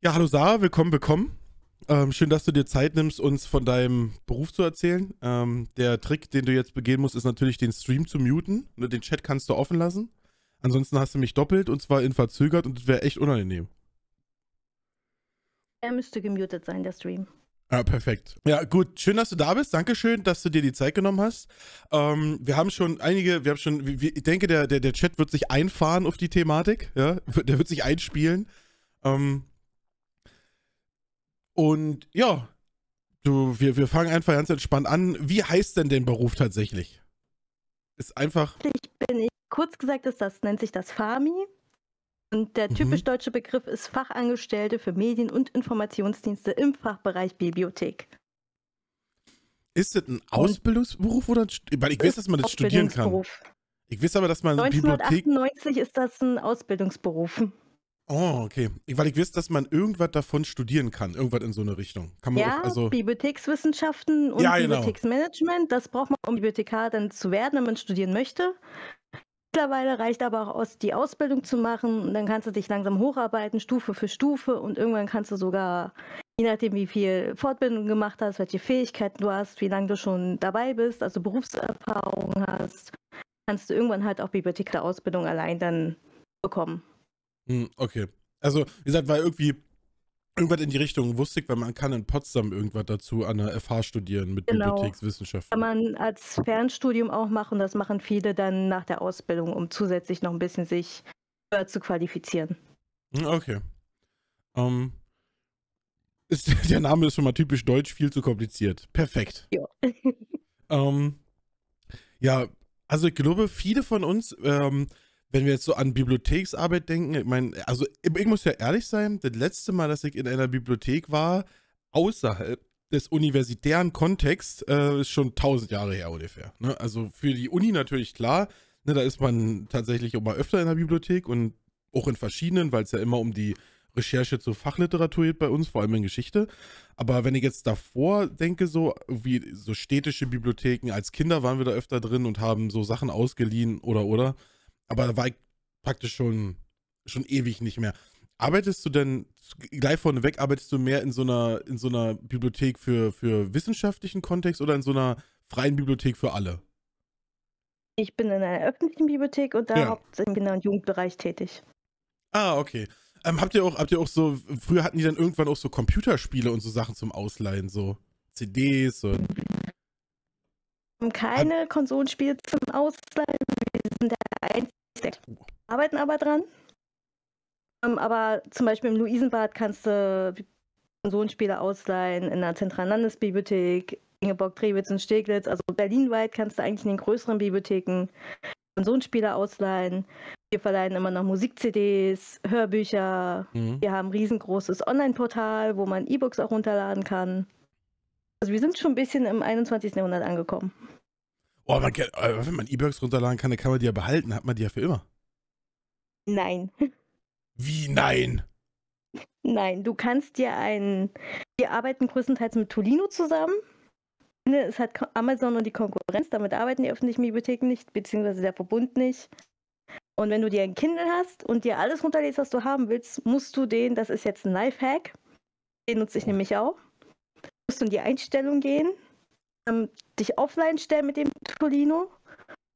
Ja, hallo Sarah, willkommen, willkommen. Ähm, schön, dass du dir Zeit nimmst, uns von deinem Beruf zu erzählen. Ähm, der Trick, den du jetzt begehen musst, ist natürlich, den Stream zu muten. Nur den Chat kannst du offen lassen. Ansonsten hast du mich doppelt und zwar in verzögert und das wäre echt unangenehm. Er müsste gemutet sein, der Stream. Ja, ah, perfekt. Ja, gut. Schön, dass du da bist. Dankeschön, dass du dir die Zeit genommen hast. Ähm, wir haben schon einige, wir haben schon, ich denke, der, der, der Chat wird sich einfahren auf die Thematik. Ja? Der wird sich einspielen. Ähm, und ja, du, wir, wir fangen einfach ganz entspannt an. Wie heißt denn den Beruf tatsächlich? Ist einfach. Ich bin, ich, kurz gesagt ist das, nennt sich das FAMI. Und der mhm. typisch mhm. deutsche Begriff ist Fachangestellte für Medien- und Informationsdienste im Fachbereich Bibliothek. Ist das ein Ausbildungsberuf oder ein Weil ich weiß, dass man das studieren kann. Ich weiß aber, dass man 1998 Bibliothek ist das ein Ausbildungsberuf. Oh, okay. Weil ich weiß, dass man irgendwas davon studieren kann, irgendwas in so eine Richtung. Kann man ja, auch, also Bibliothekswissenschaften und ja, genau. Bibliotheksmanagement, das braucht man, um Bibliothekar dann zu werden, wenn man studieren möchte. Mittlerweile reicht aber auch aus, die Ausbildung zu machen. Und dann kannst du dich langsam hocharbeiten, Stufe für Stufe. Und irgendwann kannst du sogar, je nachdem, wie viel Fortbildung du gemacht hast, welche Fähigkeiten du hast, wie lange du schon dabei bist, also Berufserfahrung hast, kannst du irgendwann halt auch Bibliothekar-Ausbildung allein dann bekommen. Hm, okay. Also, wie gesagt, war irgendwie irgendwas in die Richtung wusste ich, weil man kann in Potsdam irgendwas dazu an der FH studieren mit genau. Bibliothekswissenschaften. Kann man als Fernstudium auch machen. Das machen viele dann nach der Ausbildung, um zusätzlich noch ein bisschen sich zu qualifizieren. Hm, okay. Um, ähm, ist, der Name ist schon mal typisch deutsch, viel zu kompliziert. Perfekt. Ja. um, ähm, ja, also ich glaube, viele von uns ähm, wenn wir jetzt so an Bibliotheksarbeit denken, ich meine, also ich muss ja ehrlich sein, das letzte Mal, dass ich in einer Bibliothek war, außerhalb des universitären Kontexts, äh, ist schon tausend Jahre her ungefähr. Ne? Also für die Uni natürlich klar, ne, da ist man tatsächlich auch mal öfter in der Bibliothek und auch in verschiedenen, weil es ja immer um die Recherche zur Fachliteratur geht bei uns, vor allem in Geschichte. Aber wenn ich jetzt davor denke, so wie so städtische Bibliotheken, als Kinder waren wir da öfter drin und haben so Sachen ausgeliehen oder oder aber da war ich praktisch schon, schon ewig nicht mehr. Arbeitest du denn gleich vorneweg, arbeitest du mehr in so einer, in so einer Bibliothek für, für wissenschaftlichen Kontext oder in so einer freien Bibliothek für alle? Ich bin in einer öffentlichen Bibliothek und da ja. hauptsächlich im Kinder- und Jugendbereich tätig. Ah, okay. Ähm, habt ihr auch, habt ihr auch so, früher hatten die dann irgendwann auch so Computerspiele und so Sachen zum Ausleihen, so CDs und haben keine Hat... Konsolenspiele zum Ausleihen. Wir sind der Einzige. Uh. Arbeiten aber dran. Um, ähm, aber zum Beispiel im Luisenbad kannst du Konsolenspiele ausleihen, in der Zentralen Landesbibliothek, Ingeborg Trebitz und Steglitz, also berlinweit kannst du eigentlich in den größeren Bibliotheken Konsolenspiele ausleihen. Wir verleihen immer noch Musik-CDs, Hörbücher. Mhm. Wir haben ein riesengroßes Online-Portal, wo man E-Books auch runterladen kann. Also wir sind schon ein bisschen im 21. Jahrhundert angekommen. Oh, man kann, wenn man E-Books runterladen kann, dann kann man die ja behalten, hat man die ja für immer. Nein. Wie nein? Nein, du kannst dir einen. Wir arbeiten größtenteils mit Tolino zusammen. Ne, es hat Amazon und die Konkurrenz, damit arbeiten die öffentlichen Bibliotheken nicht, beziehungsweise der Verbund nicht. Und wenn du dir ein Kindle hast und dir alles runterlädst, was du haben willst, musst du den, das ist jetzt ein Lifehack, den nutze ich nämlich auch, musst in die Einstellung gehen, ähm, dich offline stellen mit dem Tolino,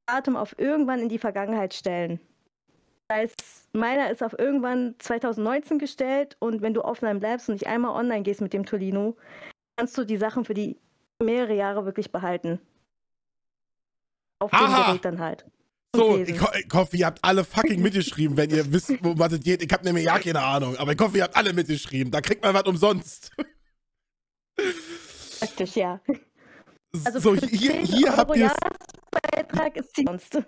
Datum auf irgendwann in die Vergangenheit stellen. Das heißt, meiner ist auf irgendwann 2019 gestellt und wenn du offline bleibst und nicht einmal online gehst mit dem Tolino, kannst du die Sachen für die mehrere Jahre wirklich behalten. Auf Aha. dem Gerät dann halt. So, ich, ich, hoffe, ihr habt alle fucking mitgeschrieben, wenn ihr wisst, wo was es geht. Ich hab nämlich ja keine Ahnung, aber ich hoffe, ihr habt alle mitgeschrieben. Da kriegt man was umsonst. Praktisch, ja. Also so, hier, hier habt ihr Beitrag ist sonst.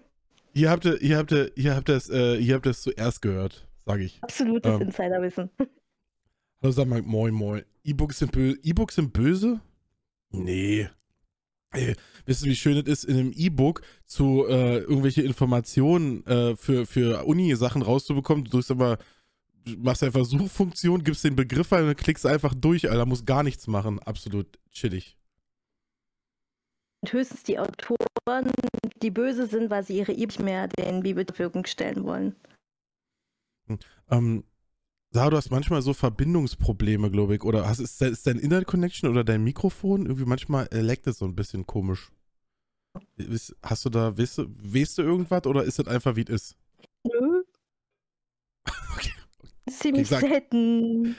Hier habt ihr, hier habt ihr, hier habt ihr es, äh, hier habt ihr es zuerst gehört, sage ich. Absolutes ähm. Insiderwissen. Hallo, sag mal, moin, moin. E-Books sind, bö e sind böse? Nee. Ey, wisst ihr, wie schön es ist, in einem E-Book zu äh, irgendwelche Informationen äh, für, für Uni-Sachen rauszubekommen? Du drückst aber machst einfach Suchfunktion, gibst den Begriff ein und klickst einfach durch, Alter. Muss gar nichts machen. Absolut chillig. Und höchstens die Autoren, die böse sind, weil sie ihre e mehr den Bibel zur stellen wollen. Hm. Ähm, Sarah, du hast manchmal so Verbindungsprobleme, glaube ich. Oder hast, ist, ist dein Internet-Connection oder dein Mikrofon irgendwie manchmal äh, leckt es so ein bisschen komisch? Hast du da, weißt du, weißt du irgendwas oder ist das einfach wie es ist? ziemlich gesagt, selten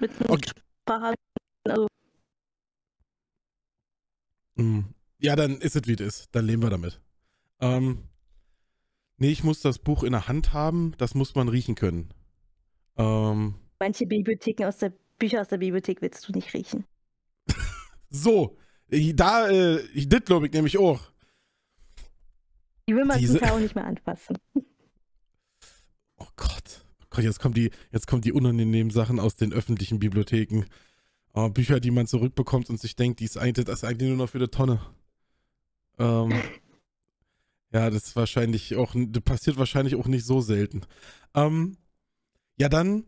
mit einem okay. Sparen. Also. Hm. Ja, dann ist es wie es ist. Dann leben wir damit. Ähm, nee, ich muss das Buch in der Hand haben. Das muss man riechen können. Ähm, Manche Bibliotheken aus der Bücher aus der Bibliothek willst du nicht riechen. so, da, äh, das glaube ich nämlich auch. Die will man Diese... zum auch nicht mehr anfassen. Oh Gott. Gott, jetzt kommen die, jetzt kommt die unangenehmen Sachen aus den öffentlichen Bibliotheken. Oh, Bücher, die man zurückbekommt und sich denkt, die ist eigentlich, das ist eigentlich nur noch für eine Tonne. Ähm, ja, das wahrscheinlich auch, das passiert wahrscheinlich auch nicht so selten. Ähm, ja, dann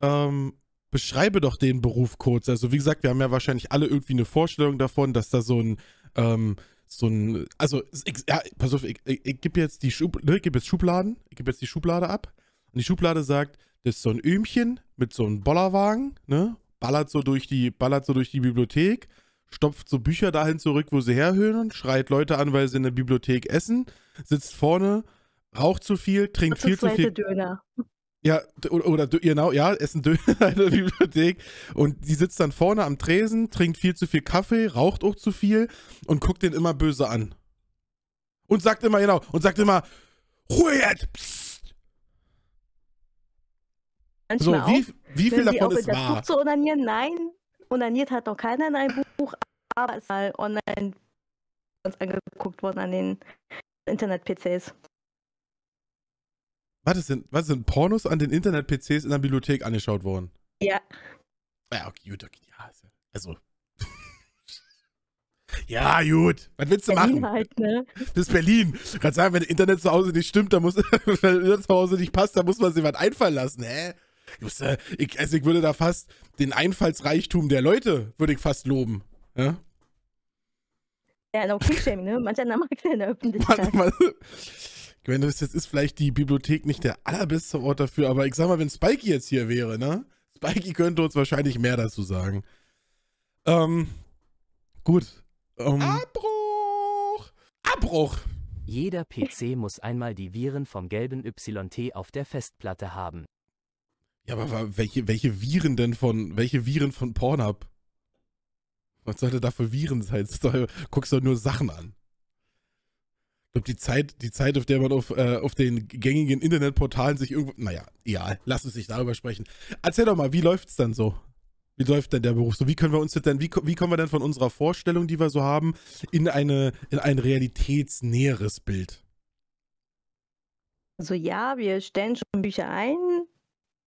ähm, beschreibe doch den Beruf kurz. Also wie gesagt, wir haben ja wahrscheinlich alle irgendwie eine Vorstellung davon, dass da so ein ähm, so ein, also, ich, ja, pass auf, ich, ich, ich gebe jetzt die Schub, ne, gebe jetzt Schubladen, ich gebe jetzt die Schublade ab und die Schublade sagt, das ist so ein Ümchen mit so einem Bollerwagen, ne? Ballert so durch die, ballert so durch die Bibliothek, stopft so Bücher dahin zurück, wo sie herhören, schreit Leute an, weil sie in der Bibliothek essen, sitzt vorne, raucht zu viel, trinkt viel zu viel. Döner. Ja, oder, oder genau, ja, essen Döner in der Bibliothek. Und die sitzt dann vorne am Tresen, trinkt viel zu viel Kaffee, raucht auch zu viel und guckt den immer böse an. Und sagt immer, genau, und sagt immer, Ruhe jetzt! Psst! so, wie, wie viel davon ist wahr? zu onanieren? Nein, onaniert hat noch keiner in einem Buch, aber es ist mal online angeguckt worden an den Internet-PCs. Was sind, was sind Pornos an den Internet-PCs in der Bibliothek angeschaut worden? Ja. Ah, ja, okay, gut, okay, ja. Also. ja, gut. Was willst du Berlin machen? Halt, ne? Das ist Berlin. Kannst sagen, wenn das Internet zu Hause nicht stimmt, dann muss, wenn das zu Hause nicht passt, dann muss man sich was einfallen lassen, hä? Ich, also ich würde da fast den Einfallsreichtum der Leute, würde ich fast loben. Ja? Ja, no Quickshaming, ne? Mancher Name mag in der Öffentlichkeit. Man, ich jetzt ist vielleicht die Bibliothek nicht der allerbeste Ort dafür, aber ich sag mal, wenn Spikey jetzt hier wäre, ne? Spikey könnte uns wahrscheinlich mehr dazu sagen. Ähm, gut. Ähm, Abbruch! Abbruch! Jeder PC muss einmal die Viren vom gelben YT auf der Festplatte haben. Ja, aber welche, welche Viren denn von, welche Viren von Pornhub? Was sollte da für Viren sein? Du guckst doch nur Sachen an. Ich glaube, die Zeit, die Zeit, auf der man auf, äh, auf den gängigen Internetportalen sich irgendwo. Naja, egal, lass uns nicht darüber sprechen. Erzähl doch mal, wie läuft's dann so? Wie läuft denn der Beruf so? Wie können wir uns denn, wie, wie kommen wir denn von unserer Vorstellung, die wir so haben, in, eine, in ein realitätsnäheres Bild? Also ja, wir stellen schon Bücher ein,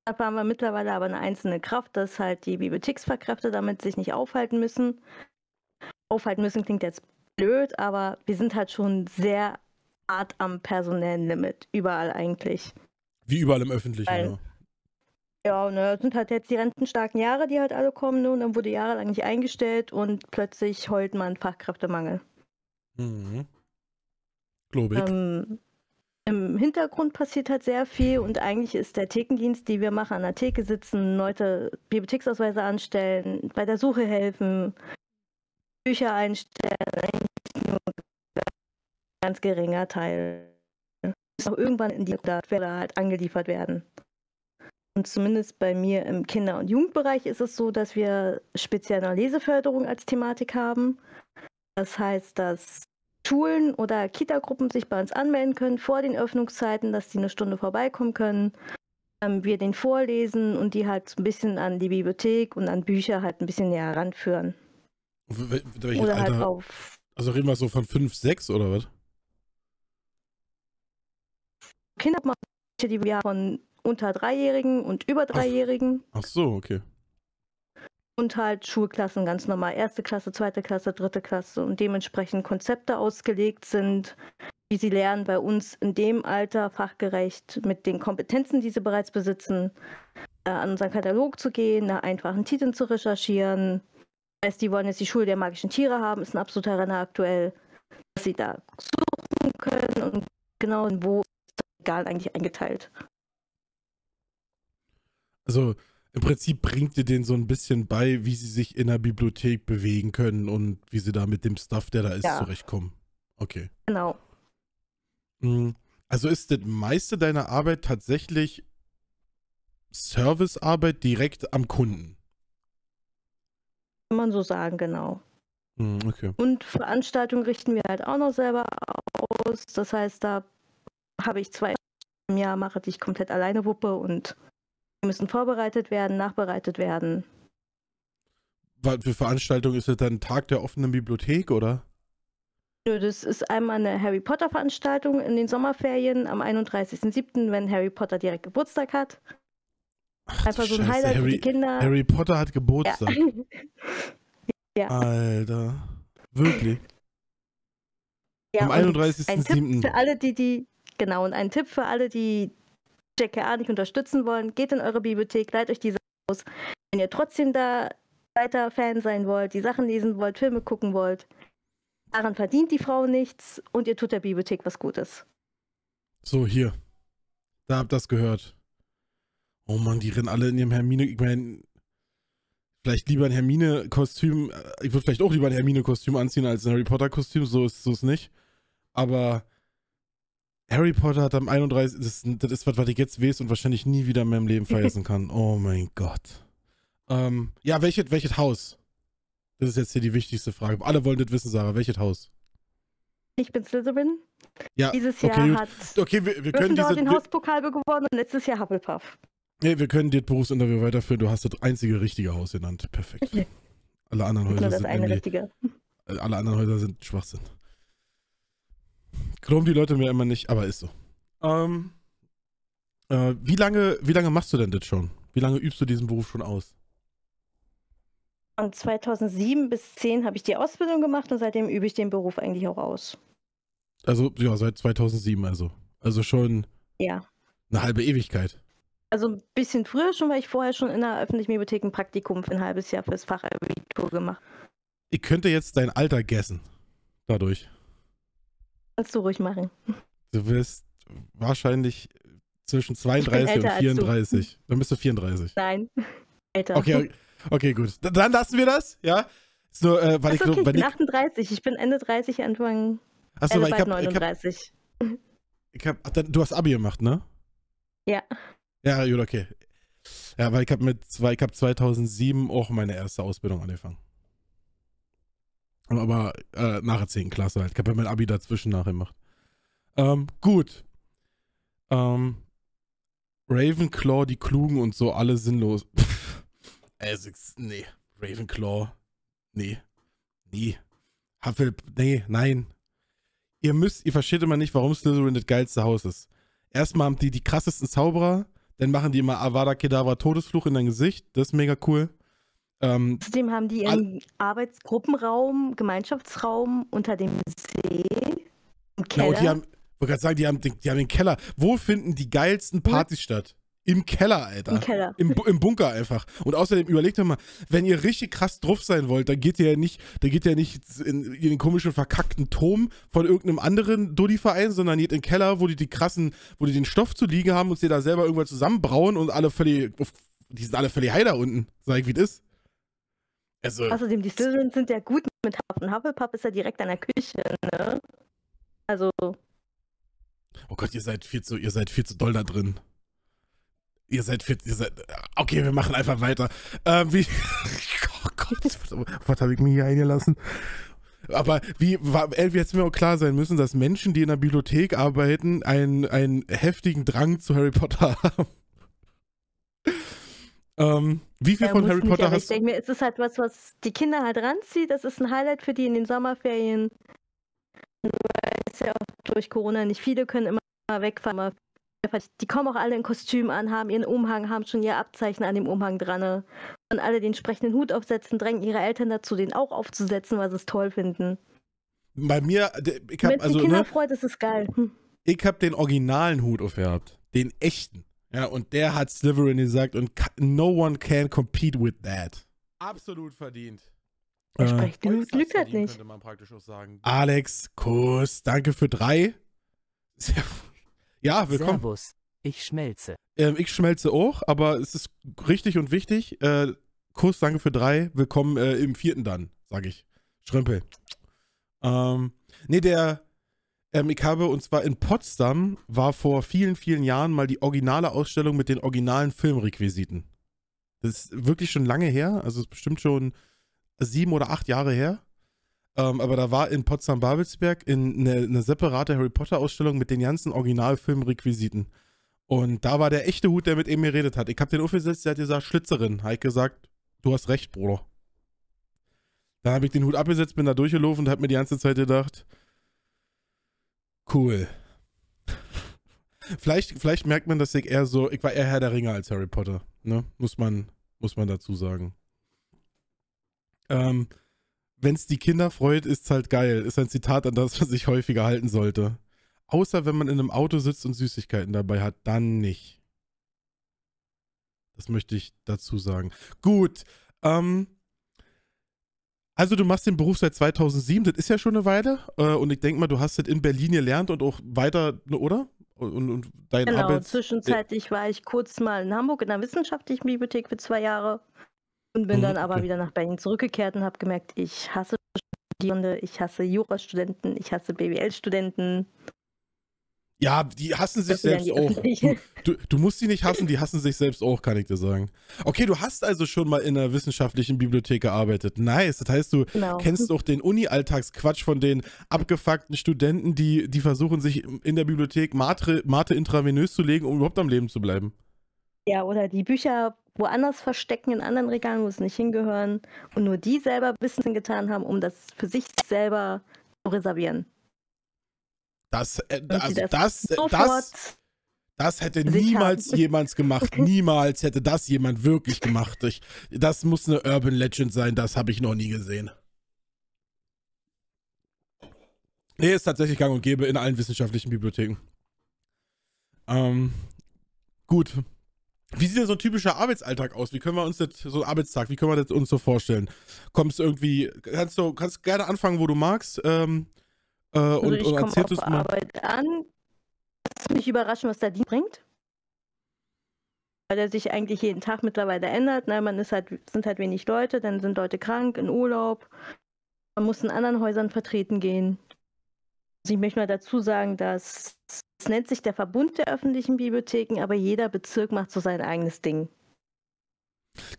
da haben wir mittlerweile aber eine einzelne Kraft, dass halt die Bibliotheksfachkräfte damit sich nicht aufhalten müssen. Aufhalten müssen klingt jetzt blöd, aber wir sind halt schon sehr hart am personellen Limit. Überall eigentlich. Wie überall im Öffentlichen, Weil, ja. Ja, ne, sind halt jetzt die rentenstarken Jahre, die halt alle kommen, ne, und dann wurde jahrelang nicht eingestellt und plötzlich heult man Fachkräftemangel. Mhm. Glaube ich. Ähm, im Hintergrund passiert halt sehr viel und eigentlich ist der Thekendienst, die wir machen, an der Theke sitzen, Leute Bibliotheksausweise anstellen, bei der Suche helfen, Bücher einstellen, eigentlich nur ein ganz geringer Teil. Ist auch irgendwann in die Datenwelle halt angeliefert werden. Und zumindest bei mir im Kinder- und Jugendbereich ist es so, dass wir speziell eine Leseförderung als Thematik haben. Das heißt, dass Schulen oder Kitagruppen sich bei uns anmelden können vor den Öffnungszeiten, dass die eine Stunde vorbeikommen können. Ähm, wir den vorlesen und die halt so ein bisschen an die Bibliothek und an Bücher halt ein bisschen näher ranführen. oder halt Alter? halt auf. Also reden wir so von 5, 6 oder was? Kinder, machen die wir von unter Dreijährigen und über Dreijährigen. Ach, ach so, okay und halt Schulklassen ganz normal, erste Klasse, zweite Klasse, dritte Klasse und dementsprechend Konzepte ausgelegt sind, wie sie lernen, bei uns in dem Alter fachgerecht mit den Kompetenzen, die sie bereits besitzen, äh, an unseren Katalog zu gehen, nach einfachen Titeln zu recherchieren. Heißt, die wollen jetzt die Schule der magischen Tiere haben, ist ein absoluter Renner aktuell, dass sie da suchen können und genau in wo ist das Regal eigentlich eingeteilt. Also im Prinzip bringt ihr denen so ein bisschen bei, wie sie sich in der Bibliothek bewegen können und wie sie da mit dem Stuff, der da ist, ja. zurechtkommen. Okay. Genau. Mm, also ist das meiste deiner Arbeit tatsächlich Servicearbeit direkt am Kunden? Kann man so sagen, genau. Mm, okay. Und Veranstaltungen richten wir halt auch noch selber aus. Das heißt, da habe ich zwei im Jahr mache, die ich komplett alleine wuppe und müssen vorbereitet werden, nachbereitet werden. Was für Veranstaltung ist das dann Tag der offenen Bibliothek, oder? Nö, das ist einmal eine Harry Potter Veranstaltung in den Sommerferien am 31.07., wenn Harry Potter direkt Geburtstag hat. Ach, Einfach so ein Scheiße, Highlight Harry, für die Kinder. Harry Potter hat Geburtstag. Ja. ja. Alter. Wirklich. Ja, am 31.07. Für alle, die, die, genau, und ein Tipp für alle, die JKA nicht unterstützen wollen, geht in eure Bibliothek, leitet euch diese aus. Wenn ihr trotzdem da weiter Fan sein wollt, die Sachen lesen wollt, Filme gucken wollt, daran verdient die Frau nichts und ihr tut der Bibliothek was Gutes. So, hier. Da habt ihr das gehört. Oh Mann, die rennen alle in ihrem Hermine. Ich meine, vielleicht lieber ein Hermine-Kostüm. Äh, ich würde vielleicht auch lieber ein Hermine-Kostüm anziehen als ein Harry Potter-Kostüm. So ist es nicht. Aber Harry Potter hat am 31. Das, das ist was, was ich jetzt weiß und wahrscheinlich nie wieder in meinem Leben vergessen kann. Oh mein Gott. Ähm, ja, welches, welches Haus? Das ist jetzt hier die wichtigste Frage. Alle wollen das wissen, Sarah. Welches Haus? Ich bin Slytherin. Ja, Dieses Jahr okay, hat okay, wir, wir können diese, den Hauspokal gewonnen und letztes Jahr Hufflepuff. Nee, wir können dir das Berufsinterview weiterführen. Du hast das einzige richtige Haus genannt. Perfekt. Alle anderen Häuser sind alle anderen Häuser sind Schwachsinn. Glauben die Leute mir immer nicht, aber ist so. Ähm, äh, wie, lange, wie lange machst du denn das schon? Wie lange übst du diesen Beruf schon aus? Von 2007 bis 2010 habe ich die Ausbildung gemacht und seitdem übe ich den Beruf eigentlich auch aus. Also, ja, seit 2007 also. Also schon ja. eine halbe Ewigkeit. Also ein bisschen früher schon, weil ich vorher schon in der öffentlichen Bibliothek ein Praktikum für ein halbes Jahr fürs Fachabitur gemacht. Ich könnte jetzt dein Alter gessen. Dadurch. Kannst du ruhig machen. Du wirst wahrscheinlich zwischen 32 und 34. Dann bist du 34. Nein. Älter. Okay, okay, gut. Dann lassen wir das, ja? Ist nur, äh, weil ich, okay, weil ich bin 38. Ich bin Ende 30, Anfang. Achso, Ende weil ich hab, 39. Ich hab, ich hab, ach, dann, du hast Abi gemacht, ne? Ja. Ja, gut, okay. Ja, weil ich habe mit zwei, ich hab 2007 auch meine erste Ausbildung angefangen. Aber äh, nach der 10. Klasse halt. Ich habe ja mein Abi dazwischen nachgemacht. Ähm, gut. Ähm, Ravenclaw, die Klugen und so, alle sinnlos. Essex, nee. Ravenclaw, nee. Nee. Hufflepuff, nee, nein. Ihr müsst, ihr versteht immer nicht, warum Slytherin das geilste Haus ist. Erstmal haben die die krassesten Zauberer, dann machen die immer Avada Kedavra Todesfluch in dein Gesicht, das ist mega cool. Ähm, Zudem haben die ihren Arbeitsgruppenraum, Gemeinschaftsraum unter dem See. Im Keller. Genau, die haben, wollte gerade sagen, die haben, den, die haben den Keller. Wo finden die geilsten hm? Partys hm? statt? Im Keller, Alter. Im Keller. Im, Im, Bunker einfach. Und außerdem überlegt euch mal, wenn ihr richtig krass drauf sein wollt, dann geht ihr ja nicht, dann geht ihr nicht in, in den komischen verkackten Turm von irgendeinem anderen Dulli-Verein, sondern geht in den Keller, wo die die krassen, wo die den Stoff zu liegen haben und sie da selber irgendwann zusammenbrauen und alle völlig, die sind alle völlig heiler unten. Sag ich, wie das ist. Also, Außerdem, die Sizzlins sind ja gut mit Hufflepuff. Hufflepuff ist ja direkt an der Küche, ne? Also. Oh Gott, ihr seid viel zu, ihr seid viel zu doll da drin. Ihr seid fit, ihr seid. Okay, wir machen einfach weiter. Ähm, wie. Oh Gott, was habe ich mir hier eingelassen? Aber wie, irgendwie hätte mir auch klar sein müssen, dass Menschen, die in der Bibliothek arbeiten, einen, einen heftigen Drang zu Harry Potter haben. Ähm, wie viel ja, von Harry Potter hast du? Ich denke mir, es ist halt was, was die Kinder halt ranzieht. Das ist ein Highlight für die in den Sommerferien. Es ist ja auch durch Corona nicht viele können immer wegfahren. Die kommen auch alle in Kostüm an, haben ihren Umhang, haben schon ihr Abzeichen an dem Umhang dran. Ne? Und alle den entsprechenden Hut aufsetzen, drängen ihre Eltern dazu, den auch aufzusetzen, weil sie es toll finden. Bei mir, ich habe also. Wenn Kinder ne, freut, ist es geil. Hm. Ich habe den originalen Hut aufgehabt. Den echten. Ja, und der hat Sliverin gesagt und no one can compete with that. Absolut verdient. Er äh, spricht genug Glück hat nicht. Alex, Kuss, danke für drei. Ja, willkommen. Servus, ich schmelze. Ähm, ich schmelze auch, aber es ist richtig und wichtig. Äh, Kuss, danke für drei. Willkommen äh, im vierten dann, sage ich. Schrömpel. Ähm, nee, der ähm, ich habe, und zwar in Potsdam, war vor vielen, vielen Jahren mal die originale Ausstellung mit den originalen Filmrequisiten. Das ist wirklich schon lange her, also ist bestimmt schon sieben oder acht Jahre her. Ähm, aber da war in Potsdam-Babelsberg eine, eine separate Harry Potter-Ausstellung mit den ganzen Originalfilmrequisiten. Und da war der echte Hut, der mit ihm geredet hat. Ich habe den aufgesetzt, der hat gesagt, Schlitzerin. Heike gesagt, du hast recht, Bruder. Dann habe ich den Hut abgesetzt, bin da durchgelaufen und habe mir die ganze Zeit gedacht, Cool. vielleicht, vielleicht merkt man, dass ich eher so, ich war eher Herr der Ringe als Harry Potter, ne? Muss man, muss man dazu sagen. Ähm, wenn es die Kinder freut, ist halt geil. Ist ein Zitat an das, was ich häufiger halten sollte. Außer wenn man in einem Auto sitzt und Süßigkeiten dabei hat, dann nicht. Das möchte ich dazu sagen. Gut. Ähm, also du machst den Beruf seit 2007, das ist ja schon eine Weile. Äh, und ich denke mal, du hast das in Berlin gelernt und auch weiter, ne, oder? Und, und dein genau, Arbeits zwischenzeitlich war ich kurz mal in Hamburg in der wissenschaftlichen Bibliothek für zwei Jahre und bin mhm, dann aber okay. wieder nach Berlin zurückgekehrt und habe gemerkt, ich hasse Studierende, ich hasse Jurastudenten, ich hasse BWL-Studenten. Ja, die hassen sich selbst auch. Du, du, du, musst die nicht hassen, die hassen sich selbst auch, kann ich dir sagen. Okay, du hast also schon mal in einer wissenschaftlichen Bibliothek gearbeitet. Nice. Das heißt, du genau. kennst auch den Uni-Alltagsquatsch von den abgefuckten Studenten, die, die versuchen, sich in der Bibliothek Mate, Mate intravenös zu legen, um überhaupt am Leben zu bleiben. Ja, oder die Bücher woanders verstecken, in anderen Regalen, wo es nicht hingehören. Und nur die selber Wissen getan haben, um das für sich selber zu reservieren. Das, äh, also das, äh, das, das, hätte niemals haben. jemand gemacht. Niemals hätte das jemand wirklich gemacht. Ich, das muss eine Urban Legend sein. Das habe ich noch nie gesehen. Nee, ist tatsächlich gang und gäbe in allen wissenschaftlichen Bibliotheken. Ähm, gut. Wie sieht denn so ein typischer Arbeitsalltag aus? Wie können wir uns das, so ein Arbeitstag, wie können wir das uns so vorstellen? Kommst irgendwie, kannst du, kannst gerne anfangen, wo du magst. Ähm, äh, also und, ich und komme auf Arbeit an. Lass mich überraschen, was der Dienst bringt. Weil er sich eigentlich jeden Tag mittlerweile ändert. Na, ne? man ist halt, sind halt wenig Leute, dann sind Leute krank, in Urlaub. Man muss in anderen Häusern vertreten gehen. Also ich möchte mal dazu sagen, dass es nennt sich der Verbund der öffentlichen Bibliotheken, aber jeder Bezirk macht so sein eigenes Ding.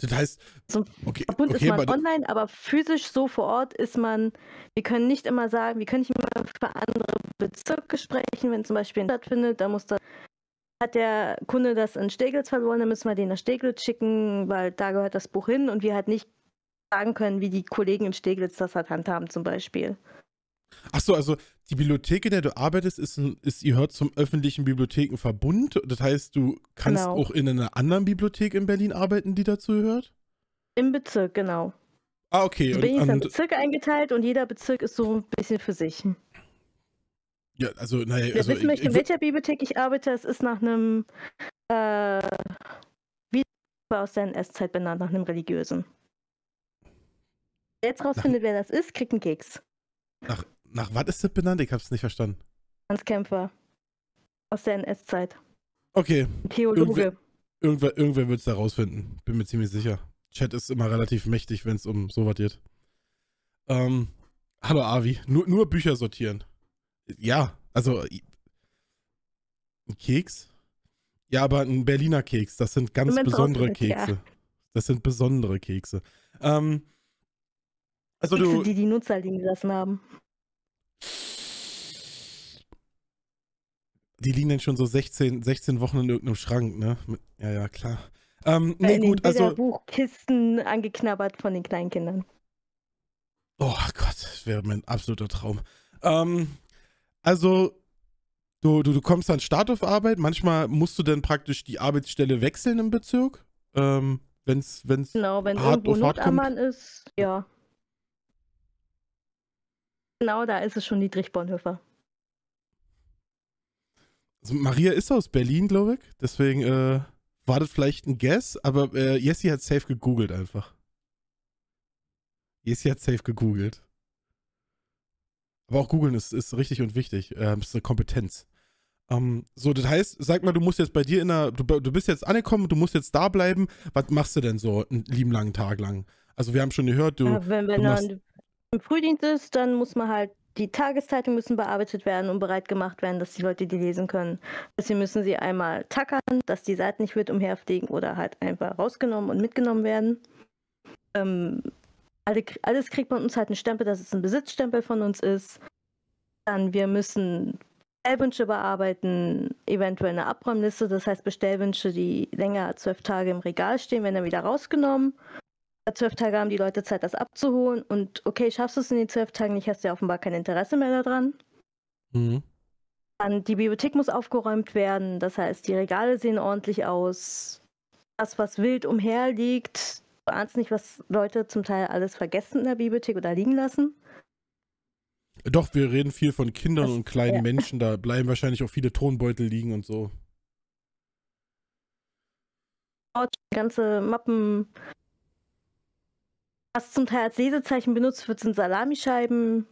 Das heißt, so, okay, Verbund okay, ist man online, aber physisch so vor Ort ist man, wir können nicht immer sagen, wir können nicht immer für andere Bezirke sprechen, wenn zum Beispiel ein stattfindet, da muss das, hat der Kunde das in Steglitz verloren, dann müssen wir den nach Steglitz schicken, weil da gehört das Buch hin und wir halt nicht sagen können, wie die Kollegen in Steglitz das halt handhaben zum Beispiel. Achso, also die Bibliothek, in der du arbeitest, ist, ein, ist ihr hört zum öffentlichen Bibliothekenverbund. Das heißt, du kannst genau. auch in einer anderen Bibliothek in Berlin arbeiten, die dazu gehört? Im Bezirk, genau. Ah, okay. Ich bin in Bezirke eingeteilt und jeder Bezirk ist so ein bisschen für sich. Ja, also, naja. Wer also, wissen möchte, in welcher Bibliothek ich arbeite, es ist nach einem äh, wie war aus der NS-Zeit halt benannt, nach einem religiösen. Wer jetzt rausfindet, wer das ist, kriegt einen Keks. Nach nach was ist das benannt? Ich hab's nicht verstanden. Hans Kämpfer. Aus der NS-Zeit. Okay. Theologe. Irgendwer, irgendwer wird es da rausfinden. Bin mir ziemlich sicher. Chat ist immer relativ mächtig, wenn es um sowas geht. Ähm, hallo Avi. Nur, nur Bücher sortieren. Ja, also. Ein Keks? Ja, aber ein Berliner Keks. Das sind ganz besondere Kekse. Ja. Das sind besondere Kekse. Ähm, also Kekse, du, die die Nutzer liegen gelassen haben. Die liegen dann schon so 16, 16 Wochen in irgendeinem Schrank, ne? Ja, ja, klar. Ähm, nee, in gut, also. Buchkisten angeknabbert von den Kleinkindern. Oh Gott, das wäre mein absoluter Traum. Ähm, also, du, du, du kommst dann Start auf Arbeit. Manchmal musst du dann praktisch die Arbeitsstelle wechseln im Bezirk. Ähm, wenn's, wenn's genau, wenn hart irgendwo auf hart ist, ja. Genau, da ist es schon die Trichbornhöfer also Maria ist aus Berlin, glaube ich. Deswegen äh, war das vielleicht ein Guess, aber äh, Jessie hat safe gegoogelt einfach. Jessie hat safe gegoogelt. Aber auch googeln ist, ist richtig und wichtig. Ähm, ist eine Kompetenz. Ähm, so, das heißt, sag mal, du musst jetzt bei dir in der, du, du bist jetzt angekommen, du musst jetzt da bleiben. Was machst du denn so einen lieben langen Tag lang? Also wir haben schon gehört, du. Ja, wenn wenn er im Frühdienst ist, dann muss man halt die Tageszeitungen müssen bearbeitet werden und bereit gemacht werden, dass die Leute die lesen können. Sie müssen sie einmal tackern, dass die Seiten nicht wird umherfliegen oder halt einfach rausgenommen und mitgenommen werden. Ähm, alle, alles kriegt man uns halt einen Stempel, dass es ein Besitzstempel von uns ist. Dann wir müssen Bestellwünsche bearbeiten, eventuell eine Abräumliste, das heißt Bestellwünsche, die länger als zwölf Tage im Regal stehen, werden dann wieder rausgenommen zwölf Tage haben die Leute Zeit, das abzuholen. Und okay, schaffst du es in den zwölf Tagen nicht, hast du ja offenbar kein Interesse mehr daran. Mhm. Dann die Bibliothek muss aufgeräumt werden, das heißt, die Regale sehen ordentlich aus. Das, was wild umherliegt, du ahnst nicht, was Leute zum Teil alles vergessen in der Bibliothek oder liegen lassen. Doch, wir reden viel von Kindern das, und kleinen ja. Menschen, da bleiben wahrscheinlich auch viele Tonbeutel liegen und so. Ganze Mappen was zum Teil als Lesezeichen benutzt wird, sind Salamischeiben,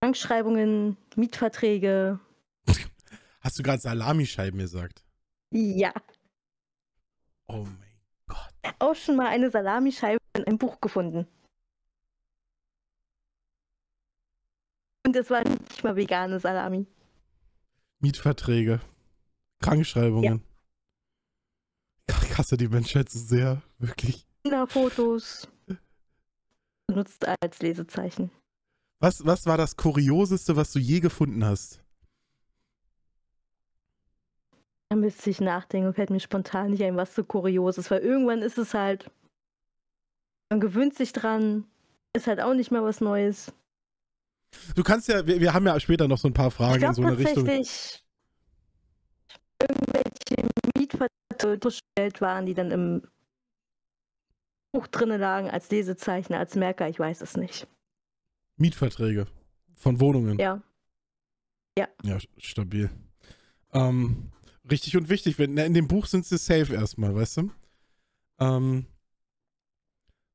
Bankschreibungen, Mietverträge. Hast du gerade Salamischeiben gesagt? Ja. Oh mein Gott. Auch schon mal eine Salamischeibe in einem Buch gefunden. Und es war nicht mal vegane Salami. Mietverträge. Krankschreibungen. Ja. Ich hasse die Menschheit so sehr, wirklich. Kinderfotos. Fotos benutzt als Lesezeichen. Was, was war das Kurioseste, was du je gefunden hast? Da müsste ich nachdenken, fällt mir spontan nicht ein, was so Kurioses, weil irgendwann ist es halt, man gewöhnt sich dran, ist halt auch nicht mehr was Neues. Du kannst ja, wir, wir haben ja später noch so ein paar Fragen glaub, in so eine Richtung. Irgendwelche Mietverträge waren, die dann im Buch drinne lagen, als Lesezeichen, als Merker, ich weiß es nicht. Mietverträge von Wohnungen. Ja. Ja. Ja, stabil. Ähm, richtig und wichtig. Wenn, in dem Buch sind sie safe erstmal, weißt du? Ähm,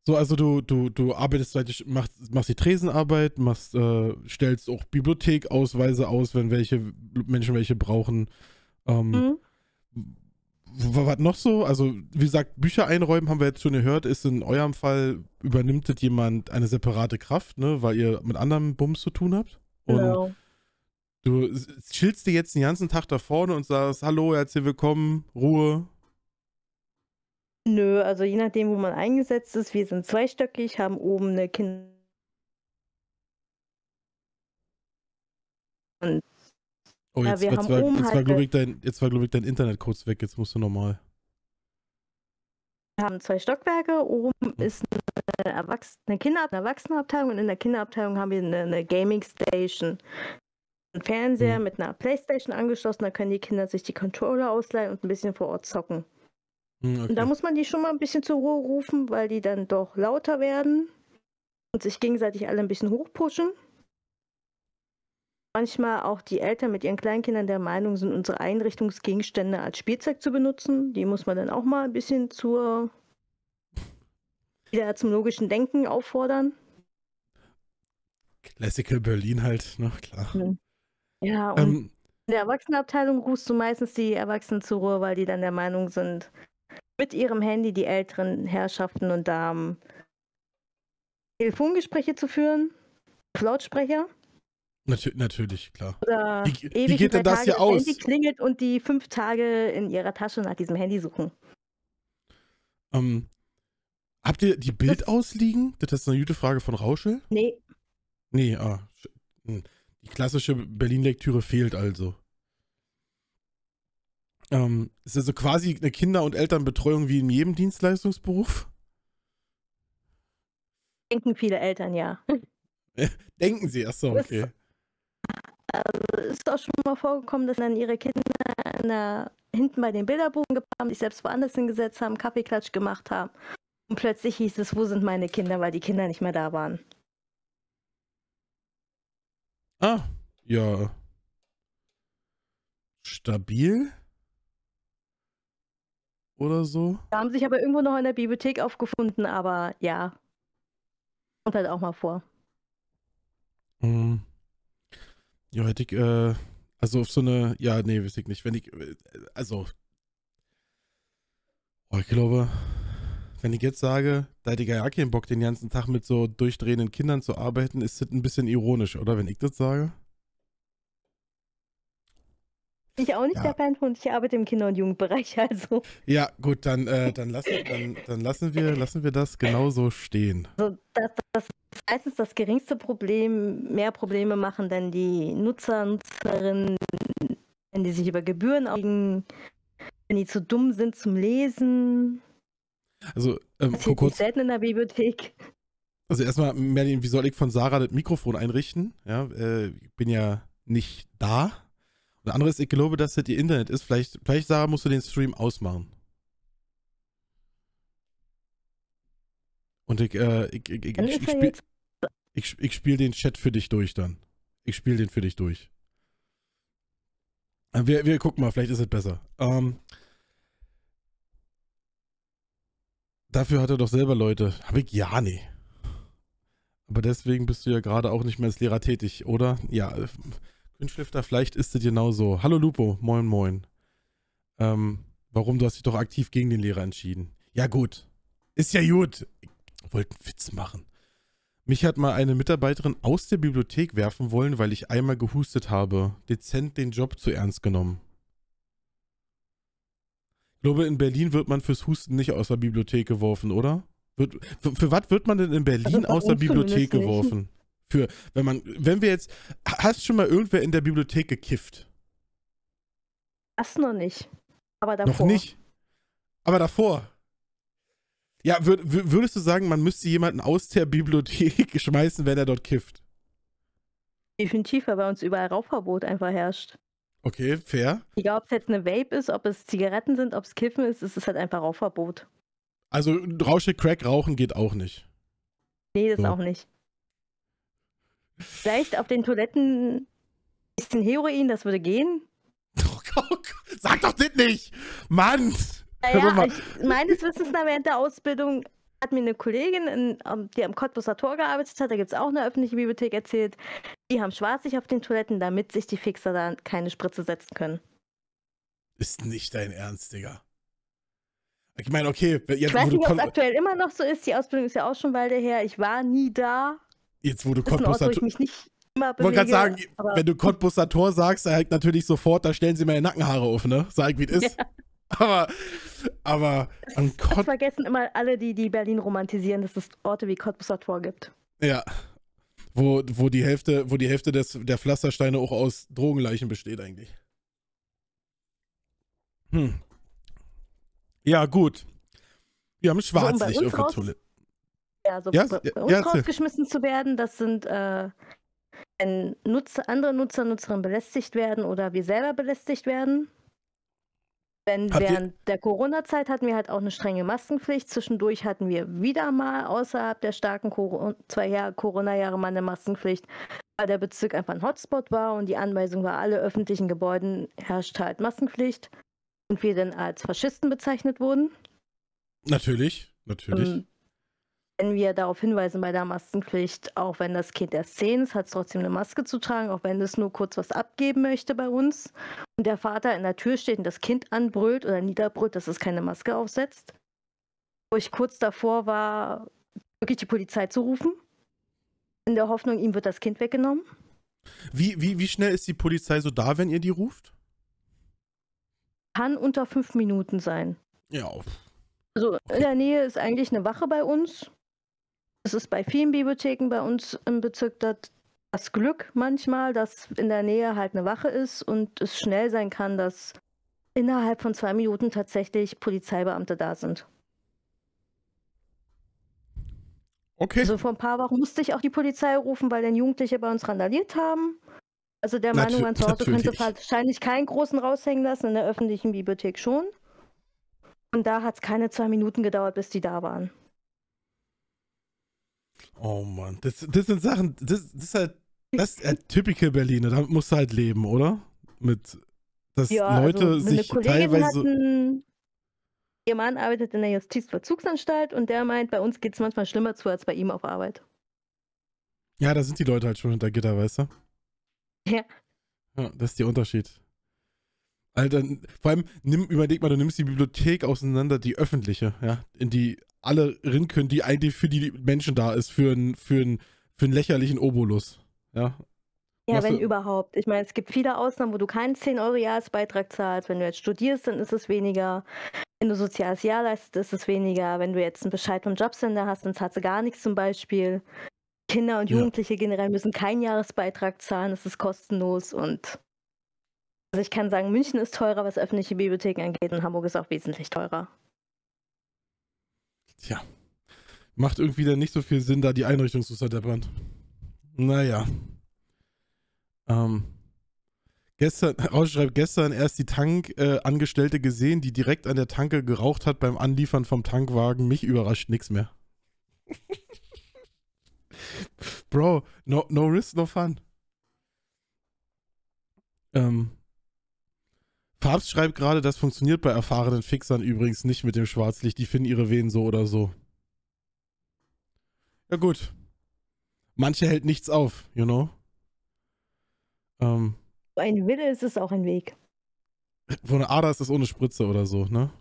so, also du, du, du arbeitest, machst, machst die Tresenarbeit, machst, äh, stellst auch Bibliothekausweise aus, wenn welche Menschen welche brauchen. Ähm, mhm was noch so? Also, wie gesagt, Bücher einräumen haben wir jetzt schon gehört, ist in eurem Fall, übernimmt das jemand eine separate Kraft, ne? Weil ihr mit anderen Bums zu tun habt. Und genau. du chillst dir jetzt den ganzen Tag da vorne und sagst, hallo, herzlich willkommen, Ruhe. Nö, also je nachdem, wo man eingesetzt ist, wir sind zweistöckig, haben oben eine Kinder. Und Oh, jetzt, ja, jetzt war, jetzt war glaube ich, dein, jetzt war, glaub ich, dein Internet kurz weg. Jetzt musst du nochmal. Wir haben zwei Stockwerke. Oben hm. ist eine, Erwachs eine, Kinder eine Erwachsenenabteilung und in der Kinderabteilung haben wir eine, eine Gaming Station. Ein Fernseher hm. mit einer Playstation angeschlossen. Da können die Kinder sich die Controller ausleihen und ein bisschen vor Ort zocken. okay. Hm, und da muss man die schon mal ein bisschen zur Ruhe rufen, weil die dann doch lauter werden und sich gegenseitig alle ein bisschen hochpushen manchmal auch die Eltern mit ihren Kleinkindern der Meinung sind, unsere Einrichtungsgegenstände als Spielzeug zu benutzen. Die muss man dann auch mal ein bisschen zur wieder zum logischen Denken auffordern. Classical Berlin halt, noch ne? klar. Hm. Ja, und ähm, in der Erwachsenenabteilung rufst du meistens die Erwachsenen zur Ruhe, weil die dann der Meinung sind, mit ihrem Handy die älteren Herrschaften und Damen Telefongespräche zu führen, auf Lautsprecher. Natür natürlich, klar. Oder wie, wie geht denn das hier aus? Das Handy klingelt und die fünf Tage in ihrer Tasche nach diesem Handy suchen. Ähm, habt ihr die Bild das ausliegen? Das ist eine gute Frage von Rauschel. Nee. Nee, ah. Hm. Die klassische Berlin-Lektüre fehlt also. Ähm, ist also quasi eine Kinder- und Elternbetreuung wie in jedem Dienstleistungsberuf? Denken viele Eltern, ja. Denken sie, achso, okay. Also ist auch schon mal vorgekommen, dass dann ihre Kinder der, hinten bei den Bilderbogen gepackt haben, sich selbst woanders hingesetzt haben, Kaffeeklatsch gemacht haben. Und plötzlich hieß es, wo sind meine Kinder, weil die Kinder nicht mehr da waren. Ah, ja. Stabil? Oder so? Da haben sich aber irgendwo noch in der Bibliothek aufgefunden, aber ja. Kommt halt auch mal vor. Mhm. Ja, hätte ich, äh, also auf so eine, ja, nee, weiß ich nicht. Wenn ich, äh, also, oh, ich glaube, wenn ich jetzt sage, da hätte ich ja keinen Bock, den ganzen Tag mit so durchdrehenden Kindern zu arbeiten, ist das ein bisschen ironisch, oder? Wenn ich das sage? Ich auch nicht ja. der Bandhund, ich arbeite im Kinder- und Jugendbereich, also. Ja, gut, dann, äh, dann, lassen, dann, dann lassen, wir, lassen wir das genauso stehen. Also das, das ist meistens das geringste Problem. Mehr Probleme machen denn die Nutzer, und Nutzerinnen, wenn die sich über Gebühren aufregen, wenn die zu dumm sind zum Lesen. Also, ähm, das kurz. selten in der Bibliothek. Also erstmal, Merlin, wie soll ich von Sarah das Mikrofon einrichten? Ja, äh, ich bin ja nicht da. Das andere ist, ich glaube, dass das ihr Internet ist. Vielleicht, vielleicht, Sarah, musst du den Stream ausmachen. Und ich, äh, ich, ich, ich, ich, ich, spiel, ich, ich spiel den Chat für dich durch dann. Ich spiele den für dich durch. Äh, wir, wir gucken mal, vielleicht ist es besser. Ähm, dafür hat er doch selber Leute. Hab ich ja, nee. Aber deswegen bist du ja gerade auch nicht mehr als Lehrer tätig, oder? Ja. Äh, Windstifter, vielleicht ist es genau so. Hallo Lupo, moin moin. Ähm, warum, du hast dich doch aktiv gegen den Lehrer entschieden. Ja gut, ist ja gut. Ich wollte einen Witz machen. Mich hat mal eine Mitarbeiterin aus der Bibliothek werfen wollen, weil ich einmal gehustet habe. Dezent den Job zu ernst genommen. Ich glaube, in Berlin wird man fürs Husten nicht aus der Bibliothek geworfen, oder? Wird, für, für was wird man denn in also Berlin aus der Bibliothek geworfen? für, wenn man, wenn wir jetzt, hast schon mal irgendwer in der Bibliothek gekifft? Das noch nicht. Aber davor. Noch nicht. Aber davor. Ja, würd, würdest du sagen, man müsste jemanden aus der Bibliothek schmeißen, wenn er dort kifft? Definitiv, weil bei uns überall Rauchverbot einfach herrscht. Okay, fair. Egal, ob es jetzt eine Vape ist, ob es Zigaretten sind, ob es Kiffen ist, es ist halt einfach Rauchverbot. Also Rausche Crack rauchen geht auch nicht. Nee, das so. auch nicht. Vielleicht auf den Toiletten ein bisschen Heroin, das würde gehen. Oh sag doch das nicht! Mann! Naja, ich, meines Wissens nach während der Ausbildung hat mir eine Kollegin, in, die am Cottbuser Tor gearbeitet hat, da gibt es auch eine öffentliche Bibliothek, erzählt, die haben schwarz sich auf den Toiletten, damit sich die Fixer da keine Spritze setzen können. Ist nicht dein Ernst, Digga. Ich meine, okay. Jetzt, ich weiß nicht, ob es aktuell immer noch so ist. Die Ausbildung ist ja auch schon bald her. Ich war nie da. Jetzt, wo du Cottbusser Tor. Ich wollte gerade sagen, wenn du Cottbusser sagst, dann halt natürlich sofort, da stellen sie mir Nackenhaare auf, ne? Sag, wie es ist. Ja. Aber, aber an das, das vergessen immer alle, die, die Berlin romantisieren, dass es Orte wie Cottbusser Tor gibt. Ja. Wo, wo die Hälfte, wo die Hälfte des, der Pflastersteine auch aus Drogenleichen besteht, eigentlich. Hm. Ja, gut. Wir haben Schwarzlicht so, auf der Toilette. Ja, so ja, bei, uns ja, rausgeschmissen zu werden, das sind, äh, wenn Nutzer, andere Nutzer, Nutzerinnen belästigt werden oder wir selber belästigt werden. Wenn Habt während ihr? der Corona-Zeit hatten wir halt auch eine strenge Maskenpflicht. Zwischendurch hatten wir wieder mal außerhalb der starken Corona, zwei Jahre, Corona-Jahre mal eine Maskenpflicht, weil der Bezirk einfach ein Hotspot war und die Anweisung war, alle öffentlichen Gebäuden herrscht halt Maskenpflicht und wir dann als Faschisten bezeichnet wurden. Natürlich, natürlich. Um, ähm, wenn wir darauf hinweisen bei der Maskenpflicht, auch wenn das Kind erst 10 ist, hat es trotzdem eine Maske zu tragen, auch wenn es nur kurz was abgeben möchte bei uns und der Vater in der Tür steht und das Kind anbrüllt oder niederbrüllt, dass es keine Maske aufsetzt, wo ich kurz davor war, wirklich die Polizei zu rufen, in der Hoffnung, ihm wird das Kind weggenommen. Wie, wie, wie schnell ist die Polizei so da, wenn ihr die ruft? Kann unter fünf Minuten sein. Ja. Also in der Nähe ist eigentlich eine Wache bei uns es ist bei vielen Bibliotheken bei uns im Bezirk das, das Glück manchmal, dass in der Nähe halt eine Wache ist und es schnell sein kann, dass innerhalb von zwei Minuten tatsächlich Polizeibeamte da sind. Okay. Also vor ein paar Wochen musste ich auch die Polizei rufen, weil dann Jugendliche bei uns randaliert haben. Also der Meinung, man zu Hause könnte wahrscheinlich keinen großen raushängen lassen, in der öffentlichen Bibliothek schon. Und da hat es keine zwei Minuten gedauert, bis die da waren. Oh Mann, das, das sind Sachen, das, das ist halt, das ist halt typical Berliner, damit musst du halt leben, oder? Mit, dass ja, also Leute also, sich teilweise... Hatten, ihr Mann arbeitet in der Justizvollzugsanstalt und der meint, bei uns geht es manchmal schlimmer zu als bei ihm auf Arbeit. Ja, da sind die Leute halt schon hinter Gitter, weißt du? Ja. Ja, das ist der Unterschied. Alter, vor allem nimm, überleg mal, du nimmst die Bibliothek auseinander, die öffentliche, ja, in die alle rinnen können, die eigentlich für die Menschen da ist, für einen für ein, für ein lächerlichen Obolus. Ja. Ja, wenn du... überhaupt. Ich meine, es gibt viele Ausnahmen, wo du keinen 10-Euro-Jahresbeitrag zahlst. Wenn du jetzt studierst, dann ist es weniger. Wenn du soziales Jahr leistest, ist es weniger. Wenn du jetzt einen Bescheid vom Jobcenter hast, dann zahlst du gar nichts zum Beispiel. Kinder und Jugendliche ja. generell müssen keinen Jahresbeitrag zahlen. Das ist kostenlos und also ich kann sagen, München ist teurer, was öffentliche Bibliotheken angeht und Hamburg ist auch wesentlich teurer. Tja. Macht irgendwie dann nicht so viel Sinn, da die Einrichtung zu zerdeppern. Naja. Ähm. Gestern, Rausch schreibt, gestern erst die Tankangestellte äh, gesehen, die direkt an der Tanke geraucht hat beim Anliefern vom Tankwagen. Mich überrascht nichts mehr. Bro, no, no risk, no fun. Ähm, Farbs schreibt gerade, das funktioniert bei erfahrenen Fixern übrigens nicht mit dem Schwarzlicht. Die finden ihre Wehen so oder so. Ja gut. Manche hält nichts auf, you know? Ähm, ein Wille ist es auch ein Weg. Wo eine Ader ist es ohne Spritze oder so, ne?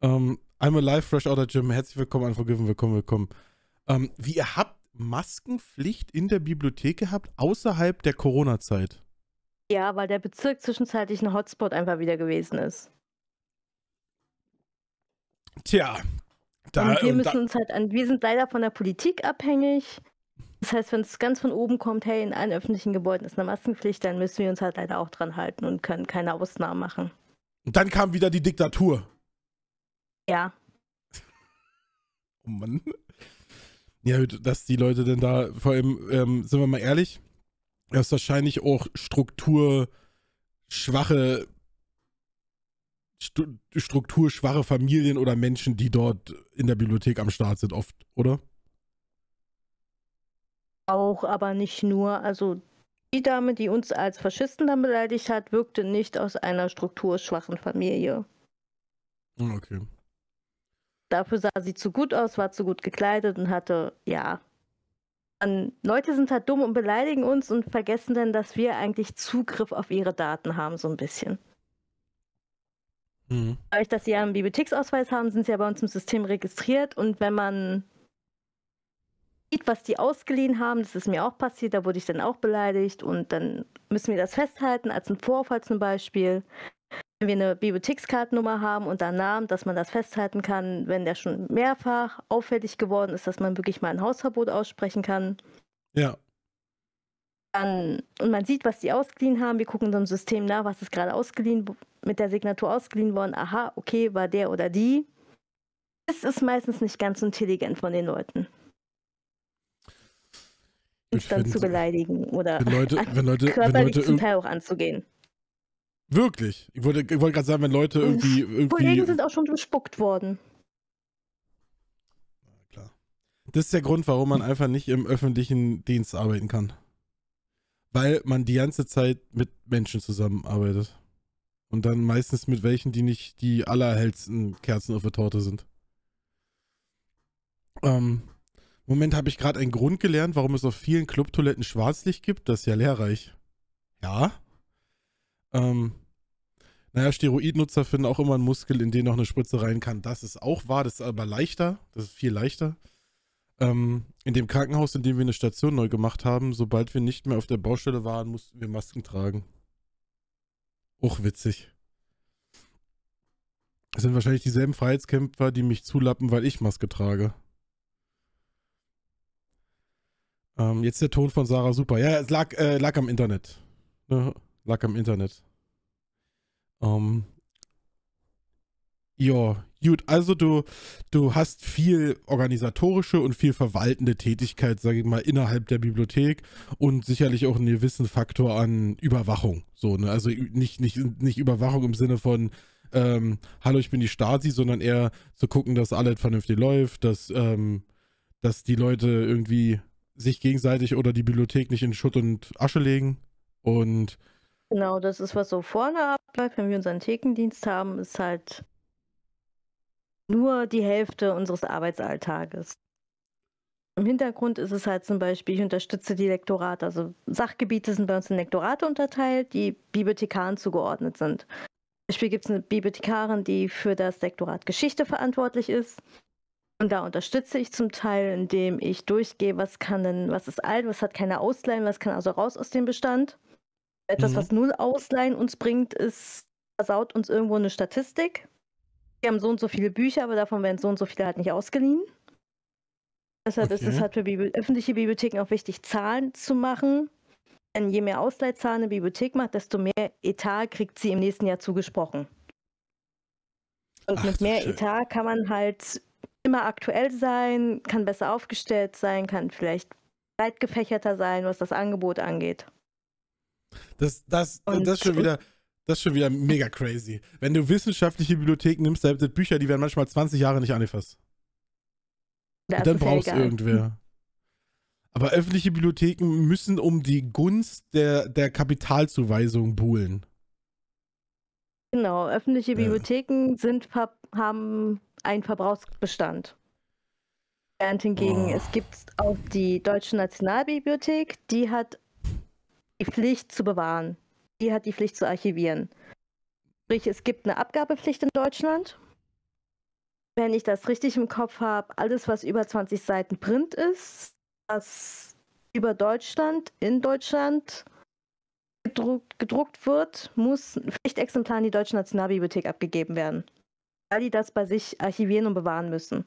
Ähm, I'm alive, fresh out of gym. Herzlich willkommen, Forgiven. willkommen, willkommen. Ähm, wie ihr habt Maskenpflicht in der Bibliothek gehabt, außerhalb der Corona-Zeit? Ja, weil der Bezirk zwischenzeitlich ein Hotspot einfach wieder gewesen ist. Tja, da. Und wir und müssen da. uns halt an, wir sind leider von der Politik abhängig. Das heißt, wenn es ganz von oben kommt, hey, in allen öffentlichen Gebäuden ist eine Maskenpflicht, dann müssen wir uns halt leider auch dran halten und können keine Ausnahmen machen. Und dann kam wieder die Diktatur. Ja. oh Mann. Ja, dass die Leute denn da, vor allem, ähm, sind wir mal ehrlich, dass wahrscheinlich auch strukturschwache strukturschwache Familien oder Menschen, die dort in der Bibliothek am Start sind, oft, oder? Auch, aber nicht nur. Also die Dame, die uns als Faschisten dann beleidigt hat, wirkte nicht aus einer strukturschwachen Familie. Okay. Dafür sah sie zu gut aus, war zu gut gekleidet und hatte, ja, Leute sind halt dumm und beleidigen uns und vergessen dann, dass wir eigentlich Zugriff auf ihre Daten haben, so ein bisschen. Mhm. Dadurch, dass sie einen Bibliotheksausweis haben, sind sie ja bei uns im System registriert und wenn man sieht, was die ausgeliehen haben, das ist mir auch passiert, da wurde ich dann auch beleidigt und dann müssen wir das festhalten als ein Vorfall zum Beispiel wenn wir eine Bibliothekskartennummer haben und einen Namen, dass man das festhalten kann, wenn der schon mehrfach auffällig geworden ist, dass man wirklich mal ein Hausverbot aussprechen kann. Ja. Dann, und man sieht, was die ausgeliehen haben. Wir gucken so im System nach, was ist gerade ausgeliehen, mit der Signatur ausgeliehen worden. Aha, okay, war der oder die. Das ist meistens nicht ganz intelligent von den Leuten. Uns dann zu beleidigen oder wenn Leute, wenn Leute, körperlich wenn Leute zum Teil auch anzugehen. Wirklich. Ich wollte, ich wollte gerade sagen, wenn Leute irgendwie, irgendwie. Kollegen sind auch schon bespuckt worden. Klar. Das ist der Grund, warum man einfach nicht im öffentlichen Dienst arbeiten kann. Weil man die ganze Zeit mit Menschen zusammenarbeitet. Und dann meistens mit welchen, die nicht die allerhellsten Kerzen auf der Torte sind. Ähm, Moment, habe ich gerade einen Grund gelernt, warum es auf vielen Clubtoiletten Schwarzlicht gibt? Das ist ja lehrreich. Ja, ähm, naja, Steroidnutzer finden auch immer einen Muskel, in den noch eine Spritze rein kann. Das ist auch wahr, das ist aber leichter. Das ist viel leichter. Ähm, in dem Krankenhaus, in dem wir eine Station neu gemacht haben, sobald wir nicht mehr auf der Baustelle waren, mussten wir Masken tragen. Auch witzig. Das sind wahrscheinlich dieselben Freiheitskämpfer, die mich zulappen, weil ich Maske trage. Ähm, jetzt der Ton von Sarah Super. Ja, es lag, äh, lag am Internet. Ja. Ne? Lag am Internet. Ähm, ja, gut, also du, du hast viel organisatorische und viel verwaltende Tätigkeit, sage ich mal, innerhalb der Bibliothek und sicherlich auch einen gewissen Faktor an Überwachung. So, ne? Also nicht, nicht, nicht Überwachung im Sinne von ähm, Hallo, ich bin die Stasi, sondern eher zu gucken, dass alles vernünftig läuft, dass, ähm, dass die Leute irgendwie sich gegenseitig oder die Bibliothek nicht in Schutt und Asche legen und Genau, das ist, was so vorne abläuft. Wenn wir unseren Thekendienst haben, ist halt nur die Hälfte unseres Arbeitsalltages. Im Hintergrund ist es halt zum Beispiel, ich unterstütze die Lektorate. Also Sachgebiete sind bei uns in Lektorate unterteilt, die Bibliothekaren zugeordnet sind. Zum Beispiel gibt es eine Bibliothekarin, die für das Lektorat Geschichte verantwortlich ist. Und da unterstütze ich zum Teil, indem ich durchgehe, was kann denn, was ist alt, was hat keine Ausleihen, was kann also raus aus dem Bestand. Etwas, mhm. was null Ausleihen uns bringt, ist, versaut uns irgendwo eine Statistik. Wir haben so und so viele Bücher, aber davon werden so und so viele halt nicht ausgeliehen. Deshalb okay. ist es halt für Bibli öffentliche Bibliotheken auch wichtig, Zahlen zu machen. Denn je mehr Ausleihzahlen eine Bibliothek macht, desto mehr Etat kriegt sie im nächsten Jahr zugesprochen. Und Ach, mit mehr schön. Etat kann man halt immer aktuell sein, kann besser aufgestellt sein, kann vielleicht breit gefächerter sein, was das Angebot angeht. Das, das, und, das, ist schon wieder, das schon wieder mega crazy. Wenn du wissenschaftliche Bibliotheken nimmst, da sind Bücher, die werden manchmal 20 Jahre nicht angefasst. Und dann brauchst du irgendwer. Aber öffentliche Bibliotheken müssen um die Gunst der, der Kapitalzuweisung buhlen. Genau, öffentliche Bibliotheken ja. sind, haben einen Verbrauchsbestand. Während hingegen oh. es gibt auch die Deutsche Nationalbibliothek, die hat die Pflicht zu bewahren. Die hat die Pflicht zu archivieren. Sprich, es gibt eine Abgabepflicht in Deutschland. Wenn ich das richtig im Kopf habe, alles, was über 20 Seiten Print ist, was über Deutschland, in Deutschland gedruckt, gedruckt wird, muss ein Pflichtexemplar in die Deutsche Nationalbibliothek abgegeben werden, weil die das bei sich archivieren und bewahren müssen.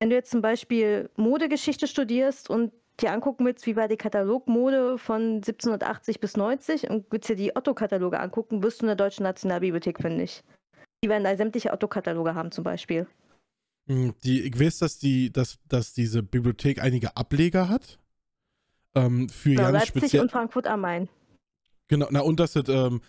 Wenn du jetzt zum Beispiel Modegeschichte studierst und dir angucken willst, wie war die Katalogmode von 1780 bis 90 und willst dir die Otto-Kataloge angucken, wirst du in der Deutschen Nationalbibliothek, finde ich. Die werden da sämtliche Otto-Kataloge haben zum Beispiel. Hm, die, ich weiß, dass, die, dass, dass diese Bibliothek einige Ableger hat. Ähm, für genau, ja, Leipzig und Frankfurt am Main. Genau, na und dass es, ähm,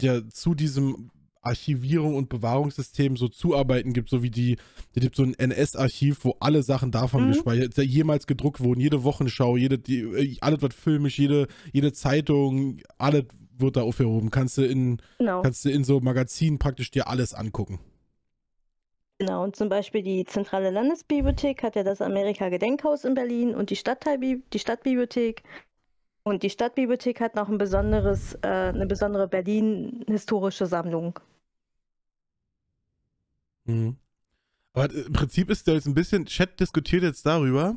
ja zu diesem Archivierung und Bewahrungssystem so Zuarbeiten gibt, so wie die, die gibt so ein NS-Archiv, wo alle Sachen davon mhm. gespeichert, jemals gedruckt wurden, jede Wochenschau, jede, die, alles wird filmisch, jede, jede Zeitung, alles wird da aufgehoben. Kannst du in, genau. kannst du in so Magazinen praktisch dir alles angucken. Genau, und zum Beispiel die Zentrale Landesbibliothek hat ja das Amerika-Gedenkhaus in Berlin und die, Stadtteil die Stadtbibliothek. Und die Stadtbibliothek hat noch ein besonderes, äh, eine besondere Berlin-historische Sammlung. Mhm. Aber äh, im Prinzip ist da jetzt ein bisschen, Chat diskutiert jetzt darüber,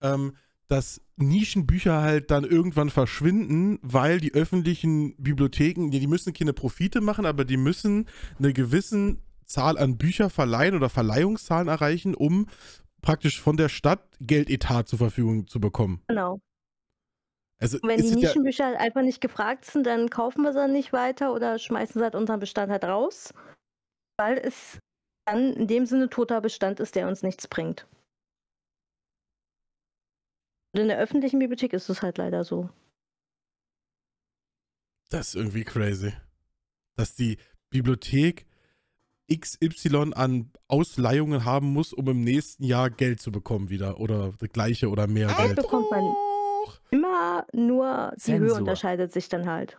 ähm, dass Nischenbücher halt dann irgendwann verschwinden, weil die öffentlichen Bibliotheken, die, müssen keine Profite machen, aber die müssen eine gewisse Zahl an Bücher verleihen oder Verleihungszahlen erreichen, um praktisch von der Stadt Geldetat zur Verfügung zu bekommen. Genau. Also wenn die Nischenbücher ja halt einfach nicht gefragt sind, dann kaufen wir sie nicht weiter oder schmeißen sie halt unseren Bestand halt raus, weil es dann in dem Sinne toter Bestand ist, der uns nichts bringt. Und in der öffentlichen Bibliothek ist es halt leider so. Das ist irgendwie crazy. Dass die Bibliothek XY an Ausleihungen haben muss, um im nächsten Jahr Geld zu bekommen wieder. Oder das gleiche oder mehr Geld. Geld bekommt man immer nur, die Zensur. Höhe unterscheidet sich dann halt.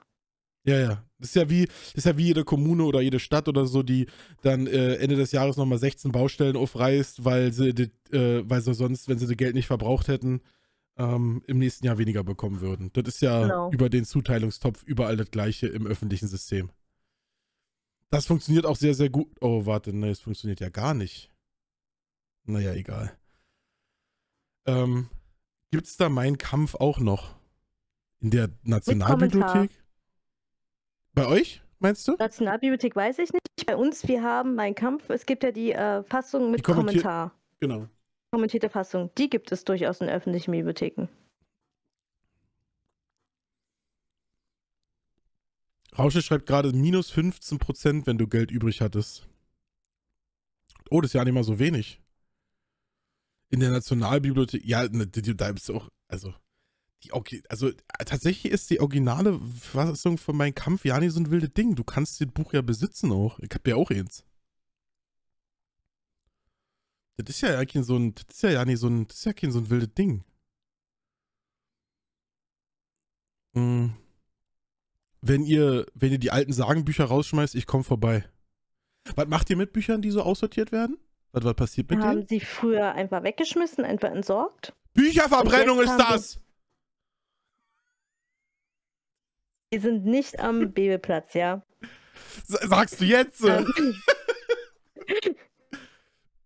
Ja, ja. Das ist ja wie, ist ja wie jede Kommune oder jede Stadt oder so, die dann äh, Ende des Jahres nochmal 16 Baustellen aufreißt, weil sie, die, äh, weil sie sonst, wenn sie das Geld nicht verbraucht hätten, ähm, im nächsten Jahr weniger bekommen würden. Das ist ja genau. über den Zuteilungstopf überall das Gleiche im öffentlichen System. Das funktioniert auch sehr, sehr gut. Oh, warte, ne, es funktioniert ja gar nicht. Naja, egal. Ähm, Gibt es da meinen Kampf auch noch? In der Nationalbibliothek? Bei euch, meinst du? Nationalbibliothek weiß ich nicht. Bei uns, wir haben meinen Kampf. Es gibt ja die äh, Fassung mit die Kommentar. Genau. Kommentierte Fassung. Die gibt es durchaus in öffentlichen Bibliotheken. Rausche schreibt gerade minus 15%, wenn du Geld übrig hattest. Oh, das ist ja nicht mal so wenig. In der Nationalbibliothek, ja, ne, da ist auch, also die, also äh, tatsächlich ist die originale Fassung von meinem Kampf ja nicht so ein wildes Ding. Du kannst das Buch ja besitzen auch. Ich hab ja auch eins. Das ist ja eigentlich so ein, das ist ja, ja nicht so ein, das ist ja kein so ein wildes Ding. Mm. Wenn ihr, wenn ihr die alten Sagenbücher rausschmeißt, ich komme vorbei. Was macht ihr mit Büchern, die so aussortiert werden? Was, was passiert mit haben denen? Haben sie früher einfach weggeschmissen, einfach entsorgt? Bücherverbrennung ist das! Wir sind nicht am Babyplatz, ja. Sagst du jetzt? Ähm,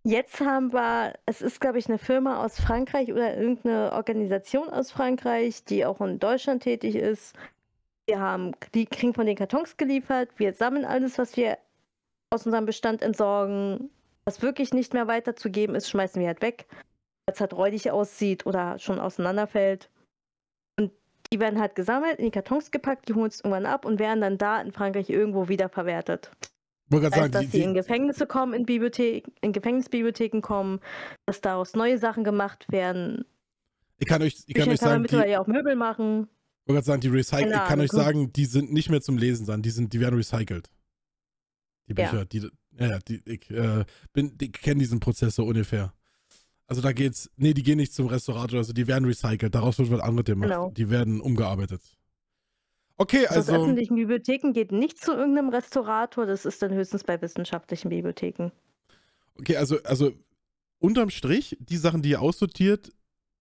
jetzt haben wir, es ist, glaube ich, eine Firma aus Frankreich oder irgendeine Organisation aus Frankreich, die auch in Deutschland tätig ist. Wir haben, die kriegen von den Kartons geliefert. Wir sammeln alles, was wir aus unserem Bestand entsorgen. Was wirklich nicht mehr weiterzugeben ist, schmeißen wir halt weg. Weil es halt räudig aussieht oder schon auseinanderfällt. Die werden halt gesammelt, in die Kartons gepackt, die holen es irgendwann ab und werden dann da in Frankreich irgendwo wiederverwertet. Ich Wollte das sagen, dass die, die, in Gefängnisse kommen, in, Bibliotheken, in Gefängnisbibliotheken kommen, dass daraus neue Sachen gemacht werden. Ich kann euch, ich kann euch sagen, die, ja auch Möbel machen. Ich wollte sagen, die recyceln. Ich kann euch sagen, die sind nicht mehr zum Lesen sein. Die sind, die werden recycelt. Die Bücher, ja. die, ja, die, ich äh, bin, ich kenne diesen Prozess so ungefähr. Also da geht's, nee, die gehen nicht zum Restaurator, also die werden recycelt. Daraus wird was anderes gemacht. Genau. Die werden umgearbeitet. Okay, also. Aus öffentlichen Bibliotheken geht nicht zu irgendeinem Restaurator, das ist dann höchstens bei wissenschaftlichen Bibliotheken. Okay, also, also unterm Strich, die Sachen, die ihr aussortiert,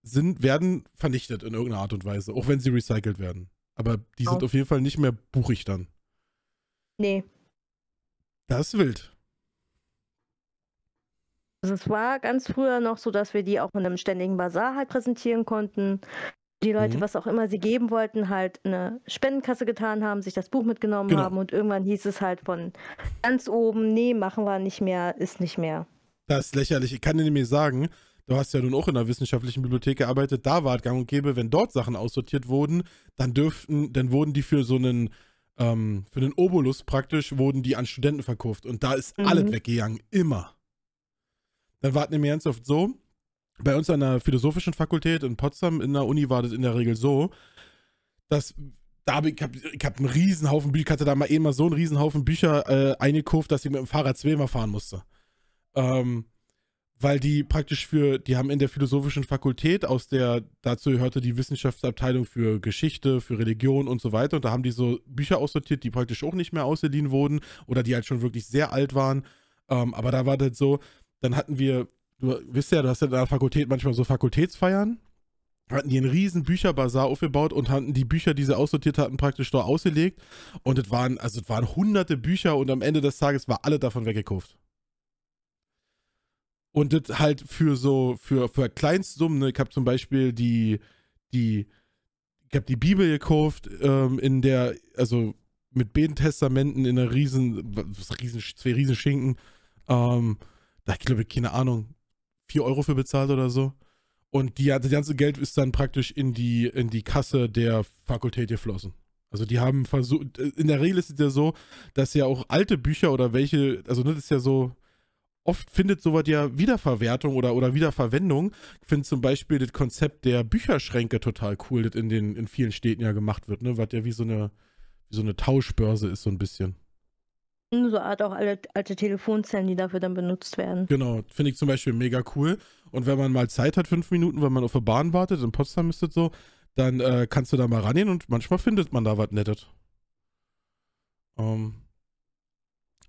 sind, werden vernichtet in irgendeiner Art und Weise, auch wenn sie recycelt werden. Aber die oh. sind genau. auf jeden Fall nicht mehr buchig dann. Nee. Das ist wild. Also es war ganz früher noch so, dass wir die auch in einem ständigen Bazar halt präsentieren konnten. Die Leute, mhm. was auch immer sie geben wollten, halt eine Spendenkasse getan haben, sich das Buch mitgenommen genau. haben und irgendwann hieß es halt von ganz oben, nee, machen wir nicht mehr, ist nicht mehr. Das ist lächerlich. Ich kann dir nämlich sagen, du hast ja nun auch in der wissenschaftlichen Bibliothek gearbeitet, da war es gang und gäbe, wenn dort Sachen aussortiert wurden, dann dürften, dann wurden die für so einen, ähm, für einen Obolus praktisch, wurden die an Studenten verkauft. Und da ist mhm. alles weggegangen, immer. Dann war es nämlich ganz oft so, bei uns an der philosophischen Fakultät in Potsdam in der Uni war das in der Regel so, dass da ich habe ich hab einen Riesenhaufen Bücher, hatte da mal eben mal so einen Riesenhaufen Bücher äh, eingekauft, dass ich mit dem Fahrrad zweimal fahren musste. Ähm, weil die praktisch für, die haben in der philosophischen Fakultät, aus der dazu gehörte die Wissenschaftsabteilung für Geschichte, für Religion und so weiter, und da haben die so Bücher aussortiert, die praktisch auch nicht mehr ausgeliehen wurden oder die halt schon wirklich sehr alt waren. Ähm, aber da war das so, dann hatten wir, du wisst ja, du hast ja in der Fakultät manchmal so Fakultätsfeiern. Hatten die einen riesen Bücherbazar aufgebaut und hatten die Bücher, die sie aussortiert hatten, praktisch dort ausgelegt. Und es waren, also es waren hunderte Bücher und am Ende des Tages war alle davon weggekauft. Und das halt für so, für, für Kleinstsummen, ne? ich habe zum Beispiel die, die, ich habe die Bibel gekauft, ähm, in der, also mit Beten-Testamenten in einer riesen, riesen zwei riesen Schinken, ähm, da ich glaube, keine Ahnung, 4 Euro für bezahlt oder so. Und die, das ganze Geld ist dann praktisch in die, in die Kasse der Fakultät geflossen. Also die haben versucht, in der Regel ist es ja so, dass ja auch alte Bücher oder welche, also ne, das ist ja so, oft findet sowas ja Wiederverwertung oder, oder Wiederverwendung. Ich finde zum Beispiel das Konzept der Bücherschränke total cool, das in, den, in vielen Städten ja gemacht wird, ne? was ja wie so eine, wie so eine Tauschbörse ist so ein bisschen so Art auch alle alte Telefonzellen, die dafür dann benutzt werden. Genau, finde ich zum Beispiel mega cool. Und wenn man mal Zeit hat, fünf Minuten, wenn man auf der Bahn wartet, in Potsdam ist das so, dann äh, kannst du da mal rangehen und manchmal findet man da was Nettes. Ähm,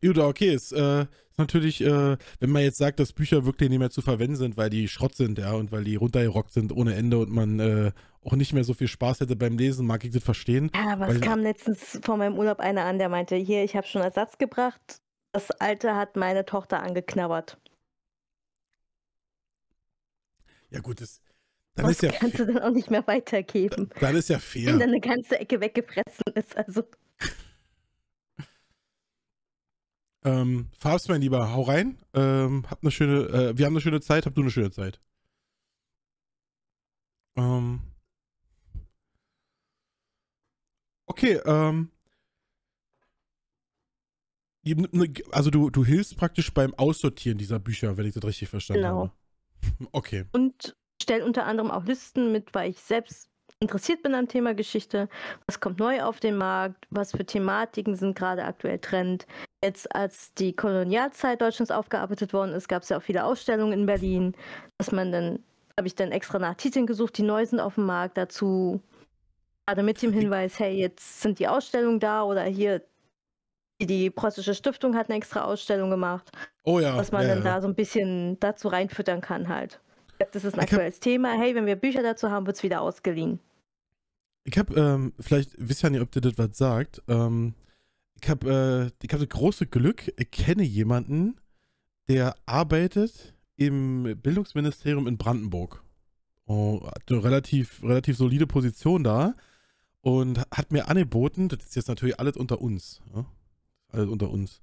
oder okay, ist, äh, ist natürlich, äh, wenn man jetzt sagt, dass Bücher wirklich nicht mehr zu verwenden sind, weil die Schrott sind, ja, und weil die runtergerockt sind ohne Ende und man äh, auch nicht mehr so viel Spaß hätte beim Lesen, mag ich das verstehen. aber es kam letztens vor meinem Urlaub einer an, der meinte, hier, ich habe schon Ersatz gebracht, das Alte hat meine Tochter angeknabbert. Ja gut, das, dann das ist ja kannst du dann auch nicht mehr weitergeben. Dann ist ja fair. Wenn dann eine ganze Ecke weggefressen ist, also... Ähm, Farbs, mein Lieber, hau rein. Ähm, habt eine schöne, äh, wir haben eine schöne Zeit, habt du eine schöne Zeit. Ähm. Okay, ähm. Ne, ne, also du, du hilfst praktisch beim Aussortieren dieser Bücher, wenn ich das richtig verstanden genau. habe. Okay. Und stell unter anderem auch Listen mit, weil ich selbst interessiert bin am Thema Geschichte, was kommt neu auf den Markt, was für Thematiken sind gerade aktuell Trend. Jetzt, als die Kolonialzeit Deutschlands aufgearbeitet worden ist, gab es ja auch viele Ausstellungen in Berlin, dass man dann, habe ich dann extra nach Titeln gesucht, die neu sind auf dem Markt dazu. Gerade mit dem Hinweis, hey, jetzt sind die Ausstellungen da oder hier die preußische Stiftung hat eine extra Ausstellung gemacht. Oh ja. Dass man ja, dann ja. da so ein bisschen dazu reinfüttern kann halt. Das ist ein aktuelles Thema. Hey, wenn wir Bücher dazu haben, wird es wieder ausgeliehen. Ich hab, ähm, vielleicht wisst ihr ja nicht, ob dir das was sagt. Ähm, ich hab, äh, ich hab das große Glück, ich kenne jemanden, der arbeitet im Bildungsministerium in Brandenburg. Oh, hat eine relativ, relativ solide Position da und hat mir angeboten, das ist jetzt natürlich alles unter uns, ja? alles unter uns,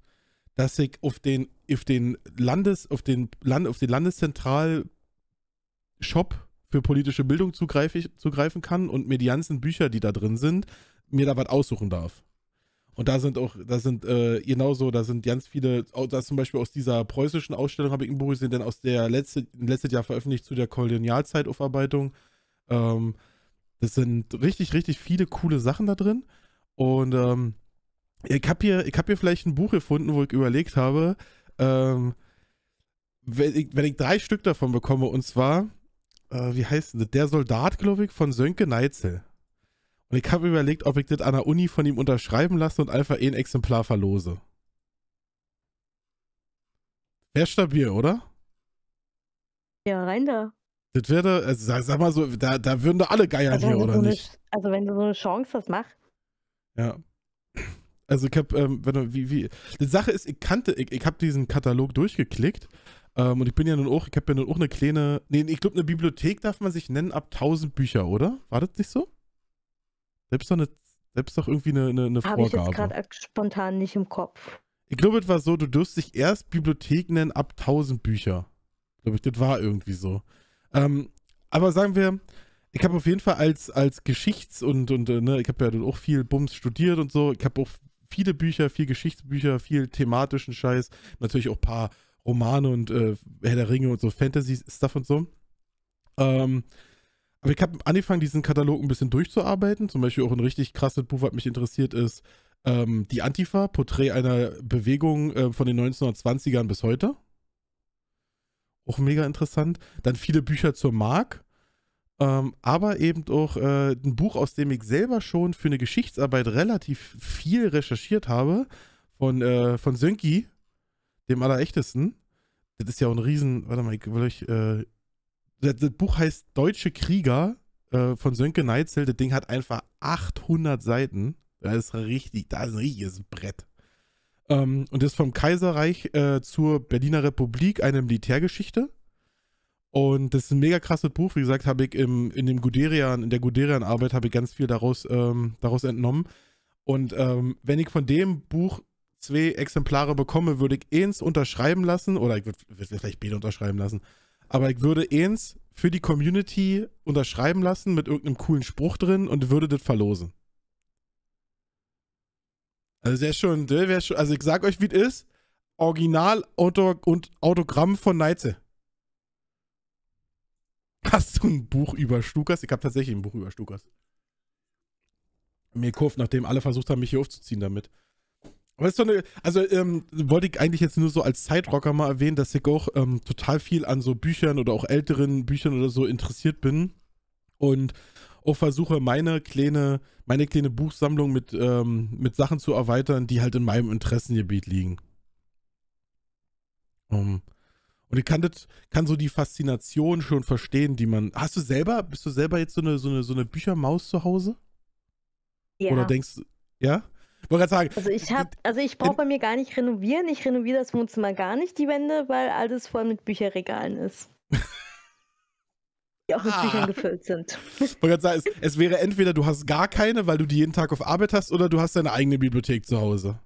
dass ich auf den, auf den Landes, auf den Land, auf den Landeszentral-Shop für politische Bildung zugreif zugreifen kann und mir die ganzen Bücher, die da drin sind, mir da was aussuchen darf. Und da sind auch, da sind äh, genauso, da sind ganz viele, da zum Beispiel aus dieser preußischen Ausstellung habe ich ein Buch gesehen, denn aus der letzte, letztes Jahr veröffentlicht zu der Kolonialzeitaufarbeitung. Ähm, das sind richtig, richtig viele coole Sachen da drin. Und ähm, ich habe hier, hab hier vielleicht ein Buch gefunden, wo ich überlegt habe, ähm, wenn, ich, wenn ich drei Stück davon bekomme, und zwar äh, wie heißt das? Der Soldat, glaube ich, von Sönke Neitzel. Und ich habe überlegt, ob ich das an der Uni von ihm unterschreiben lasse und einfach ein Exemplar verlose. Wäre stabil, oder? Ja, rein da. Das wäre, also sag, sag, mal so, da, da würden da alle geiern also hier, oder so nicht? Eine, also wenn du so eine Chance hast, mach. Ja. Also ich habe, ähm, wenn du, wie, wie, die Sache ist, ich kannte, ich, ich habe diesen Katalog durchgeklickt ähm, und ich bin ja nun auch, ich habe ja nun auch eine kleine, nee, ich glaube, eine Bibliothek darf man sich nennen ab 1000 Bücher, oder? War das nicht so? Selbst doch, eine, selbst doch irgendwie eine, eine, eine Vorgabe. Habe ich jetzt gerade spontan nicht im Kopf. Ich glaube, es war so, du dürfst dich erst Bibliothek nennen ab 1000 Bücher. Glaube Ich das war irgendwie so. Ähm, aber sagen wir, ich habe auf jeden Fall als, als Geschichts- und, und äh, ne, ich habe ja dann auch viel Bums studiert und so. Ich habe auch viele Bücher, viel Geschichtsbücher, viel thematischen Scheiß, natürlich auch ein paar Romane und äh, Herr der Ringe und so Fantasy-Stuff und so. Ähm, aber ich habe angefangen, diesen Katalog ein bisschen durchzuarbeiten. Zum Beispiel auch ein richtig krasses Buch, was mich interessiert, ist ähm, Die Antifa, Porträt einer Bewegung äh, von den 1920ern bis heute. Auch mega interessant. Dann viele Bücher zur Mark. Ähm, aber eben auch äh, ein Buch, aus dem ich selber schon für eine Geschichtsarbeit relativ viel recherchiert habe, von, äh, von Sönki, dem allerechtesten. Das ist ja auch ein Riesen. Warte mal, ich will euch. Äh, das, das, Buch heißt Deutsche Krieger äh, von Sönke Neitzel. Das Ding hat einfach 800 Seiten. Das ist richtig, das ist ein richtiges Brett. Ähm, und das ist vom Kaiserreich äh, zur Berliner Republik, eine Militärgeschichte. Und das ist ein mega krasses Buch. Wie gesagt, habe ich im, in dem Guderian, in der Guderian-Arbeit ganz viel daraus, ähm, daraus entnommen. Und ähm, wenn ich von dem Buch zwei Exemplare bekomme, würde ich eins unterschreiben lassen, oder ich würde, vielleicht beide unterschreiben lassen, aber ich würde eins für die Community unterschreiben lassen mit irgendeinem coolen Spruch drin und würde das verlosen. Also der schon, der ne? schon, also ich sag euch, wie es ist. Original -Auto und Autogramm von Neize. Hast du ein Buch über Stukas? Ich habe tatsächlich ein Buch über Stukas. Mir kurft, nachdem alle versucht haben, mich hier aufzuziehen damit. Aber ist doch eine, also ähm, wollte ich eigentlich jetzt nur so als Zeitrocker mal erwähnen, dass ich auch ähm, total viel an so Büchern oder auch älteren Büchern oder so interessiert bin und auch versuche meine kleine, meine kleine Buchsammlung mit, ähm, mit Sachen zu erweitern, die halt in meinem Interessengebiet liegen. Um, ähm, und ich kann, das, kann so die Faszination schon verstehen, die man. Hast du selber, bist du selber jetzt so eine, so eine, so eine Büchermaus zu Hause? Ja. Oder denkst du, ja? Ich wollte gerade sagen. Also ich habe, also ich brauche bei mir gar nicht renovieren. Ich renoviere das Wohnzimmer gar nicht, die Wände, weil alles voll mit Bücherregalen ist. die auch mit ah. Büchern gefüllt sind. Ich wollte gerade sagen, es, es wäre entweder du hast gar keine, weil du die jeden Tag auf Arbeit hast, oder du hast deine eigene Bibliothek zu Hause.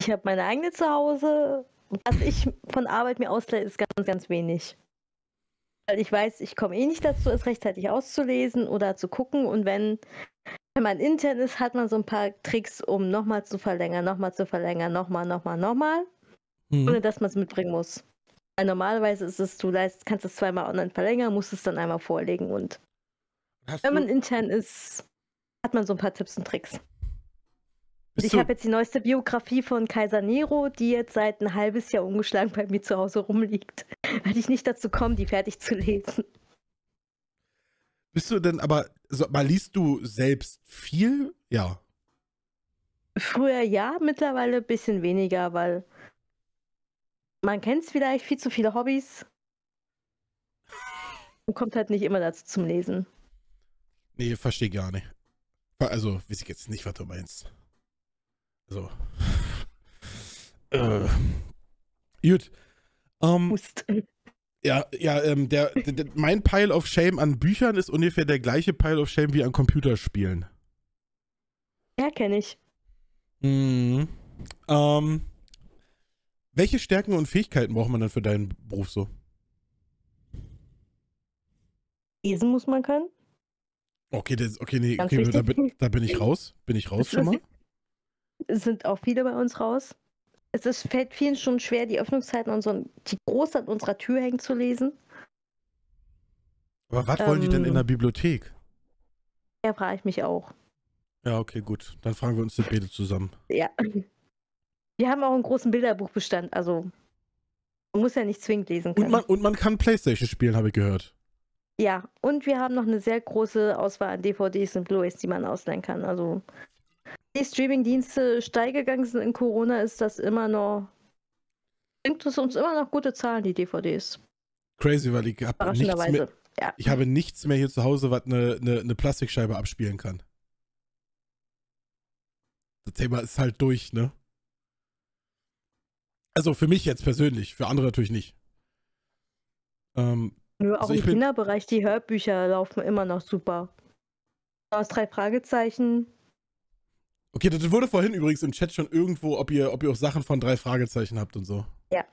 Ich habe meine eigene zu Hause. Was ich von Arbeit mir ausleihe, ist ganz, ganz wenig. Weil ich weiß, ich komme eh nicht dazu, es rechtzeitig auszulesen oder zu gucken. Und wenn, wenn man intern ist, hat man so ein paar Tricks, um nochmal zu verlängern, nochmal zu verlängern, nochmal, nochmal, nochmal. Mhm. Ohne dass man es mitbringen muss. Weil normalerweise ist es, du leist, kannst es zweimal online verlängern, musst es dann einmal vorlegen und Hast wenn man intern ist, hat man so ein paar Tipps und Tricks. Bist ich habe jetzt die neueste Biografie von Kaiser Nero, die jetzt seit ein halbes Jahr ungeschlagen bei mir zu Hause rumliegt, weil ich nicht dazu komme, die fertig zu lesen. Bist du denn aber, so, mal liest du selbst viel? Ja. Früher ja, mittlerweile ein bisschen weniger, weil man kennt es vielleicht, viel zu viele Hobbys. Und kommt halt nicht immer dazu zum Lesen. Nee, verstehe gar nicht. Also, weiß ich jetzt nicht, was du meinst. So. Also, äh. Gut. Ähm, ja, ja, ähm, der, der, der, mein Pile of Shame an Büchern ist ungefähr der gleiche Pile of Shame wie an Computerspielen. Ja, kenne ich. Mhm. Ähm, welche Stärken und Fähigkeiten braucht man dann für deinen Beruf so? Lesen muss man können. Okay, das, okay, nee, okay, da da, bin, ich raus. Bin ich raus schon mal? Es sind auch viele bei uns raus es ist, fällt vielen schon schwer, die Öffnungszeiten und so, die an unserer Tür hängen zu lesen. Aber was ähm, wollen die denn in ähm. der Bibliothek? Ja, frage ich mich auch. Ja, okay, gut. Dann fragen wir uns die Bete zusammen. Ja. Wir haben auch einen großen Bilderbuchbestand, also man muss ja nicht zwingend lesen können. Und man, und man kann Playstation spielen, habe ich gehört. Ja, und wir haben noch eine sehr große Auswahl an DVDs und Blu-rays, die man ausleihen kann. Also die Streamingdienste steil gegangen sind in Corona, ist das immer noch. Bringt es uns immer noch gute Zahlen, die DVDs. Crazy, weil ich habe nichts ja. ich nichts mehr hier zu Hause, was eine, eine, eine Plastikscheibe abspielen kann. Das Thema ist halt durch, ne? Also für mich jetzt persönlich, für andere natürlich nicht. Ähm, Nö, auch also im Kinderbereich, die Hörbücher laufen immer noch super. Aus drei Fragezeichen Okay, das wurde vorhin übrigens im Chat schon irgendwo, ob ihr, ob ihr auch Sachen von drei Fragezeichen habt und so. Ja.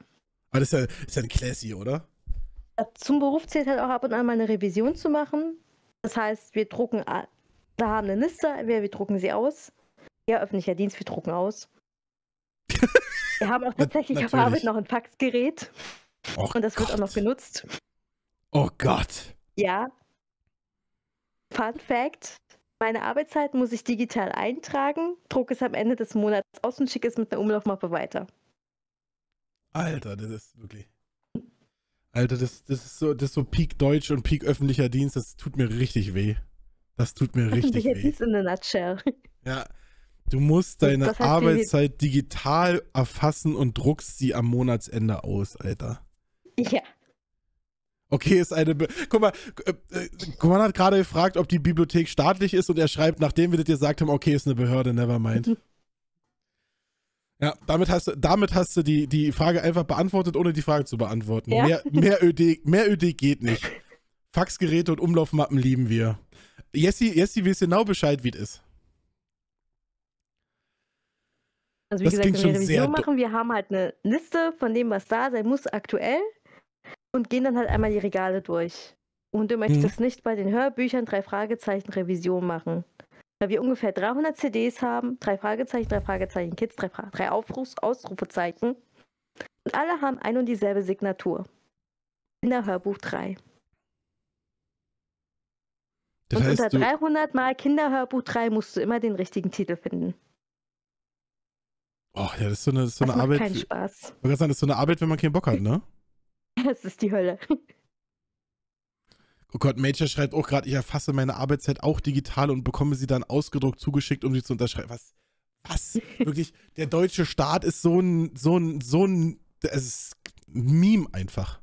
Aber das ist ja, ist ja ein Classy, oder? Zum Beruf zählt halt auch ab und an mal eine Revision zu machen. Das heißt, wir drucken, da haben eine Liste, wir, wir drucken sie aus. Ja, öffentlicher Dienst, wir drucken aus. wir haben auch tatsächlich auf Arbeit noch ein Faxgerät. Oh und das Gott. wird auch noch genutzt. Oh Gott. Ja. Fun Fact: meine Arbeitszeit muss ich digital eintragen, druck es am Ende des Monats aus und schicke es mit einer Umlaufmappe weiter. Alter, das ist wirklich. Alter, das, das ist so, das ist so Peak Deutsch und Peak öffentlicher Dienst, das tut mir richtig weh. Das tut mir richtig weh. Dienst in a nutshell. Ja. Du musst deine Arbeitszeit digital erfassen und druckst sie am Monatsende aus, Alter. Ja. Okay, ist eine. Be Guck mal, äh, Kuman hat gerade gefragt, ob die Bibliothek staatlich ist und er schreibt, nachdem wir das gesagt haben, okay, ist eine Behörde, nevermind. Ja, damit hast du, damit hast du die, die Frage einfach beantwortet, ohne die Frage zu beantworten. Ja. Mehr, mehr, ÖD, mehr ÖD geht nicht. Faxgeräte und Umlaufmappen lieben wir. Jessi, Jessi weiß genau Bescheid, wie es ist. Also wie das gesagt, wenn wir Revision machen, wir haben halt eine Liste von dem, was da sein muss, aktuell und gehen dann halt einmal die Regale durch. Und du mhm. möchtest mhm. nicht bei den Hörbüchern drei Fragezeichen Revision machen. Weil wir ungefähr 300 CDs haben, drei Fragezeichen, drei Fragezeichen Kids, drei, Fra drei Aufrufs, Ausrufezeichen. Und alle haben ein und dieselbe Signatur. In der Hörbuch 3. Das und heißt, unter 300 Mal Kinderhörbuch 3 musst du immer den richtigen Titel finden. Och, ja, das ist so eine, das ist so das eine Arbeit. Keinen Spaß. Ich sagen, das ist so eine Arbeit, wenn man keinen Bock hat, ne? Es ist die Hölle. Oh Gott, Major schreibt auch gerade, ich erfasse meine Arbeitszeit auch digital und bekomme sie dann ausgedruckt zugeschickt, um sie zu unterschreiben. Was? Was? Wirklich, der deutsche Staat ist so ein, so ein, so ein, es ist Meme einfach.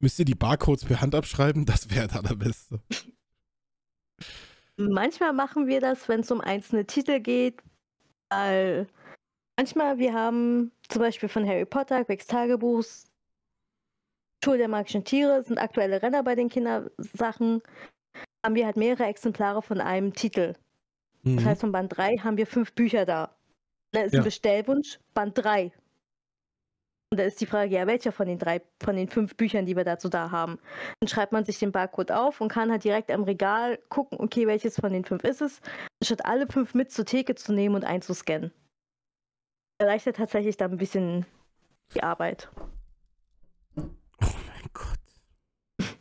Müsst ihr die Barcodes per Hand abschreiben? Das wäre der allerbeste. Manchmal machen wir das, wenn es um einzelne Titel geht, weil manchmal wir haben zum Beispiel von Harry Potter, Gregs Tagebuchs, Schule der magischen Tiere sind aktuelle Renner bei den Kindersachen. Haben wir halt mehrere Exemplare von einem Titel. Mhm. Das heißt, von Band 3 haben wir fünf Bücher da. Da ist ja. ein Bestellwunsch, Band 3. Und da ist die Frage, ja, welcher von den drei, von den fünf Büchern, die wir dazu da haben. Dann schreibt man sich den Barcode auf und kann halt direkt am Regal gucken, okay, welches von den fünf ist es, statt alle fünf mit zur Theke zu nehmen und einzuscannen erleichtert tatsächlich dann ein bisschen die Arbeit. Oh mein Gott.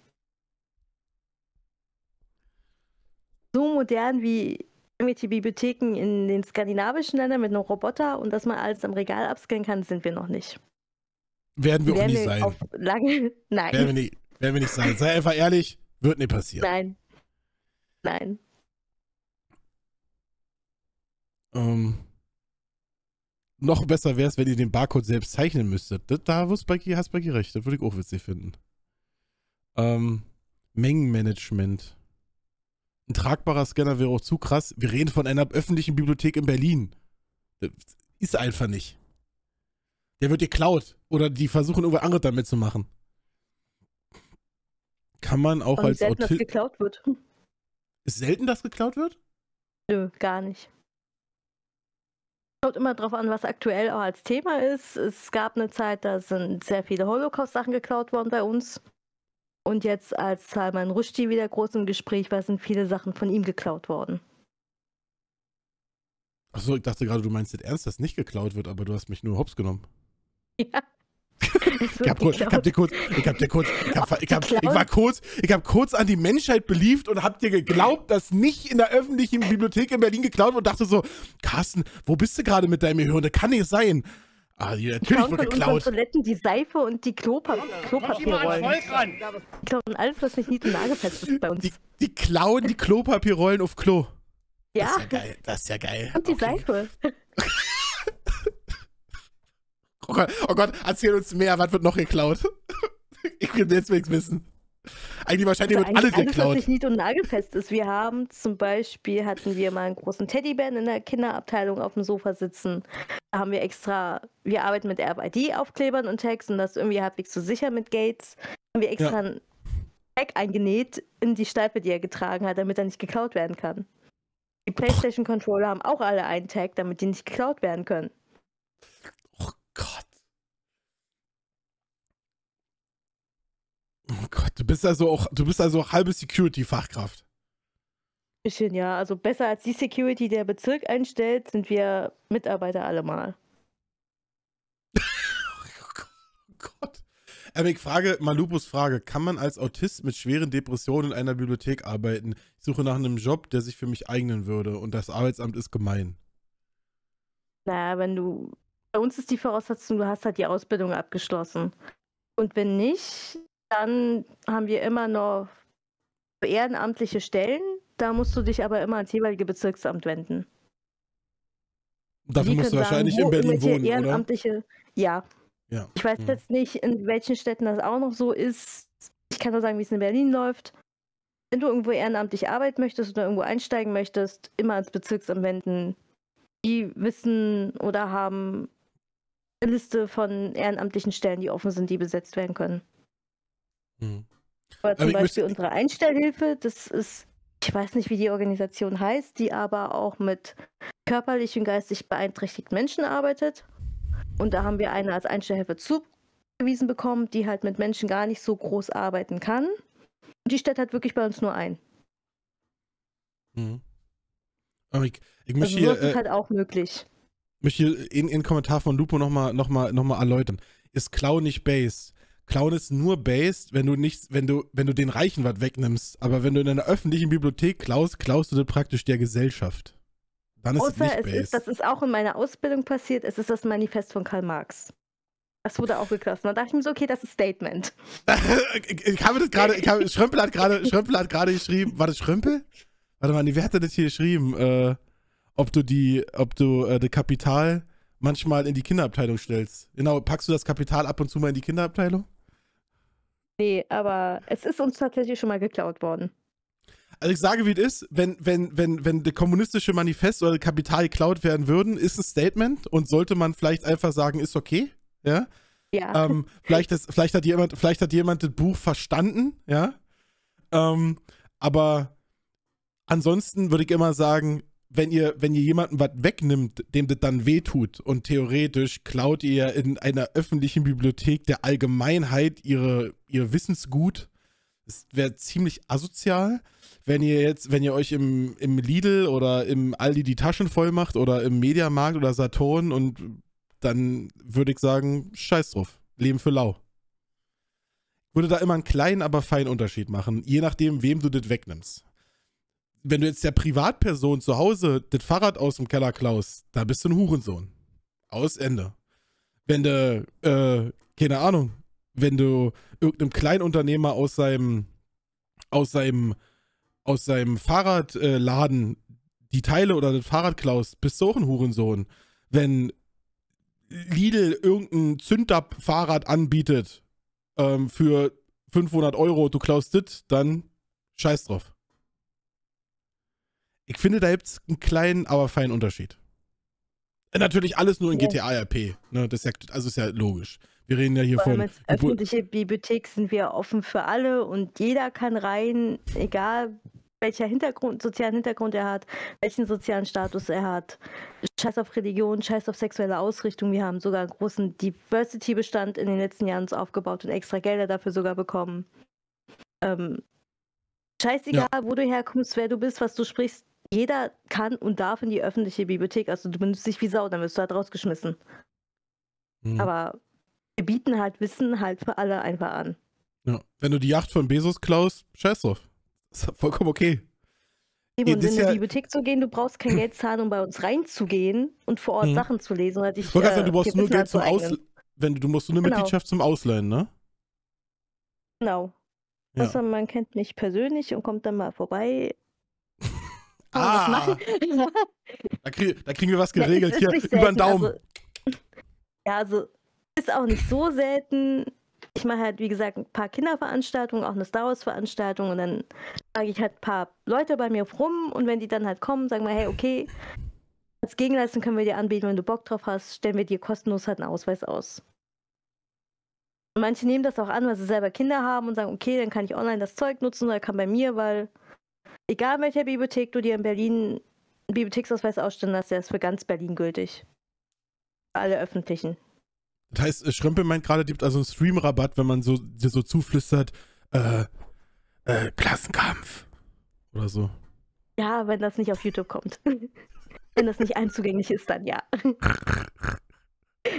So modern wie irgendwelche Bibliotheken in den skandinavischen Ländern mit einem Roboter und dass man alles am Regal abscannen kann, sind wir noch nicht. Werden wir werden auch nicht sein. Auf lange, nein. Werden wir, nicht, werden wir nicht sein. Sei einfach ehrlich, wird nicht passieren. Nein. Nein. Ähm noch besser wäre es, wenn ihr den Barcode selbst zeichnen müsstet. Da hast du bei Becky recht. Das würde ich auch witzig finden. Ähm, Mengenmanagement. Ein tragbarer Scanner wäre auch zu krass. Wir reden von einer öffentlichen Bibliothek in Berlin. Das ist einfach nicht. Der wird geklaut. Oder die versuchen, irgendwas anderes damit zu machen. Kann man auch Und als selten, dass geklaut wird. Ist selten, dass geklaut wird? Nö, gar nicht. Kommt immer darauf an, was aktuell auch als Thema ist. Es gab eine Zeit, da sind sehr viele Holocaust-Sachen geklaut worden bei uns. Und jetzt, als Salman Rushdie wieder groß im Gespräch war, sind viele Sachen von ihm geklaut worden. Achso, ich dachte gerade, du meinst jetzt ernst, dass nicht geklaut wird, aber du hast mich nur hops genommen. Ja. ich hab, ich hab dir kurz, ich hab dir kurz, ich, hab, ich, hab, ich war kurz, ich hab kurz an die Menschheit beliebt und hab dir geglaubt, dass nicht in der öffentlichen Bibliothek in Berlin geklaut und dachte so, Carsten, wo bist du gerade mit deinem Gehirn? Das kann nicht sein. Ah, die natürlich wurde geklaut. Toiletten die Seife und die Klopa Klopapierrollen. Die klauen alles, was nicht nied- und nagelfest ist bei uns. Die, die klauen die Klopapierrollen auf Klo. Ja. Das ist ja geil. Das ist ja geil. Und die okay. Seife. Oh Gott, oh Gott, erzähl uns mehr, was wird noch geklaut? ich will jetzt nichts wissen. Eigentlich wahrscheinlich also wird alles alles, geklaut. Alles, was nicht und nagelfest ist. Wir haben zum Beispiel, hatten wir mal einen großen Teddybären in der Kinderabteilung auf dem Sofa sitzen. Da haben wir extra, wir arbeiten mit RFID-Aufklebern und Tags und das irgendwie halbwegs so sicher mit Gates. Haben wir extra ja. einen Tag eingenäht in die Steife, die er getragen hat, damit er nicht geklaut werden kann. Die PlayStation-Controller haben auch alle einen Tag, damit die nicht geklaut werden können. Oh Gott, du bist also auch, du bist also auch halbe Security-Fachkraft. Bisschen, ja. Also besser als die Security, der Bezirk einstellt, sind wir Mitarbeiter allemal. oh Gott. Erik, Frage, Malupus Frage. Kann man als Autist mit schweren Depressionen in einer Bibliothek arbeiten? Ich suche nach einem Job, der sich für mich eignen würde und das Arbeitsamt ist gemein. Naja, wenn du. Bei uns ist die Voraussetzung, du hast halt die Ausbildung abgeschlossen. Und wenn nicht, dann haben wir immer noch ehrenamtliche Stellen. Da musst du dich aber immer ans jeweilige Bezirksamt wenden. Dafür Die musst du wahrscheinlich sagen, in Berlin wohnen, ehrenamtliche, oder? Ja. ja. Ich weiß mhm. jetzt nicht, in welchen Städten das auch noch so ist. Ich kann nur sagen, wie es in Berlin läuft. Wenn du irgendwo ehrenamtlich arbeiten möchtest oder irgendwo einsteigen möchtest, immer ans Bezirksamt wenden. Die wissen oder haben eine Liste von ehrenamtlichen Stellen, die offen sind, die besetzt werden können. Hm. Aber zum aber Beispiel unsere Einstellhilfe, das ist, ich weiß nicht, wie die Organisation heißt, die aber auch mit körperlich und geistig beeinträchtigten Menschen arbeitet. Und da haben wir eine als Einstellhilfe zugewiesen bekommen, die halt mit Menschen gar nicht so groß arbeiten kann. Und die stellt halt wirklich bei uns nur ein. Mhm. Aber ich, ich möchte also, hier, das ist äh, halt auch möglich. Ich möchte hier in den Kommentar von Lupo nochmal noch mal, noch mal erläutern. Ist Clown nicht Base? Clown ist nur based, wenn du nicht, wenn du, wenn du den Reichen was wegnimmst. Aber wenn du in einer öffentlichen Bibliothek klaust, klaust du praktisch der Gesellschaft. Dann ist Außer es, es ist, das ist auch in meiner Ausbildung passiert, es ist das Manifest von Karl Marx. Das wurde auch geklassen. Da dachte ich mir so, okay, das ist Statement. ich habe das gerade, hab, Schrömpel hat gerade, Schrömpel hat gerade geschrieben, war das Schrömpel? Warte mal, wer hat das hier geschrieben? Äh, ob du die, ob du äh, das Kapital manchmal in die Kinderabteilung stellst. Genau, packst du das Kapital ab und zu mal in die Kinderabteilung? Nee, aber es ist uns tatsächlich schon mal geklaut worden. Also ich sage, wie es ist, wenn, wenn, wenn, wenn der kommunistische Manifest oder Kapital geklaut werden würden, ist ein Statement und sollte man vielleicht einfach sagen, ist okay, ja. Ja. Ähm, vielleicht, ist, vielleicht, hat jemand, vielleicht hat jemand das Buch verstanden, ja. Ähm, aber ansonsten würde ich immer sagen, wenn ihr, wenn ihr jemanden was wegnimmt, dem das dann wehtut und theoretisch klaut ihr in einer öffentlichen Bibliothek der Allgemeinheit ihre ihr Wissensgut. Es wäre ziemlich asozial, wenn ihr jetzt, wenn ihr euch im, im Lidl oder im Aldi die Taschen voll macht oder im Mediamarkt oder Saturn und dann würde ich sagen, scheiß drauf. Leben für lau. Ich Würde da immer einen kleinen, aber feinen Unterschied machen, je nachdem, wem du das wegnimmst. Wenn du jetzt der Privatperson zu Hause das Fahrrad aus dem Keller klaust, da bist du ein Hurensohn. Aus Ende. Wenn du, äh, keine Ahnung, wenn du irgendeinem Kleinunternehmer aus seinem, aus seinem, aus seinem Fahrradladen die Teile oder das Fahrrad klaust, bist du auch ein Hurensohn. Wenn Lidl irgendein Zündab-Fahrrad anbietet ähm, für 500 Euro, du klaust das, dann scheiß drauf. Ich finde, da gibt es einen kleinen, aber feinen Unterschied. Natürlich alles nur in GTA-RP. Ne? Das ist ja, also ist ja logisch. Wir reden ja hier Vor allem von. Als öffentliche Bibliothek sind wir offen für alle und jeder kann rein, egal welcher Hintergrund, sozialen Hintergrund er hat, welchen sozialen Status er hat. Scheiß auf Religion, scheiß auf sexuelle Ausrichtung. Wir haben sogar einen großen Diversity-Bestand in den letzten Jahren aufgebaut und extra Gelder dafür sogar bekommen. Ähm, scheißegal, ja. wo du herkommst, wer du bist, was du sprichst, jeder kann und darf in die öffentliche Bibliothek. Also du benutzt dich wie Sau, dann wirst du halt rausgeschmissen. Mhm. Aber wir bieten halt Wissen halt für alle einfach an. Ja. Wenn du die Yacht von Bezos klaust, scheiß drauf. Ist vollkommen okay. Eben, und in die Bibliothek zu gehen, du brauchst kein Geld zahlen, um bei uns reinzugehen und vor Ort mhm. Sachen zu lesen. Oder dich, ich äh, sagen, du brauchst nur Geld zum Ausleihen. Wenn du, du musst nur eine genau. Mitgliedschaft zum Ausleihen, ne? Genau. Ja. Außer man kennt mich persönlich und kommt dann mal vorbei. ah! da, krieg, da, kriegen wir was geregelt ja, hier. Über den Daumen. Also, ja, also ist auch nicht so selten. Ich mache halt, wie gesagt, ein paar Kinderveranstaltungen, auch eine Star Wars-Veranstaltung und dann frage ich halt ein paar Leute bei mir rum und wenn die dann halt kommen, sagen wir, hey, okay, als Gegenleistung können wir dir anbieten, wenn du Bock drauf hast, stellen wir dir kostenlos halt einen Ausweis aus. Und manche nehmen das auch an, weil sie selber Kinder haben und sagen, okay, dann kann ich online das Zeug nutzen oder kann bei mir, weil egal welcher Bibliothek du dir in Berlin einen Bibliotheksausweis ausstellen lässt, der ist für ganz Berlin gültig. Alle öffentlichen. Das heißt, äh, Schrömpel meint gerade, gibt also einen Stream-Rabatt, wenn man so, dir so zuflüstert, äh, äh, Klassenkampf oder so. Ja, wenn das nicht auf YouTube kommt. wenn das nicht einzugänglich ist, dann ja.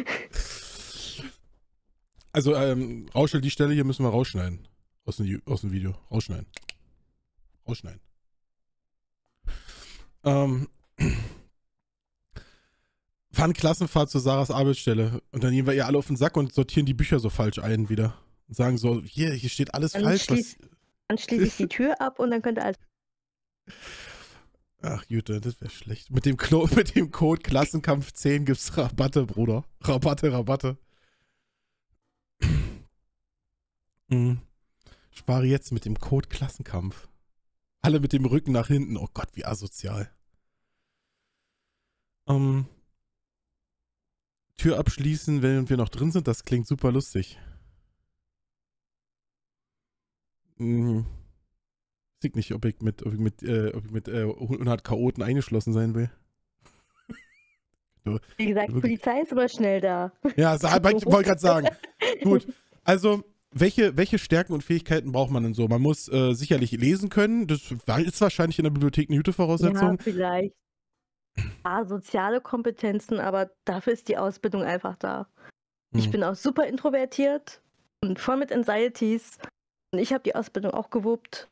Also, ähm, Rauschel, die Stelle hier müssen wir rausschneiden. Aus dem, aus dem Video. Rausschneiden. Rausschneiden. Ähm. fahren Klassenfahrt zu Sarahs Arbeitsstelle und dann nehmen wir ihr alle auf den Sack und sortieren die Bücher so falsch ein wieder. Und sagen so, hier, hier steht alles dann falsch. Schließ, was... Dann schließe ich die Tür ab und dann könnte alles. Ach Jutta, das wäre schlecht. Mit dem, Klo mit dem Code Klassenkampf 10 gibt es Rabatte, Bruder. Rabatte, Rabatte. mhm. Spare jetzt mit dem Code Klassenkampf. Alle mit dem Rücken nach hinten. Oh Gott, wie asozial. Ähm, Tür abschließen, wenn wir noch drin sind, das klingt super lustig. Mhm. Ich weiß nicht, ob ich mit, ob ich mit, äh, ob ich mit äh, 100 Chaoten eingeschlossen sein will. Wie gesagt, die Polizei ist aber schnell da. Ja, ich wollte gerade sagen. Gut, also welche, welche Stärken und Fähigkeiten braucht man denn so? Man muss äh, sicherlich lesen können. Das ist wahrscheinlich in der Bibliothek eine gute Voraussetzung. Ja, vielleicht soziale Kompetenzen, aber dafür ist die Ausbildung einfach da. Hm. Ich mhm. bin auch super introvertiert und voll mit Anxieties. Und ich habe die Ausbildung auch gewuppt.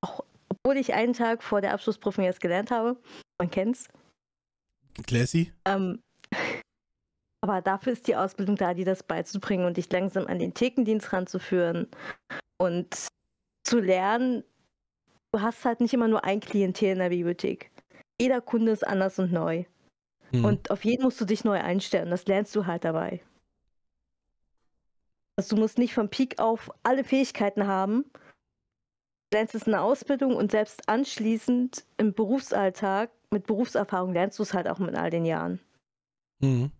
Auch, obwohl ich einen Tag vor der Abschlussprüfung jetzt gelernt habe. Man kennt's. Classy. Ähm, aber dafür ist die Ausbildung da, dir das beizubringen und dich langsam an den Thekendienst ranzuführen und zu lernen, du hast halt nicht immer nur ein Klientel in der Bibliothek jeder Kunde ist anders und neu. Mhm. Und auf jeden musst du dich neu einstellen. Das lernst du halt dabei. Also du musst nicht vom Peak auf alle Fähigkeiten haben. Du lernst es in der Ausbildung und selbst anschließend im Berufsalltag mit Berufserfahrung lernst du es halt auch mit all den Jahren. Mhm.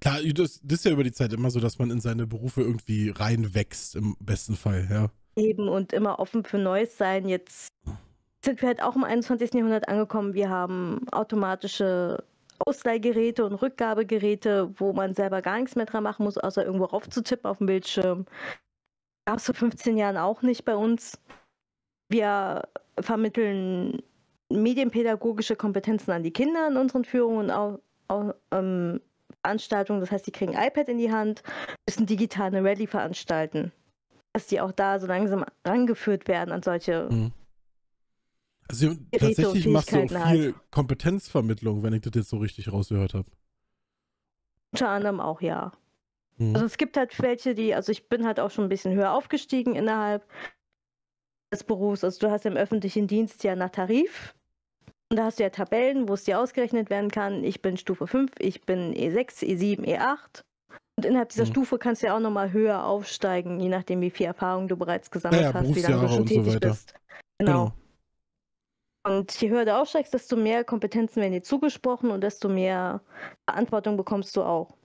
Klar, das, das, ist ja über die Zeit immer so, dass man in seine Berufe irgendwie reinwächst, im besten Fall, ja. Eben und immer offen für Neues sein. Jetzt sind wir halt auch im 21. Jahrhundert angekommen. Wir haben automatische Ausleihgeräte und Rückgabegeräte, wo man selber gar nichts mehr dran machen muss, außer irgendwo rauf zu tippen auf dem Bildschirm. Gab es vor 15 Jahren auch nicht bei uns. Wir vermitteln medienpädagogische Kompetenzen an die Kinder in unseren Führungen und ähm, Veranstaltungen. Das heißt, die kriegen ein iPad in die Hand, müssen digital eine Rallye veranstalten. Dass die auch da so langsam rangeführt werden an solche mhm. Also tatsächlich machst du auch halt. viel hat. Kompetenzvermittlung, wenn ich das jetzt so richtig rausgehört habe. Unter anderem auch, ja. Mhm. Also es gibt halt welche, die, also ich bin halt auch schon ein bisschen höher aufgestiegen innerhalb des Berufs. Also du hast im öffentlichen Dienst ja nach Tarif. Und da hast du ja Tabellen, wo es dir ausgerechnet werden kann. Ich bin Stufe 5, ich bin E6, E7, E8. Und innerhalb dieser mhm. Stufe kannst du ja auch nochmal höher aufsteigen, je nachdem, wie viel Erfahrung du bereits gesammelt naja, hast, wie lange du schon tätig so bist. genau. genau. Und je höher du aufsteigst, desto mehr Kompetenzen werden dir zugesprochen und desto mehr Verantwortung bekommst du auch.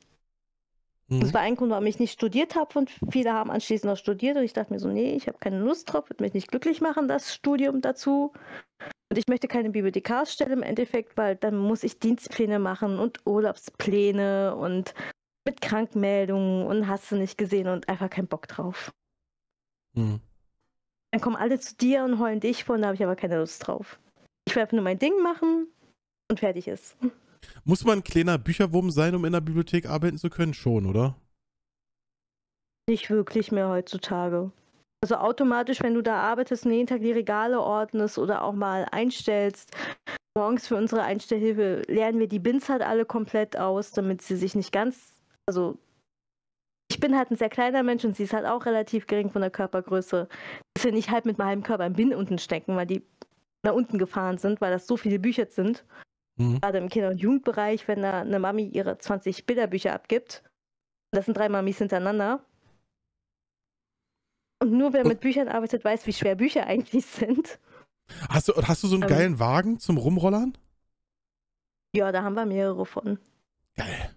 Mhm. Das war ein Grund, warum ich nicht studiert habe und viele haben anschließend noch studiert und ich dachte mir so, nee, ich habe keine Lust drauf, wird mich nicht glücklich machen, das Studium dazu. Und ich möchte keine Bibliothekarstelle im Endeffekt, weil dann muss ich Dienstpläne machen und Urlaubspläne und mit Krankmeldungen und hast du nicht gesehen und einfach keinen Bock drauf. Mhm. Dann kommen alle zu dir und heulen dich vor, und da habe ich aber keine Lust drauf. Ich will nur mein Ding machen und fertig ist. Muss man ein kleiner Bücherwurm sein, um in der Bibliothek arbeiten zu können? Schon, oder? Nicht wirklich mehr heutzutage. Also automatisch, wenn du da arbeitest und jeden Tag die Regale ordnest oder auch mal einstellst. Morgens für unsere Einstellhilfe lernen wir die Bins halt alle komplett aus, damit sie sich nicht ganz. Also, ich bin halt ein sehr kleiner Mensch und sie ist halt auch relativ gering von der Körpergröße. Dass wir nicht halt mit meinem Körper einen Bin unten stecken, weil die nach unten gefahren sind, weil das so viele Bücher sind. Mhm. Gerade im Kinder- und Jugendbereich, wenn da eine Mami ihre 20 Bilderbücher abgibt. Das sind drei Mamis hintereinander. Und nur wer mit Büchern arbeitet, weiß, wie schwer Bücher eigentlich sind. Hast du, hast du so einen ähm, geilen Wagen zum Rumrollern? Ja, da haben wir mehrere von. Geil.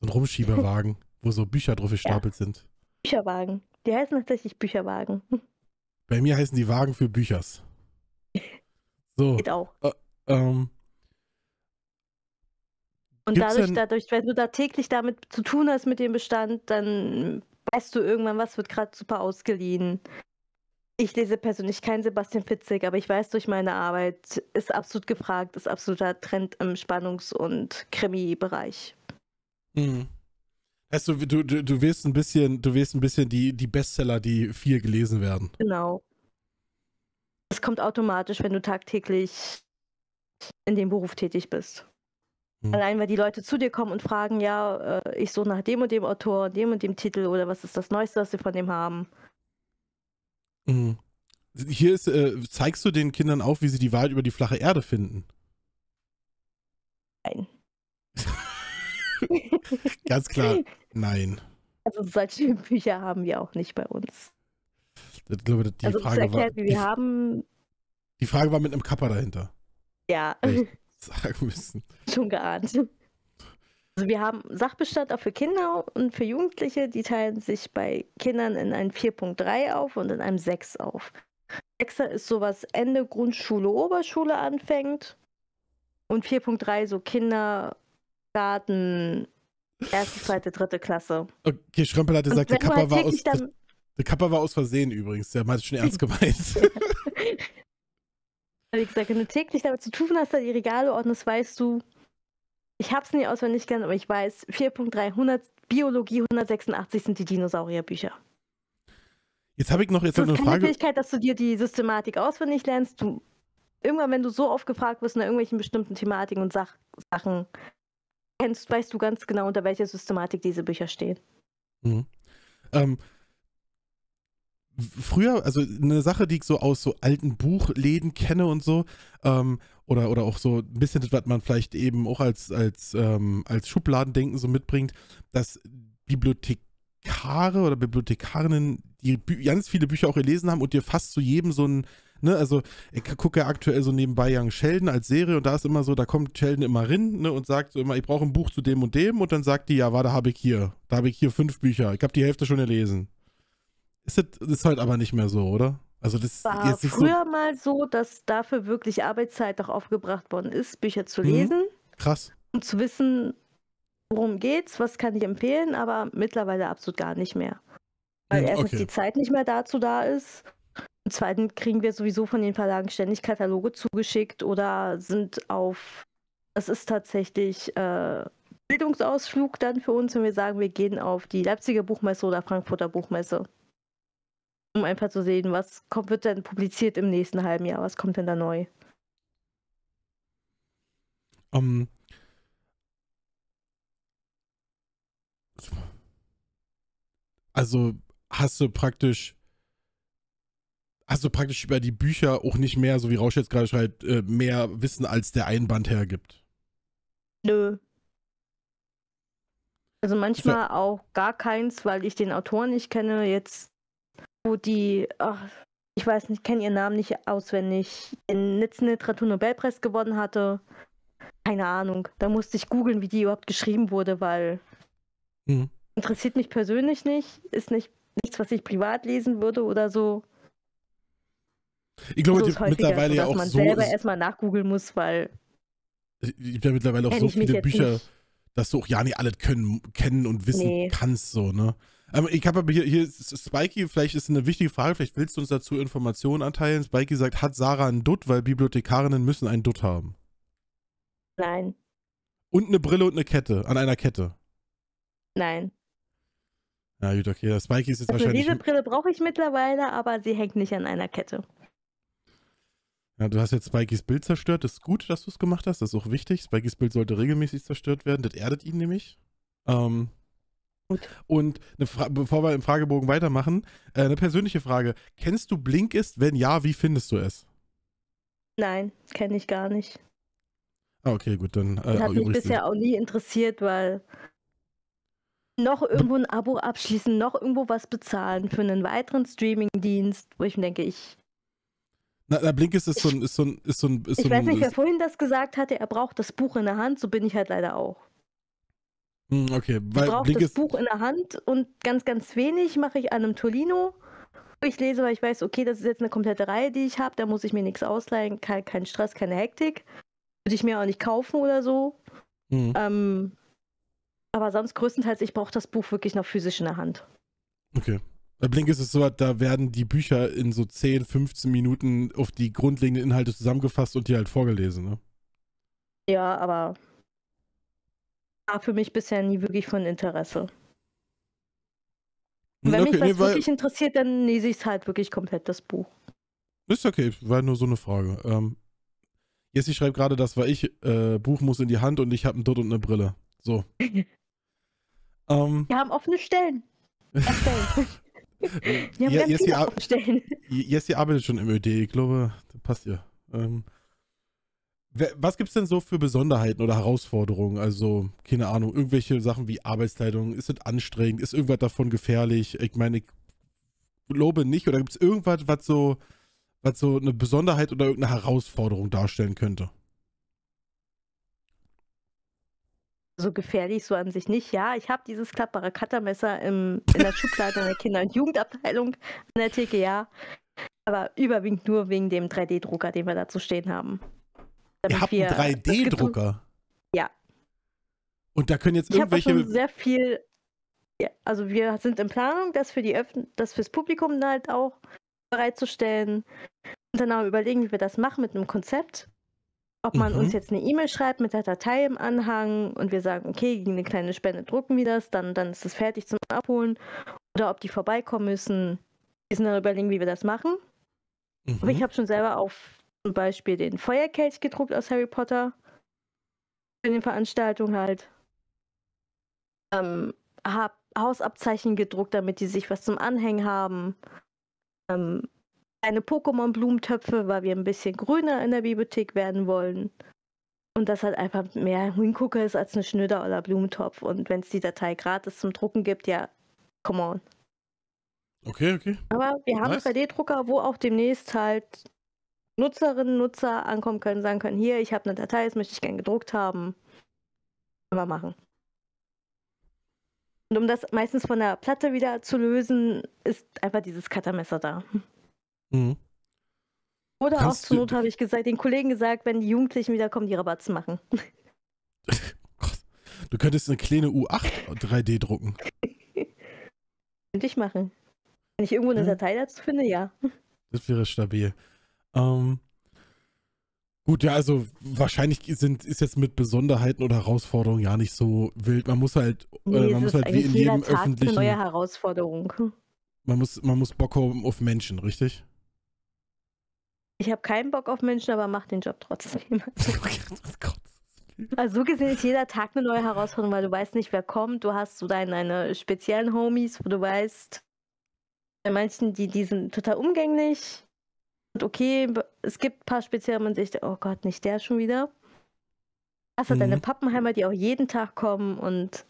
So ein Rumschieberwagen, wo so Bücher drauf gestapelt ja. sind. Bücherwagen. Die heißen tatsächlich Bücherwagen. Bei mir heißen die Wagen für Büchers. So. Geht auch. Äh, ähm, und dadurch, dadurch, wenn du da täglich damit zu tun hast mit dem Bestand, dann weißt du irgendwann, was wird gerade super ausgeliehen. Ich lese persönlich keinen Sebastian Fitzig, aber ich weiß durch meine Arbeit, ist absolut gefragt, ist absoluter Trend im Spannungs- und Krimi-Bereich. Mhm. Heißt du, du, du wirst ein bisschen, du wirst ein bisschen die, die Bestseller, die viel gelesen werden. Genau das kommt automatisch, wenn du tagtäglich in dem Beruf tätig bist. Mhm. Allein, weil die Leute zu dir kommen und fragen, ja, äh, ich suche nach dem und dem Autor, dem und dem Titel oder was ist das Neueste, was wir von dem haben. Hm. Hier ist, äh, zeigst du den Kindern auch, wie sie die Wahrheit über die flache Erde finden? Nein. Ganz klar, nein. Also solche Bücher haben wir auch nicht bei uns. Ich glaube, die also, Frage erklärt, war, wie wir die, haben. Die Frage war mit einem Kappa dahinter. Ja. Sagen müssen. Schon geahnt. Also wir haben Sachbestand auch für Kinder und für Jugendliche, die teilen sich bei Kindern in einem 4.3 auf und in einem 6 auf. 6 er ist sowas Ende Grundschule, Oberschule anfängt und 4.3 so Kindergarten, erste, zweite, dritte Klasse. Okay, Schrömpel hat gesagt, der Kappa halt war aus. Dann, der Kappa war aus Versehen übrigens, der meinte schon ernst gemeint. Wie gesagt, wenn du täglich damit zu tun hast, da die Regale ordnest, weißt du, ich hab's nie auswendig gelernt, aber ich weiß, 4.300 Biologie 186 sind die Dinosaurierbücher. Jetzt habe ich noch jetzt das noch eine ist keine Frage. dass du dir die Systematik auswendig lernst. Du, irgendwann, wenn du so oft gefragt wirst nach irgendwelchen bestimmten Thematiken und Sach Sachen, kennst, weißt du ganz genau, unter welcher Systematik diese Bücher stehen. Mhm. Ähm, früher, also eine Sache, die ich so aus so alten Buchläden kenne und so, ähm, oder, oder auch so ein bisschen, das, was man vielleicht eben auch als, als, ähm, als Schubladendenken so mitbringt, dass Bibliothekare oder Bibliothekarinnen, die ganz viele Bücher auch gelesen haben und dir fast zu jedem so ein, ne, also ich gucke ja aktuell so nebenbei Young Sheldon als Serie und da ist immer so, da kommt Sheldon immer rein ne, und sagt so immer, ich brauche ein Buch zu dem und dem und dann sagt die, ja, warte, habe ich hier, da habe ich hier fünf Bücher, ich habe die Hälfte schon gelesen. Ist das ist halt aber nicht mehr so, oder? Also das war früher so mal so, dass dafür wirklich Arbeitszeit auch aufgebracht worden ist, Bücher zu mhm. lesen. Mhm. Krass. Und zu wissen, worum geht's, was kann ich empfehlen, aber mittlerweile absolut gar nicht mehr. Weil mhm, erstens okay. die Zeit nicht mehr dazu da ist. Und zweitens kriegen wir sowieso von den Verlagen ständig Kataloge zugeschickt oder sind auf. Es ist tatsächlich äh, Bildungsausflug dann für uns, wenn wir sagen, wir gehen auf die Leipziger Buchmesse oder Frankfurter Buchmesse um einfach zu sehen, was kommt, wird denn publiziert im nächsten halben Jahr, was kommt denn da neu? Um, ähm. also hast du praktisch hast du praktisch über die Bücher auch nicht mehr, so wie Rausch jetzt gerade schreibt, äh, mehr Wissen als der Einband hergibt. Nö. Also manchmal so. auch gar keins, weil ich den Autor nicht kenne. Jetzt wo die, ach, ich weiß nicht, kenne ihren Namen nicht auswendig, den letzten Literaturnobelpreis gewonnen hatte. Keine Ahnung. Da musste ich googeln, wie die überhaupt geschrieben wurde, weil mhm. interessiert mich persönlich nicht, ist nicht nichts, was ich privat lesen würde oder so. Ich glaube, so mittlerweile so, ja auch man selber erstmal nachgoogeln muss, weil äh, ich habe ja mittlerweile auch so viele Bücher, dass du auch ja nicht alles können, kennen und wissen nee. kannst, so, ne? Ähm, ich habe aber hier, hier Spikey, vielleicht ist eine wichtige Frage, vielleicht willst du uns dazu Informationen anteilen. Spikey sagt, hat Sarah einen Dutt, weil Bibliothekarinnen müssen einen Dutt haben. Nein. Und eine Brille und eine Kette, an einer Kette. Nein. Na gut, okay, das Spikey ist jetzt also wahrscheinlich... diese Brille brauche ich mittlerweile, aber sie hängt nicht an einer Kette. Ja, du hast jetzt Spikys Bild zerstört. Das ist gut, dass du es gemacht hast. Das ist auch wichtig. Spikys Bild sollte regelmäßig zerstört werden. Das erdet ihn nämlich. Ähm, Gut. Und bevor wir im Fragebogen weitermachen, äh, eine persönliche Frage. Kennst du Blinkist? Wenn ja, wie findest du es? Nein, kenne ich gar nicht. Ah, okay, gut, dann. Äh, Hat mich bisher auch nie interessiert, weil noch hm. irgendwo ein Abo abschließen, noch irgendwo was bezahlen für einen weiteren Streaming-Dienst, wo ich mir denke, ich. Na, na Blinkist ist so ein. Ist so ein, ist so ein ist ich so ein, weiß nicht, wer vorhin das gesagt hatte, er braucht das Buch in der Hand, so bin ich halt leider auch. Hm, okay, weil ich brauche das Buch in der Hand und ganz, ganz wenig mache ich an einem Tolino. Ich lese, weil ich weiß, okay, das ist jetzt eine komplette Reihe, die ich habe, da muss ich mir nichts ausleihen, kein, kein Stress, keine Hektik. Würde ich mir auch nicht kaufen oder so. Mhm. Ähm, aber sonst größtenteils, ich brauche das Buch wirklich noch physisch in der Hand. Okay. Bei Blink ist es so, da werden die Bücher in so 10, 15 Minuten auf die grundlegenden Inhalte zusammengefasst und dir halt vorgelesen, ne? Ja, aber war für mich bisher nie wirklich von Interesse. Und wenn okay, mich das nee, wirklich interessiert, dann lese ich es halt wirklich komplett, das Buch. Ist okay, war nur so eine Frage. Ähm, Jesse schreibt gerade, das war ich, äh, Buch muss in die Hand und ich habe einen Dutt und eine Brille. So. ähm, Wir haben offene Stellen. Wir haben ja, Jesse, offene Stellen. Jessie arbeitet schon im ÖD, ich glaube, das passt ihr. Ähm, was gibt es denn so für Besonderheiten oder Herausforderungen? Also, keine Ahnung, irgendwelche Sachen wie Arbeitskleidung, ist das anstrengend, ist irgendwas davon gefährlich? Ich meine, ich lobe nicht, oder gibt es irgendwas, was so, was so eine Besonderheit oder irgendeine Herausforderung darstellen könnte? so gefährlich so an sich nicht. Ja, ich habe dieses klappbare Cuttermesser im, in der Schublade in der Kinder- und Jugendabteilung in der TGA, aber überwiegend nur wegen dem 3D-Drucker, den wir dazu stehen haben. Damit Ihr habt wir, einen 3D-Drucker. Ja. Und da können jetzt ich irgendwelche. Ich habe schon sehr viel. Ja, also wir sind in Planung, das für die Öffn das fürs Publikum halt auch bereitzustellen. Und dann auch überlegen, wie wir das machen mit einem Konzept. Ob man mhm. uns jetzt eine E-Mail schreibt mit der Datei im Anhang und wir sagen, okay, gegen eine kleine Spende drucken wir das, dann, dann ist es fertig zum Abholen. Oder ob die vorbeikommen müssen. Wir sind dann überlegen, wie wir das machen. Mhm. Aber ich mhm. habe schon selber auf zum Beispiel den Feuerkelch gedruckt aus Harry Potter. In den Veranstaltungen halt. Ähm, hab Hausabzeichen gedruckt, damit die sich was zum Anhängen haben. Ähm, kleine Pokémon-Blumentöpfe, weil wir ein bisschen grüner in der Bibliothek werden wollen. Und das halt einfach mehr Hingucker ist als eine Schnöder oder Blumentopf. Und wenn es die Datei gratis zum Drucken gibt, ja, come on. Okay, okay. Aber wir haben nice. 3D-Drucker, wo auch demnächst halt Nutzerinnen, Nutzer ankommen können, sagen können, hier, ich habe eine Datei, das möchte ich gerne gedruckt haben. Immer machen. Und um das meistens von der Platte wieder zu lösen, ist einfach dieses Cuttermesser da. Mhm. Oder Kannst auch zur Not habe ich gesagt, den Kollegen gesagt, wenn die Jugendlichen wiederkommen, die Rabatz machen. Oh du könntest eine kleine U8 3D drucken. Könnte ich machen. Wenn ich irgendwo eine mhm. Datei dazu finde, ja. Das wäre stabil. Ähm, gut, ja, also wahrscheinlich sind, ist jetzt mit Besonderheiten oder Herausforderungen ja nicht so wild. Man muss halt, äh, nee, äh, man muss halt wie in jedem Tag öffentlichen. Eine neue Herausforderung. Man muss, man muss Bock haben auf Menschen, richtig? Ich habe keinen Bock auf Menschen, aber mach den Job trotzdem. also so gesehen ist jeder Tag eine neue Herausforderung, weil du weißt nicht, wer kommt. Du hast so deine speziellen Homies, wo du weißt, bei manchen, die, die sind total umgänglich, und okay, es gibt ein paar spezielle, man sich, oh Gott, nicht der schon wieder. Hast also du mhm. deine Pappenheimer, die auch jeden Tag kommen und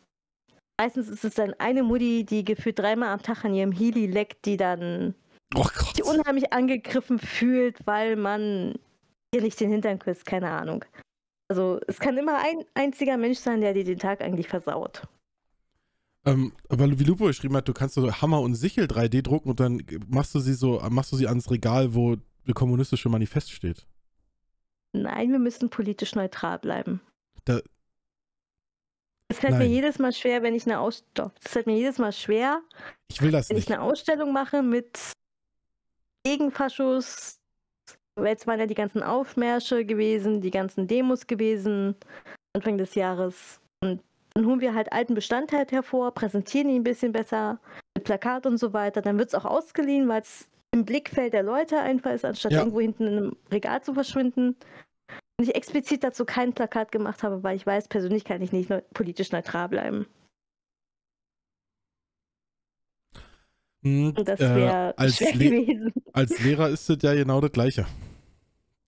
meistens ist es dann eine Mutti, die gefühlt dreimal am Tag an ihrem Healy leckt, die dann oh Gott. sich unheimlich angegriffen fühlt, weil man ihr nicht den Hintern küsst, keine Ahnung. Also es kann immer ein einziger Mensch sein, der dir den Tag eigentlich versaut. Ähm, weil wie Lupo geschrieben hat, du kannst so Hammer und Sichel 3D drucken und dann machst du sie so, machst du sie ans Regal, wo kommunistische Manifest steht. Nein, wir müssen politisch neutral bleiben. Da, das fällt Nein. mir jedes Mal schwer, wenn ich eine Ausstellung. Das fällt mir jedes Mal schwer, ich will das wenn nicht. ich eine Ausstellung mache mit Gegenfaschos. Jetzt waren ja die ganzen Aufmärsche gewesen, die ganzen Demos gewesen, Anfang des Jahres. Und dann holen wir halt alten Bestandteil hervor, präsentieren ihn ein bisschen besser, mit Plakat und so weiter. Dann wird es auch ausgeliehen, weil es Blickfeld der Leute einfach ist, anstatt ja. irgendwo hinten in einem Regal zu verschwinden. Und ich explizit dazu kein Plakat gemacht habe, weil ich weiß, persönlich kann ich nicht ne politisch neutral bleiben. Hm, und das wäre äh, als, Le als Lehrer ist es ja genau das Gleiche.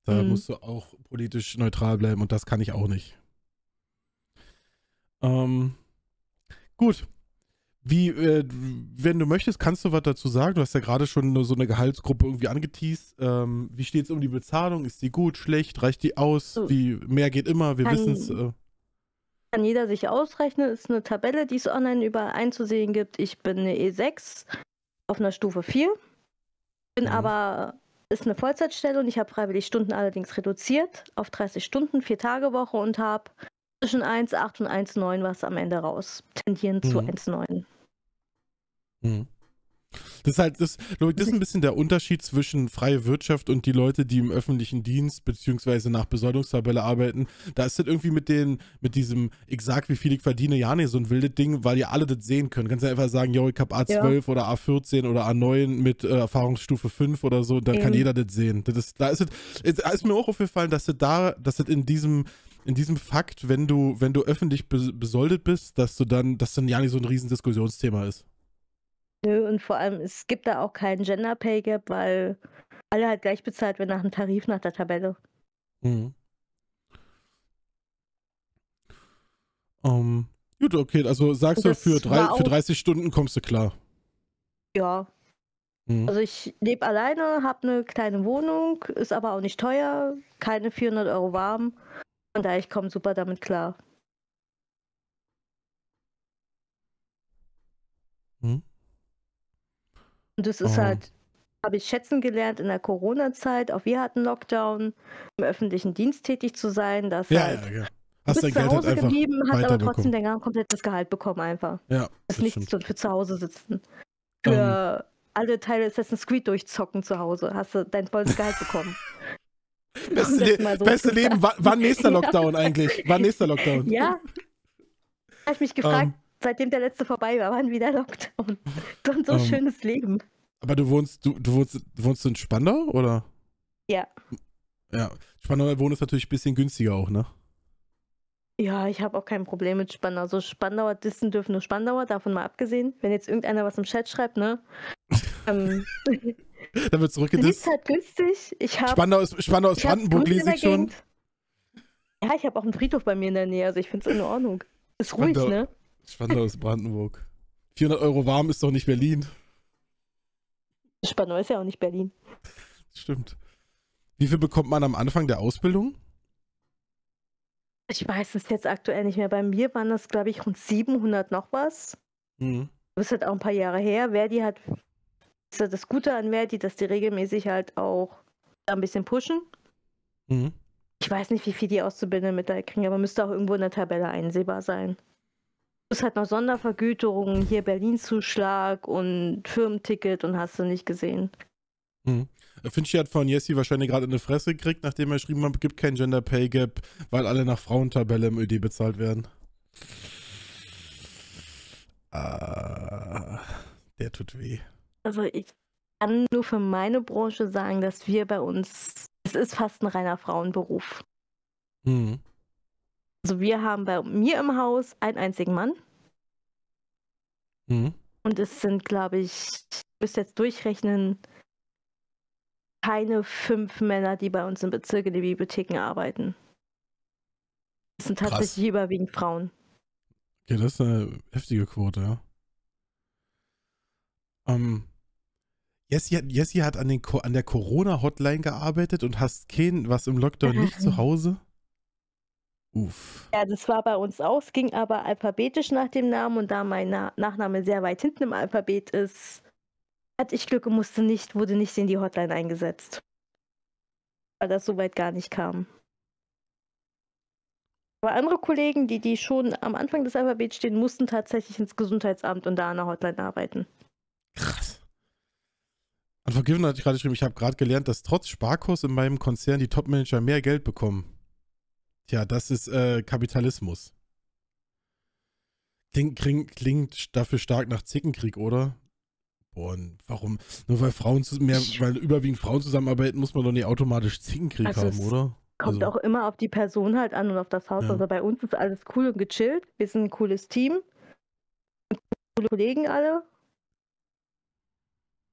Da mhm. musst du auch politisch neutral bleiben und das kann ich auch nicht. Ähm, gut, wie, äh, wenn du möchtest, kannst du was dazu sagen? Du hast ja gerade schon so eine Gehaltsgruppe irgendwie angeteased. Ähm, wie steht es um die Bezahlung? Ist die gut, schlecht? Reicht die aus? Wie, mehr geht immer, wir wissen es. Äh. Kann jeder sich ausrechnen. Ist eine Tabelle, die es online überall einzusehen gibt. Ich bin eine E6 auf einer Stufe 4. Bin mhm. aber, ist eine Vollzeitstelle und ich habe freiwillig Stunden allerdings reduziert auf 30 Stunden, 4 Tage Woche und habe zwischen 1,8 und 1,9 was am Ende raus. Tendieren mhm. zu 1,9. Mhm. Das ist halt, das, ich, das ist ein bisschen der Unterschied zwischen freie Wirtschaft und die Leute, die im öffentlichen Dienst beziehungsweise nach Besoldungstabelle arbeiten. Da ist das irgendwie mit den, mit diesem, ich sag, wie viel ich verdiene, ja nicht so ein wildes Ding, weil ihr alle das sehen können. Kannst einfach sagen, yo, ich hab A12 ja. oder A14 oder A9 mit äh, Erfahrungsstufe 5 oder so, dann Eben. kann jeder das sehen. Das ist, da ist es, ist mir auch aufgefallen, dass das da, dass das in diesem, in diesem Fakt, wenn du, wenn du öffentlich besoldet bist, dass du dann, dass dann ja nicht so ein Riesendiskussionsthema ist. Nö, und vor allem, es gibt da auch keinen Gender Pay Gap, weil alle halt gleich bezahlt werden nach dem Tarif, nach der Tabelle. Mhm. Ähm, gut, okay, also sagst du, für, drei, für 30 Stunden kommst du klar. Ja. Mhm. Also ich lebe alleine, habe eine kleine Wohnung, ist aber auch nicht teuer, keine 400 Euro warm. Und daher, ich komme super damit klar. Und das ist oh. halt, habe ich schätzen gelernt in der Corona-Zeit. Auch wir hatten Lockdown, im öffentlichen Dienst tätig zu sein. Dass ja, halt, ja, ja. Genau. Hast bist zu Hause halt geblieben, hast aber trotzdem dein komplettes Gehalt bekommen einfach. Ja, das ist nichts stimmt. für zu Hause sitzen. Für um. Ähm. alle Teile Assassin's Creed durchzocken zu Hause hast du dein volles Gehalt bekommen. Beste, Le so beste Leben, wann nächster Lockdown eigentlich? Wann nächster Lockdown? Ja. Habe ich mich gefragt, um ähm seitdem der letzte vorbei war, waren wieder Lockdown. so ein um, ähm. schönes Leben. Aber du wohnst, du, du wohnst, wohnst du in Spandau, oder? Ja. Ja, Spandau wohnen ist natürlich ein bisschen günstiger auch, ne? Ja, ich habe auch kein Problem mit Spandau. So Spandauer dissen dürfen nur Spandauer, davon mal abgesehen. Wenn jetzt irgendeiner was im Chat schreibt, ne? ähm, Dann wird zurückgedisst. Ist halt günstig. Ich hab, Spandau ist, Spandau ist Brandenburg, lese ich schon. Ja, ich habe auch einen Friedhof bei mir in der Nähe, also ich finde es in Ordnung. Ist ruhig, Spandau. ne? Spandau ist Brandenburg. 400 Euro warm ist doch nicht Berlin. Spandau ist ja auch nicht Berlin. Stimmt. Wie viel bekommt man am Anfang der Ausbildung? Ich weiß es jetzt aktuell nicht mehr. Bei mir waren das, glaube ich, rund 700 noch was. Mhm. Das ist halt auch ein paar Jahre her. Verdi hat, ist das Gute an Verdi, dass die regelmäßig halt auch ein bisschen pushen. Mhm. Ich weiß nicht, wie viel die Auszubildenden mit da kriegen, aber müsste auch irgendwo in der Tabelle einsehbar sein es halt noch Sondervergütungen, hier Berlin-Zuschlag und Firmenticket und hast du nicht gesehen. Hm. Finchi hat von Jesse wahrscheinlich gerade eine Fresse gekriegt, nachdem er geschrieben hat, gibt kein Gender Pay Gap, weil alle nach Frauentabelle im ÖD bezahlt werden. Ah, der tut weh. Also ich kann nur für meine Branche sagen, dass wir bei uns, es ist fast ein reiner Frauenberuf. Hm. Also wir haben bei mir im Haus einen einzigen Mann. Mhm. Und es sind, glaube ich, bis jetzt durchrechnen, keine fünf Männer, die bei uns im Bezirk in den Bibliotheken arbeiten. Es sind tatsächlich Krass. überwiegend Frauen. Okay, das ist eine heftige Quote, ja. Ähm, Jessie, hat, Jessie hat an, den, an der Corona-Hotline gearbeitet und hast kein was im Lockdown nicht zu Hause? Uff. Ja, das war bei uns auch. Es ging aber alphabetisch nach dem Namen und da mein Na Nachname sehr weit hinten im Alphabet ist, hatte ich Glück und musste nicht, wurde nicht in die Hotline eingesetzt. Weil das so weit gar nicht kam. Aber andere Kollegen, die, die schon am Anfang des Alphabets stehen, mussten tatsächlich ins Gesundheitsamt und da an der Hotline arbeiten. Krass. An Vergiven hatte ich gerade geschrieben, ich habe gerade gelernt, dass trotz Sparkurs in meinem Konzern die Topmanager mehr Geld bekommen. Tja, das ist äh, Kapitalismus. Klingt, klingt, klingt dafür stark nach Zickenkrieg, oder? Boah, warum? Nur weil Frauen mehr, weil überwiegend Frauen zusammenarbeiten, muss man doch nicht automatisch Zickenkrieg also haben, oder? Kommt also. auch immer auf die Person halt an und auf das Haus. Ja. Also bei uns ist alles cool und gechillt. Wir sind ein cooles Team. Coole Kollegen alle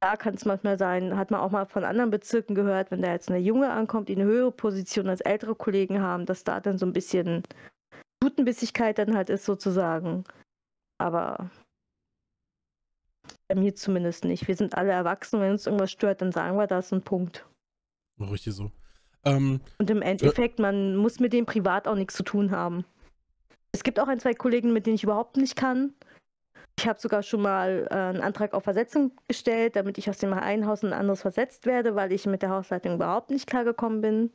da kann es manchmal sein, hat man auch mal von anderen Bezirken gehört, wenn da jetzt eine Junge ankommt, die eine höhere Position als ältere Kollegen haben, dass da dann so ein bisschen Gutenbissigkeit dann halt ist sozusagen. Aber bei mir zumindest nicht. Wir sind alle erwachsen, wenn uns irgendwas stört, dann sagen wir das und Punkt. Richtig so. Ähm, und im Endeffekt, äh, man muss mit dem privat auch nichts zu tun haben. Es gibt auch ein, zwei Kollegen, mit denen ich überhaupt nicht kann. Ich habe sogar schon mal äh, einen Antrag auf Versetzung gestellt, damit ich aus dem einen Haus in ein anderes versetzt werde, weil ich mit der Hausleitung überhaupt nicht klargekommen bin.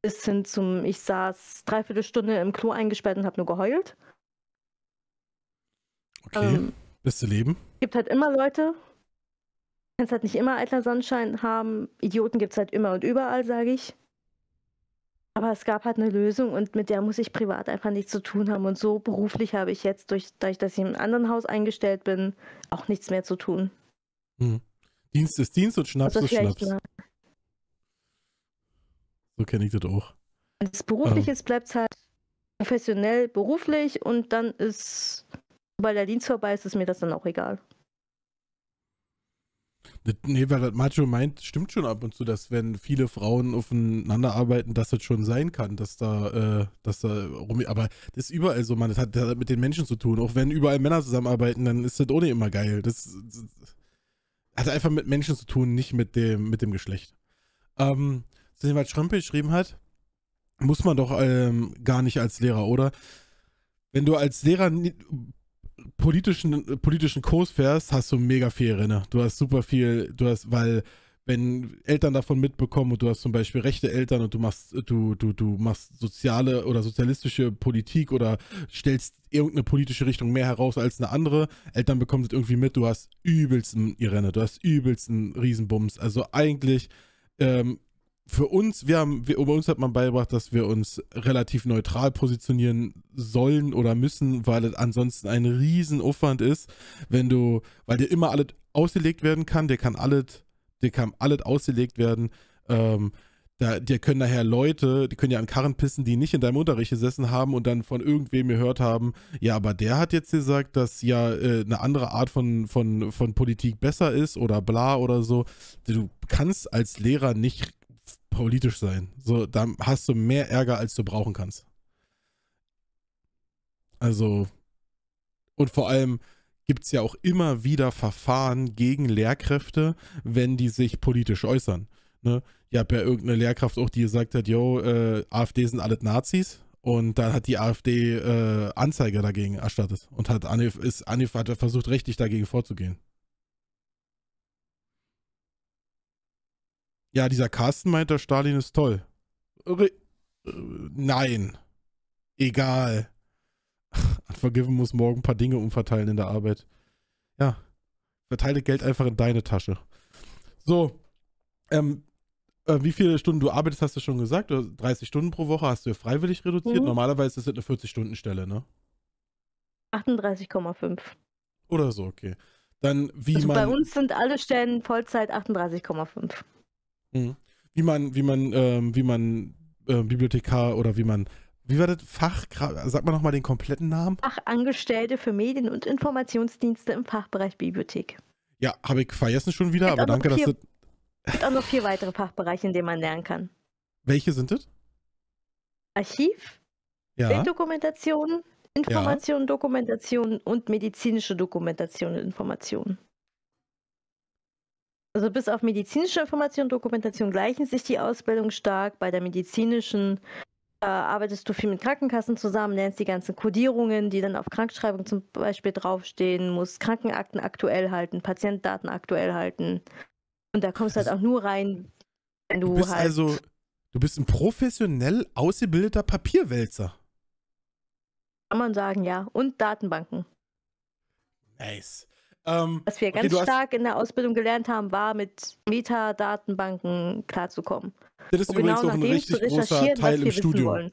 Bis hin zum, ich saß dreiviertel Stunde im Klo eingesperrt und habe nur geheult. Okay, ähm, beste Leben. Gibt halt immer Leute, kannst halt nicht immer eitler Sonnenschein haben. Idioten gibt es halt immer und überall, sage ich. Aber es gab halt eine Lösung und mit der muss ich privat einfach nichts zu tun haben. Und so beruflich habe ich jetzt, durch, dadurch, dass ich im anderen Haus eingestellt bin, auch nichts mehr zu tun. Hm. Dienst ist Dienst und Schnaps also ist Schnaps. So kenne ich das auch. Wenn es beruflich ähm. ist, bleibt es halt professionell beruflich und dann ist, weil der Dienst vorbei ist, ist mir das dann auch egal. Nee, weil Macho meint, stimmt schon ab und zu, dass wenn viele Frauen aufeinander arbeiten, dass das schon sein kann, dass da, äh, dass da rum. Aber das ist überall so, man, das hat, das hat mit den Menschen zu tun. Auch wenn überall Männer zusammenarbeiten, dann ist das ohne immer geil. Das, das, hat einfach mit Menschen zu tun, nicht mit dem, mit dem Geschlecht. Ähm, zu dem, was Schrömpel geschrieben hat, muss man doch ähm, gar nicht als Lehrer, oder? Wenn du als Lehrer politischen, politischen Kurs fährst, hast du mega viel Erinner. Du hast super viel, du hast, weil wenn Eltern davon mitbekommen und du hast zum Beispiel rechte Eltern und du machst, du, du, du machst soziale oder sozialistische Politik oder stellst irgendeine politische Richtung mehr heraus als eine andere, Eltern bekommen das irgendwie mit, du hast übelsten Irene, du hast übelsten Riesenbums. Also eigentlich ähm, für uns, wir haben, wir, bei uns hat man beigebracht, dass wir uns relativ neutral positionieren sollen oder müssen, weil es ansonsten ein Riesenaufwand ist, wenn du, weil dir immer alles ausgelegt werden kann, dir kann alles, dir kann alles ausgelegt werden, ähm, da, dir können daher Leute, die können ja an Karren pissen, die nicht in deinem Unterricht gesessen haben und dann von irgendwem gehört haben, ja, aber der hat jetzt gesagt, dass ja äh, eine andere Art von, von, von Politik besser ist oder bla oder so. Du kannst als Lehrer nicht politisch sein. So, da hast du mehr Ärger, als du brauchen kannst. Also, und vor allem gibt es ja auch immer wieder Verfahren gegen Lehrkräfte, wenn die sich politisch äußern. Ne? Ich habe ja irgendeine Lehrkraft auch, die gesagt hat, yo, äh, AfD sind alle Nazis. Und dann hat die AfD äh, Anzeige dagegen erstattet und hat Anif, ist, hat versucht, rechtlich dagegen vorzugehen. Ja, dieser Carsten meint, der Stalin ist toll. Re äh, Nein. Egal. Unforgiven muss morgen ein paar Dinge umverteilen in der Arbeit. Ja. Verteile Geld einfach in deine Tasche. So. Ähm, äh, wie viele Stunden du arbeitest, hast du schon gesagt. 30 Stunden pro Woche hast du ja freiwillig reduziert. Mhm. Normalerweise ist das eine 40-Stunden-Stelle, ne? 38,5. Oder so, okay. Dann wie also man. Bei uns sind alle Stellen Vollzeit 38,5. Mhm. Wie man, wie man, ähm, wie man äh, Bibliothekar oder wie man wie war das Fach? Sag mal nochmal den kompletten Namen. Fachangestellte für Medien- und Informationsdienste im Fachbereich Bibliothek. Ja, habe ich vergessen schon wieder, aber danke, vier, dass du. Es gibt auch noch vier weitere Fachbereiche, in denen man lernen kann. Welche sind das? Archiv, ja. Bilddokumentation, Information, ja. Dokumentation und medizinische Dokumentation und Information. Also bis auf medizinische Information und Dokumentation gleichen sich die Ausbildung stark. Bei der medizinischen äh, arbeitest du viel mit Krankenkassen zusammen, lernst die ganzen Kodierungen, die dann auf Krankschreibung zum Beispiel draufstehen, musst Krankenakten aktuell halten, Patientdaten aktuell halten. Und da kommst du halt auch nur rein, wenn du, du bist halt Also, du bist ein professionell ausgebildeter Papierwälzer. Kann man sagen, ja. Und Datenbanken. Nice. Ähm, Was wir okay, ganz stark hast... in der Ausbildung gelernt haben, war mit Metadatenbanken klarzukommen. Das ist Und übrigens genau auch ein richtig großer Teil im Studium.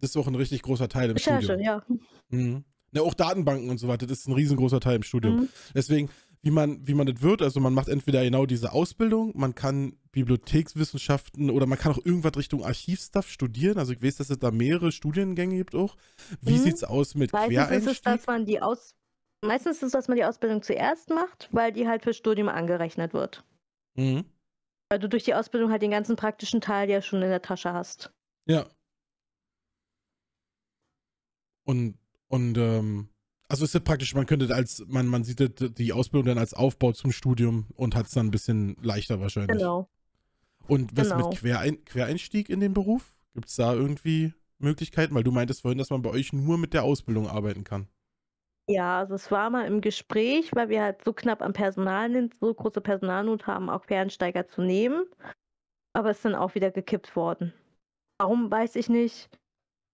Das ist auch ein richtig großer Teil im Recherche, Studium. Ja. Mhm. Ja, auch Datenbanken und so weiter, das ist ein riesengroßer Teil im Studium. Mhm. Deswegen, wie man, wie man das wird, also man macht entweder genau diese Ausbildung, man kann Bibliothekswissenschaften oder man kann auch irgendwas Richtung Archivstuff studieren. Also ich weiß, dass es da mehrere Studiengänge gibt auch. Wie mhm. es aus mit Meistens Quereinstieg? Ist es, dass man die Aus Meistens ist es, dass man die Ausbildung zuerst macht, weil die halt fürs Studium angerechnet wird. Mhm. Weil du durch die Ausbildung halt den ganzen praktischen Teil ja schon in der Tasche hast. Ja. Und, und ähm, also ist ja praktisch, man könnte als, man, man sieht die Ausbildung dann als Aufbau zum Studium und hat es dann ein bisschen leichter wahrscheinlich. Genau. Und was genau. mit Querein Quereinstieg in den Beruf? Gibt es da irgendwie Möglichkeiten? Weil du meintest vorhin, dass man bei euch nur mit der Ausbildung arbeiten kann. Ja, also es war mal im Gespräch, weil wir halt so knapp am Personal sind, so große Personalnot haben, auch Fernsteiger zu nehmen. Aber es ist dann auch wieder gekippt worden. Warum weiß ich nicht.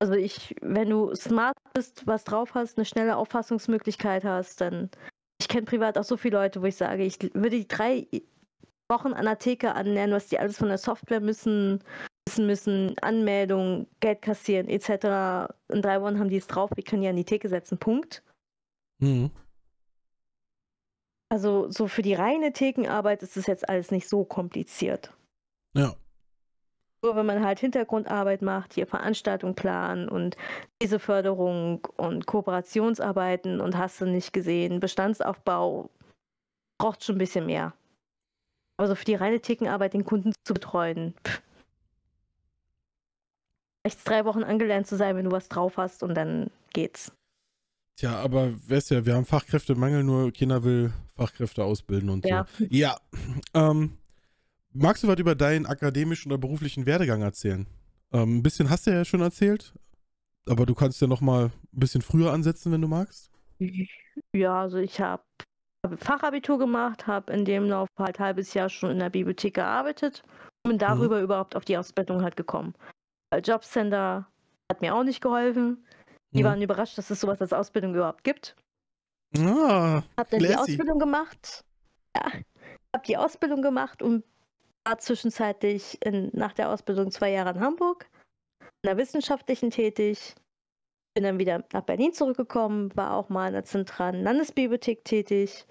Also ich, wenn du smart bist, was drauf hast, eine schnelle Auffassungsmöglichkeit hast, dann. Ich kenne privat auch so viele Leute, wo ich sage, ich würde die drei Wochen an der Theke annähern, was die alles von der Software müssen, wissen müssen, Anmeldung, Geld kassieren, etc. In drei Wochen haben die es drauf, wir können ja an die Theke setzen, Punkt. Mhm. Also so für die reine Thekenarbeit ist es jetzt alles nicht so kompliziert. Ja. Nur wenn man halt Hintergrundarbeit macht, hier Veranstaltung planen und Leseförderung und Kooperationsarbeiten und hast du nicht gesehen, Bestandsaufbau braucht schon ein bisschen mehr. Aber so für die reine Thekenarbeit den Kunden zu betreuen, pff. Echt drei Wochen angelernt zu sein, wenn du was drauf hast und dann geht's. Tja, aber weißt ja, wir haben Fachkräftemangel, nur China will Fachkräfte ausbilden und ja. so. Ja. Ähm, magst du was über deinen akademischen oder beruflichen Werdegang erzählen? Ähm, ein bisschen hast du ja schon erzählt, aber du kannst ja noch mal ein bisschen früher ansetzen, wenn du magst. Ja, also ich habe Fachabitur gemacht, habe in dem Lauf halt ein halbes Jahr schon in der Bibliothek gearbeitet und bin mhm. darüber mhm. überhaupt auf die Ausbildung halt gekommen. Jobcenter hat mir auch nicht geholfen. Die mhm. waren überrascht, dass es sowas als Ausbildung überhaupt gibt. Ah, hab dann lässig. die Ausbildung gemacht. Ja. Hab die Ausbildung gemacht und war zwischenzeitlich in, nach der Ausbildung zwei Jahre in Hamburg, in der wissenschaftlichen tätig. Bin dann wieder nach Berlin zurückgekommen, war auch mal in der zentralen Landesbibliothek tätig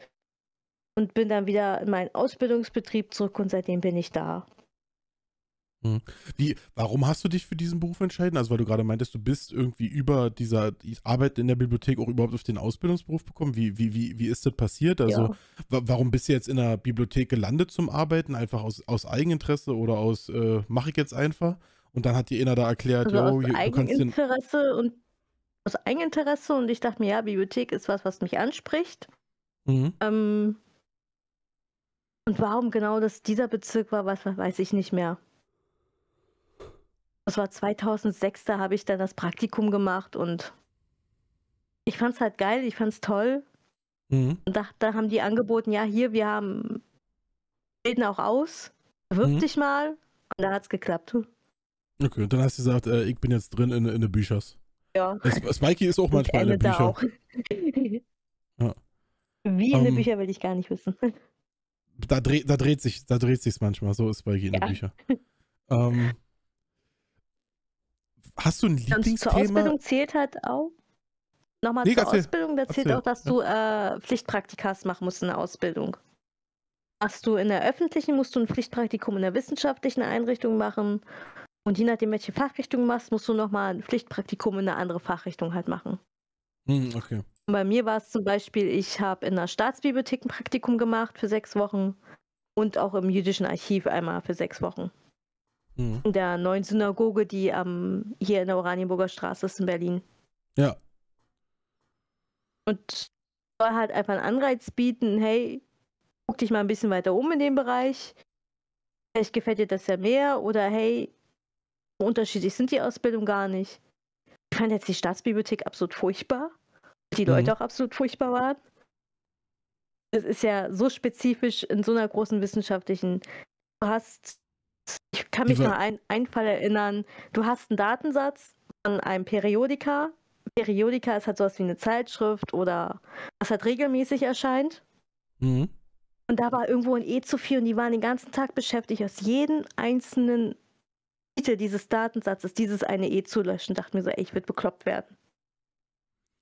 und bin dann wieder in meinen Ausbildungsbetrieb zurück und seitdem bin ich da. Hm. Wie, warum hast du dich für diesen Beruf entschieden? Also, weil du gerade meintest, du bist irgendwie über dieser Arbeit in der Bibliothek auch überhaupt auf den Ausbildungsberuf gekommen. Wie, wie, wie, wie ist das passiert? Also, ja. warum bist du jetzt in der Bibliothek gelandet zum Arbeiten? Einfach aus, aus Eigeninteresse oder aus, äh, mache ich jetzt einfach? Und dann hat dir einer da erklärt, also yo, aus Eigeninteresse und aus Eigeninteresse und ich dachte mir, ja, Bibliothek ist was, was mich anspricht. Mhm. Ähm, und warum genau das dieser Bezirk war, was weiß ich nicht mehr das war 2006, da habe ich dann das Praktikum gemacht und ich fand es halt geil, ich fand es toll. Mhm. Und da, da, haben die angeboten, ja, hier, wir haben, bilden auch aus, bewirb mhm. dich mal. Und da hat es geklappt. Okay, und dann hast du gesagt, äh, ich bin jetzt drin in, in den Büchers. Ja. Spikey ist auch manchmal in den Büchern. ja. Wie in um, den ähm. Büchern will ich gar nicht wissen. Da, dreh, da dreht sich, da dreht sich's manchmal, so ist Spikey in ja. den Büchern. Ähm, Hast du ein Lieblingsthema? zur Ausbildung zählt halt auch. Nochmal nee, zur erzähl, Ausbildung, da zählt auch, dass ja. du äh, Pflichtpraktikas machen musst in der Ausbildung. Machst du in der öffentlichen, musst du ein Pflichtpraktikum in der wissenschaftlichen Einrichtung machen. Und je nachdem, welche Fachrichtung du machst, musst du nochmal ein Pflichtpraktikum in eine andere Fachrichtung halt machen. Hm, okay. Und bei mir war es zum Beispiel, ich habe in der Staatsbibliothek ein Praktikum gemacht für sechs Wochen und auch im jüdischen Archiv einmal für sechs Wochen. Mhm. In der neuen Synagoge, die ähm, hier in der Oranienburger Straße ist in Berlin. Ja. Und soll halt einfach einen Anreiz bieten, hey, guck dich mal ein bisschen weiter um in dem Bereich. Vielleicht gefällt dir das ja mehr oder hey, unterschiedlich sind die Ausbildungen gar nicht. Ich fand jetzt die Staatsbibliothek absolut furchtbar. Die Leute mhm. auch absolut furchtbar waren. Das ist ja so spezifisch in so einer großen wissenschaftlichen. Du hast ich kann mich noch an einen Fall erinnern. Du hast einen Datensatz von einem Periodika. Periodika ist halt sowas wie eine Zeitschrift oder was halt regelmäßig erscheint. Mhm. Und da war irgendwo ein E zu viel und die waren den ganzen Tag beschäftigt, aus jedem einzelnen Titel dieses Datensatzes dieses eine E zu löschen. Dachte mir so, ey, ich würde bekloppt werden.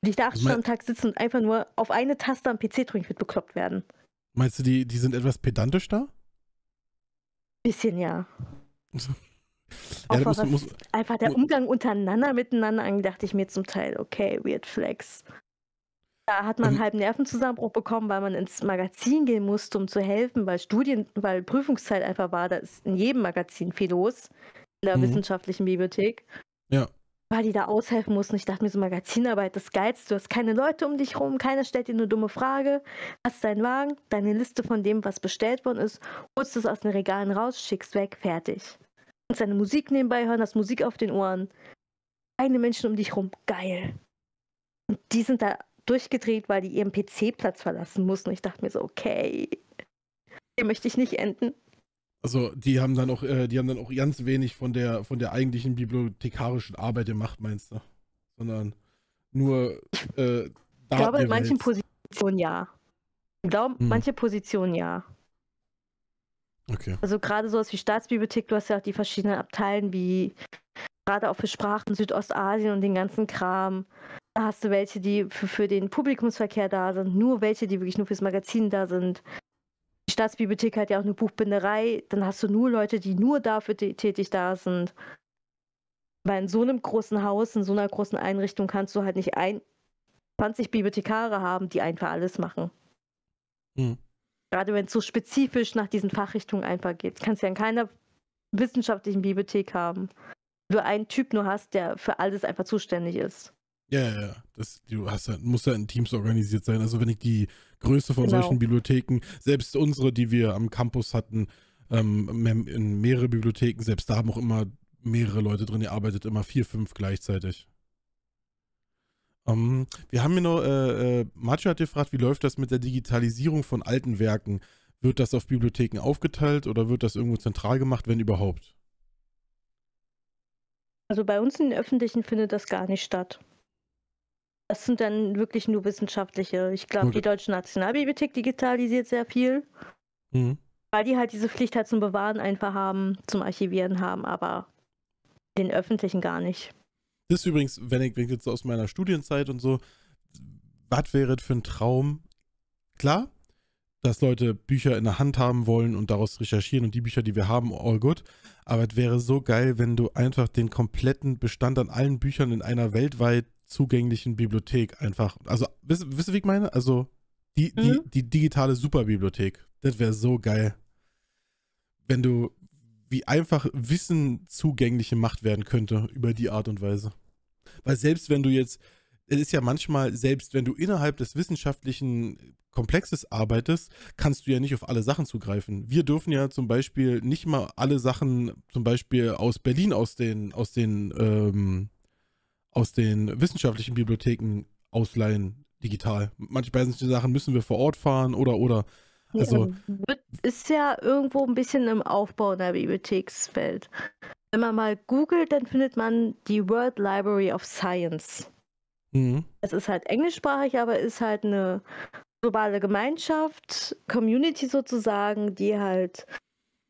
Und ich da acht Stunden am Tag sitzen und einfach nur auf eine Taste am PC drücken, ich würde bekloppt werden. Meinst du, die, die sind etwas pedantisch da? Bisschen ja. Ja, muss, muss, einfach der Umgang untereinander miteinander an, dachte ich mir zum Teil, okay, Weird Flex. Da hat man ähm, halb Nervenzusammenbruch bekommen, weil man ins Magazin gehen musste, um zu helfen, weil Studien, weil Prüfungszeit einfach war, da ist in jedem Magazin viel los, in der mhm. wissenschaftlichen Bibliothek. Ja weil die da aushelfen mussten. Ich dachte mir so, Magazinarbeit, das Geilste. Du hast keine Leute um dich rum, keiner stellt dir eine dumme Frage. Hast deinen Wagen, deine Liste von dem, was bestellt worden ist, holst es aus den Regalen raus, schickst weg, fertig. Und seine Musik nebenbei hören, hast Musik auf den Ohren. Keine Menschen um dich rum, geil. Und die sind da durchgedreht, weil die ihren PC-Platz verlassen mussten. Ich dachte mir so, okay, hier möchte ich nicht enden. Also die haben dann auch, äh, die haben dann auch ganz wenig von der von der eigentlichen bibliothekarischen Arbeit gemacht, meinst du? Sondern nur äh, Ich glaube, in manchen Positionen ja. Ich glaube, hm. manche Positionen ja. Okay. Also gerade sowas wie Staatsbibliothek, du hast ja auch die verschiedenen Abteilen, wie gerade auch für Sprachen Südostasien und den ganzen Kram. Da hast du welche, die für, für den Publikumsverkehr da sind, nur welche, die wirklich nur fürs Magazin da sind die Staatsbibliothek hat ja auch eine Buchbinderei, dann hast du nur Leute, die nur dafür tätig da sind. Weil in so einem großen Haus, in so einer großen Einrichtung kannst du halt nicht ein 20 Bibliothekare haben, die einfach alles machen. Hm. Gerade wenn es so spezifisch nach diesen Fachrichtungen einfach geht. Du Kannst ja in keiner wissenschaftlichen Bibliothek haben. Du einen Typ nur hast, der für alles einfach zuständig ist. Ja, ja, ja. Das, du hast halt, musst ja halt in Teams organisiert sein. Also wenn ich die Größe von genau. solchen Bibliotheken. Selbst unsere, die wir am Campus hatten, ähm, in mehrere Bibliotheken, selbst da haben auch immer mehrere Leute drin, ihr arbeitet immer vier, fünf gleichzeitig. Um, ähm, wir haben hier noch, äh, äh, Macho hat gefragt, wie läuft das mit der Digitalisierung von alten Werken? Wird das auf Bibliotheken aufgeteilt oder wird das irgendwo zentral gemacht, wenn überhaupt? Also bei uns in den Öffentlichen findet das gar nicht statt. Das sind dann wirklich nur wissenschaftliche. Ich glaube, okay. die Deutsche Nationalbibliothek digitalisiert sehr viel. Mhm. Weil die halt diese Pflicht halt zum Bewahren einfach haben, zum Archivieren haben, aber den öffentlichen gar nicht. Das ist übrigens, wenn ich, wenn ich jetzt aus meiner Studienzeit und so, was wäre für ein Traum? Klar, dass Leute Bücher in der Hand haben wollen und daraus recherchieren und die Bücher, die wir haben, all good. Aber es wäre so geil, wenn du einfach den kompletten Bestand an allen Büchern in einer weltweit zugänglichen Bibliothek einfach. Also, wisst, wisst ihr, wie ich meine? Also, die, mhm. die, die digitale Superbibliothek. Das wäre so geil. Wenn du, wie einfach Wissen zugänglich gemacht werden könnte über die Art und Weise. Weil selbst wenn du jetzt, es ist ja manchmal, selbst wenn du innerhalb des wissenschaftlichen Komplexes arbeitest, kannst du ja nicht auf alle Sachen zugreifen. Wir dürfen ja zum Beispiel nicht mal alle Sachen, zum Beispiel aus Berlin, aus den, aus den ähm, aus den wissenschaftlichen Bibliotheken ausleihen, digital. Manchmal sind die Sachen, müssen wir vor Ort fahren oder oder. Also, ja, ist ja irgendwo ein bisschen im Aufbau der Bibliothekswelt. Wenn man mal googelt, dann findet man die World Library of Science. Mhm. Das ist halt englischsprachig, aber ist halt eine globale Gemeinschaft, Community sozusagen, die halt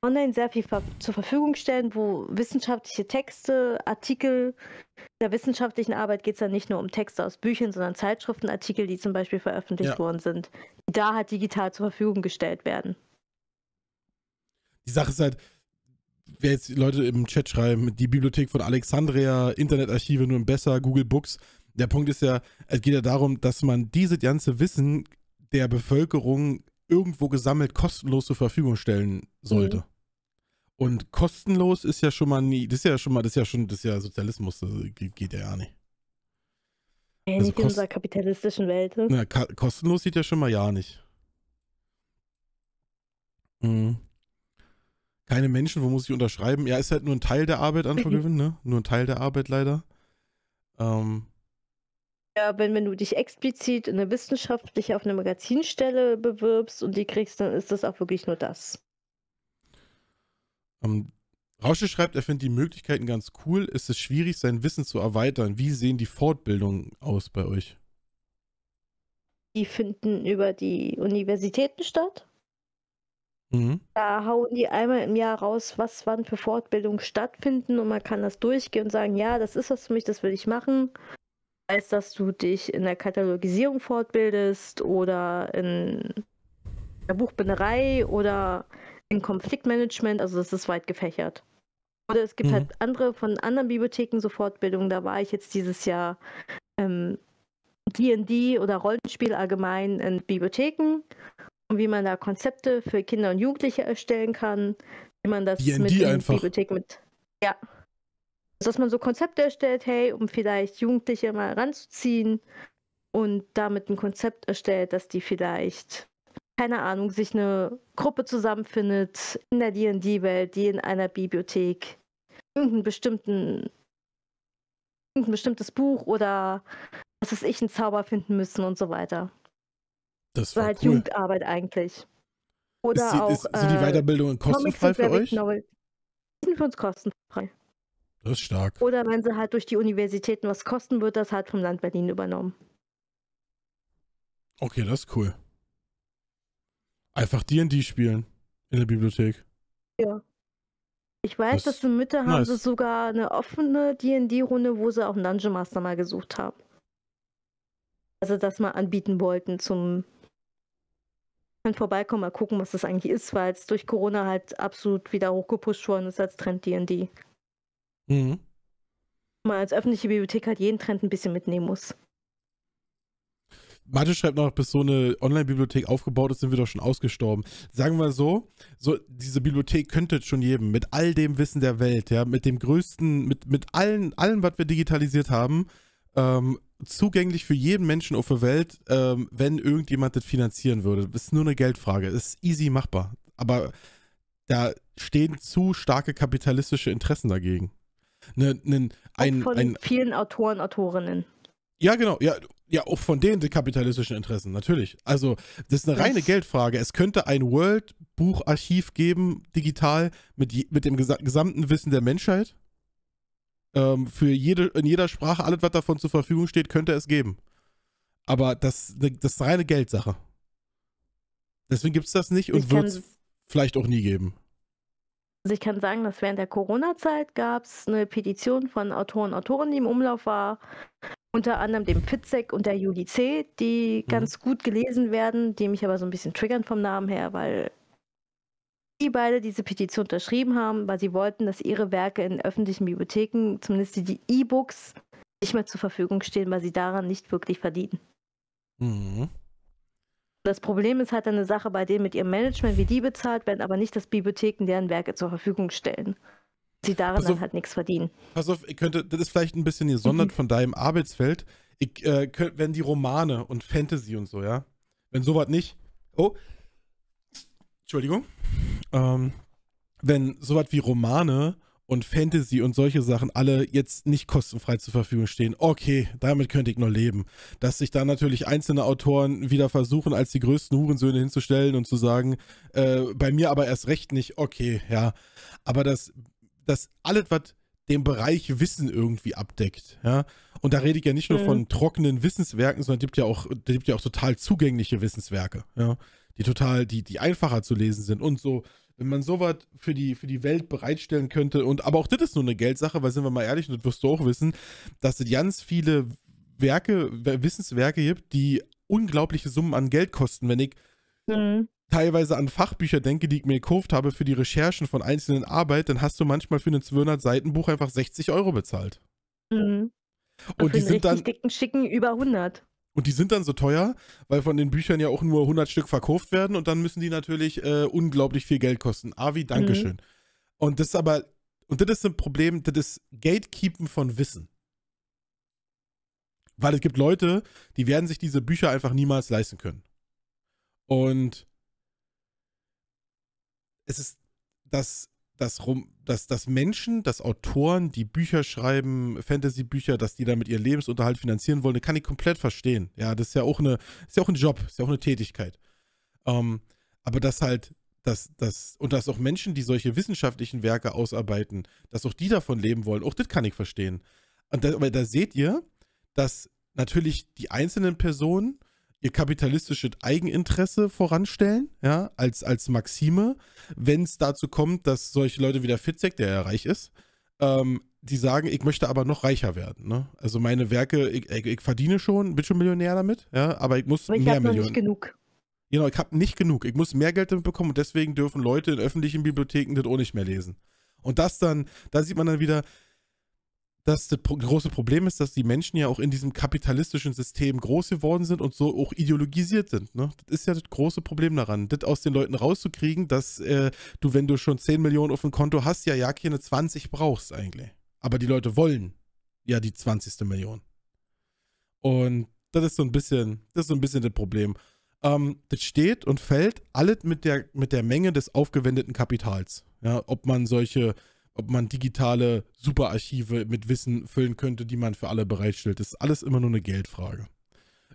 online sehr viel ver zur Verfügung stellen, wo wissenschaftliche Texte, Artikel, in der wissenschaftlichen Arbeit geht es dann nicht nur um Texte aus Büchern, sondern Zeitschriftenartikel, die zum Beispiel veröffentlicht ja. worden sind, die da halt digital zur Verfügung gestellt werden. Die Sache ist halt, wer jetzt Leute im Chat schreiben, die Bibliothek von Alexandria, Internetarchive nun besser, Google Books. Der Punkt ist ja, es geht ja darum, dass man dieses ganze Wissen der Bevölkerung irgendwo gesammelt kostenlos zur Verfügung stellen sollte. Mhm. Und kostenlos ist ja schon mal nie, das ist ja schon mal, das ist ja schon, das ist ja Sozialismus, das geht ja gar nicht. also nicht in unserer kapitalistischen Welt. Ne? Na, ka kostenlos sieht ja schon mal ja nicht. Mhm. Keine Menschen, wo muss ich unterschreiben? Ja, ist halt nur ein Teil der Arbeit an ne? Nur ein Teil der Arbeit leider. Ähm, ja, wenn, wenn du dich explizit in eine wissenschaftliche auf eine Magazinstelle bewirbst und die kriegst, dann ist das auch wirklich nur das. Ähm, Rausche schreibt, er findet die Möglichkeiten ganz cool. Ist es schwierig, sein Wissen zu erweitern? Wie sehen die Fortbildungen aus bei euch? Die finden über die Universitäten statt. Mhm. Da hauen die einmal im Jahr raus, was wann für Fortbildungen stattfinden und man kann das durchgehen und sagen, ja, das ist was für mich, das will ich machen als dass du dich in der Katalogisierung fortbildest oder in der Buchbinderei oder in Konfliktmanagement. Also das ist weit gefächert. Oder es gibt mhm. halt andere von anderen Bibliotheken so Fortbildungen. Da war ich jetzt dieses Jahr ähm, D&D oder Rollenspiel allgemein in Bibliotheken und wie man da Konzepte für Kinder und Jugendliche erstellen kann, wie man das D &D mit einfach. Bibliothek mit ja also, dass man so Konzepte erstellt, hey, um vielleicht Jugendliche mal ranzuziehen und damit ein Konzept erstellt, dass die vielleicht, keine Ahnung, sich eine Gruppe zusammenfindet in der D&D-Welt, die in einer Bibliothek irgendeinen bestimmten irgendein bestimmtes Buch oder was weiß ich, einen Zauber finden müssen und so weiter. Das war also halt cool. Jugendarbeit eigentlich. Oder ist die, auch, ist, sind die äh, Weiterbildungen kostenfrei für euch? Novel. Die sind für uns kostenfrei. Das ist stark. Oder wenn sie halt durch die Universitäten was kosten, wird das halt vom Land Berlin übernommen. Okay, das ist cool. Einfach D&D spielen in der Bibliothek. Ja. Ich weiß, das dass die Mütter nice. haben sie sogar eine offene D&D-Runde, wo sie auch einen Dungeon Master mal gesucht haben. Also das mal anbieten wollten zum dann vorbeikommen, mal gucken, was das eigentlich ist, weil es durch Corona halt absolut wieder hochgepusht worden ist als Trend D&D. Mhm. Man als öffentliche Bibliothek halt jeden Trend ein bisschen mitnehmen muss. Mathe schreibt noch, bis so eine Online-Bibliothek aufgebaut ist, sind wir doch schon ausgestorben. Sagen wir so, so, diese Bibliothek könnte schon jedem, mit all dem Wissen der Welt, ja, mit dem größten, mit, mit allen, allem, was wir digitalisiert haben, ähm, zugänglich für jeden Menschen auf der Welt, ähm, wenn irgendjemand das finanzieren würde. Das ist nur eine Geldfrage. Das ist easy machbar. Aber da stehen zu starke kapitalistische Interessen dagegen ne, ne, ein, von ein, vielen Autoren, Autorinnen. Ja, genau. Ja, ja, auch von denen die kapitalistischen Interessen, natürlich. Also, das ist eine reine Geldfrage. Es könnte ein world buch archiv geben, digital, mit, mit dem gesamten Wissen der Menschheit. Ähm, für jede, in jeder Sprache, alles, was davon zur Verfügung steht, könnte es geben. Aber das, das ist reine Geldsache. Deswegen gibt es das nicht und wird es vielleicht auch nie geben. Also ich kann sagen, dass während der Corona-Zeit gab es eine Petition von Autoren und Autoren, die im Umlauf war. Unter anderem dem Fitzek und der Juli C., die mhm. ganz gut gelesen werden, die mich aber so ein bisschen triggern vom Namen her, weil die beide diese Petition unterschrieben haben, weil sie wollten, dass ihre Werke in öffentlichen Bibliotheken, zumindest die E-Books, nicht mehr zur Verfügung stehen, weil sie daran nicht wirklich verdienen. Mhm. Das Problem ist halt eine Sache bei denen mit ihrem Management, wie die bezahlt werden, aber nicht, dass Bibliotheken deren Werke zur Verfügung stellen. Sie daran auf, dann halt nichts verdienen. Pass auf, ihr könntet, das ist vielleicht ein bisschen gesondert mhm. von deinem Arbeitsfeld. Ich, äh, könnt, wenn die Romane und Fantasy und so, ja. Wenn sowas nicht. Oh. Entschuldigung. Ähm, wenn sowas wie Romane und Fantasy und solche Sachen alle jetzt nicht kostenfrei zur Verfügung stehen. Okay, damit könnte ich nur leben. Dass sich da natürlich einzelne Autoren wieder versuchen, als die größten Hurensöhne hinzustellen und zu sagen, äh, bei mir aber erst recht nicht, okay, ja. Aber dass, das alles, was den Bereich Wissen irgendwie abdeckt, ja. Und da rede ich ja nicht nur mhm. von trockenen Wissenswerken, sondern es gibt ja auch, gibt ja auch total zugängliche Wissenswerke, ja die total, die, die einfacher zu lesen sind und so. Wenn man sowas für die, für die Welt bereitstellen könnte, und aber auch das ist nur eine Geldsache, weil sind wir mal ehrlich, und das wirst du auch wissen, dass es ganz viele Werke, Wissenswerke gibt, die unglaubliche Summen an Geld kosten. Wenn ich mhm teilweise an Fachbücher denke, die ich mir gekauft habe für die Recherchen von einzelnen Arbeit, dann hast du manchmal für ein 200 Seiten Buch einfach 60 Euro bezahlt. Mhm. Und, und die sind dann dicken schicken über 100. Und die sind dann so teuer, weil von den Büchern ja auch nur 100 Stück verkauft werden und dann müssen die natürlich äh, unglaublich viel Geld kosten. Avi, Dankeschön. Mhm. Und das ist aber, und das ist ein Problem, das ist Gatekeepen von Wissen. Weil es gibt Leute, die werden sich diese Bücher einfach niemals leisten können. Und es ist das dass, rum, dass, dass Menschen, dass Autoren, die Bücher schreiben, Fantasy-Bücher, dass die damit ihren Lebensunterhalt finanzieren wollen, kann ich komplett verstehen. Ja, das ist ja auch eine, ist ja auch ein Job, ist ja auch eine Tätigkeit. Ähm, aber dass halt, dass, dass, und dass auch Menschen, die solche wissenschaftlichen Werke ausarbeiten, dass auch die davon leben wollen, auch das kann ich verstehen. Und da, aber da seht ihr, dass natürlich die einzelnen Personen ihr kapitalistisches Eigeninteresse voranstellen, ja, als, als Maxime, wenn es dazu kommt, dass solche Leute wie der Fitzek, der ja reich ist, ähm, die sagen, ich möchte aber noch reicher werden. Ne? Also meine Werke, ich, ich, ich, verdiene schon, bin schon Millionär damit, ja, aber ich muss aber ich mehr Millionen. Nicht genug. Genau, ich habe nicht genug. Ich muss mehr Geld damit bekommen und deswegen dürfen Leute in öffentlichen Bibliotheken das auch nicht mehr lesen. Und das dann, da sieht man dann wieder, dass das große Problem ist, dass die Menschen ja auch in diesem kapitalistischen System groß geworden sind und so auch ideologisiert sind. Ne? Das ist ja das große Problem daran, das aus den Leuten rauszukriegen, dass äh, du, wenn du schon 10 Millionen auf dem Konto hast, ja ja keine 20 brauchst eigentlich. Aber die Leute wollen ja die 20. Million. Und das ist so ein bisschen, das ist so ein bisschen das Problem. Ähm, das steht und fällt alles mit der, mit der Menge des aufgewendeten Kapitals. Ja, ob man solche ob man digitale Superarchive mit Wissen füllen könnte, die man für alle bereitstellt. Das ist alles immer nur eine Geldfrage.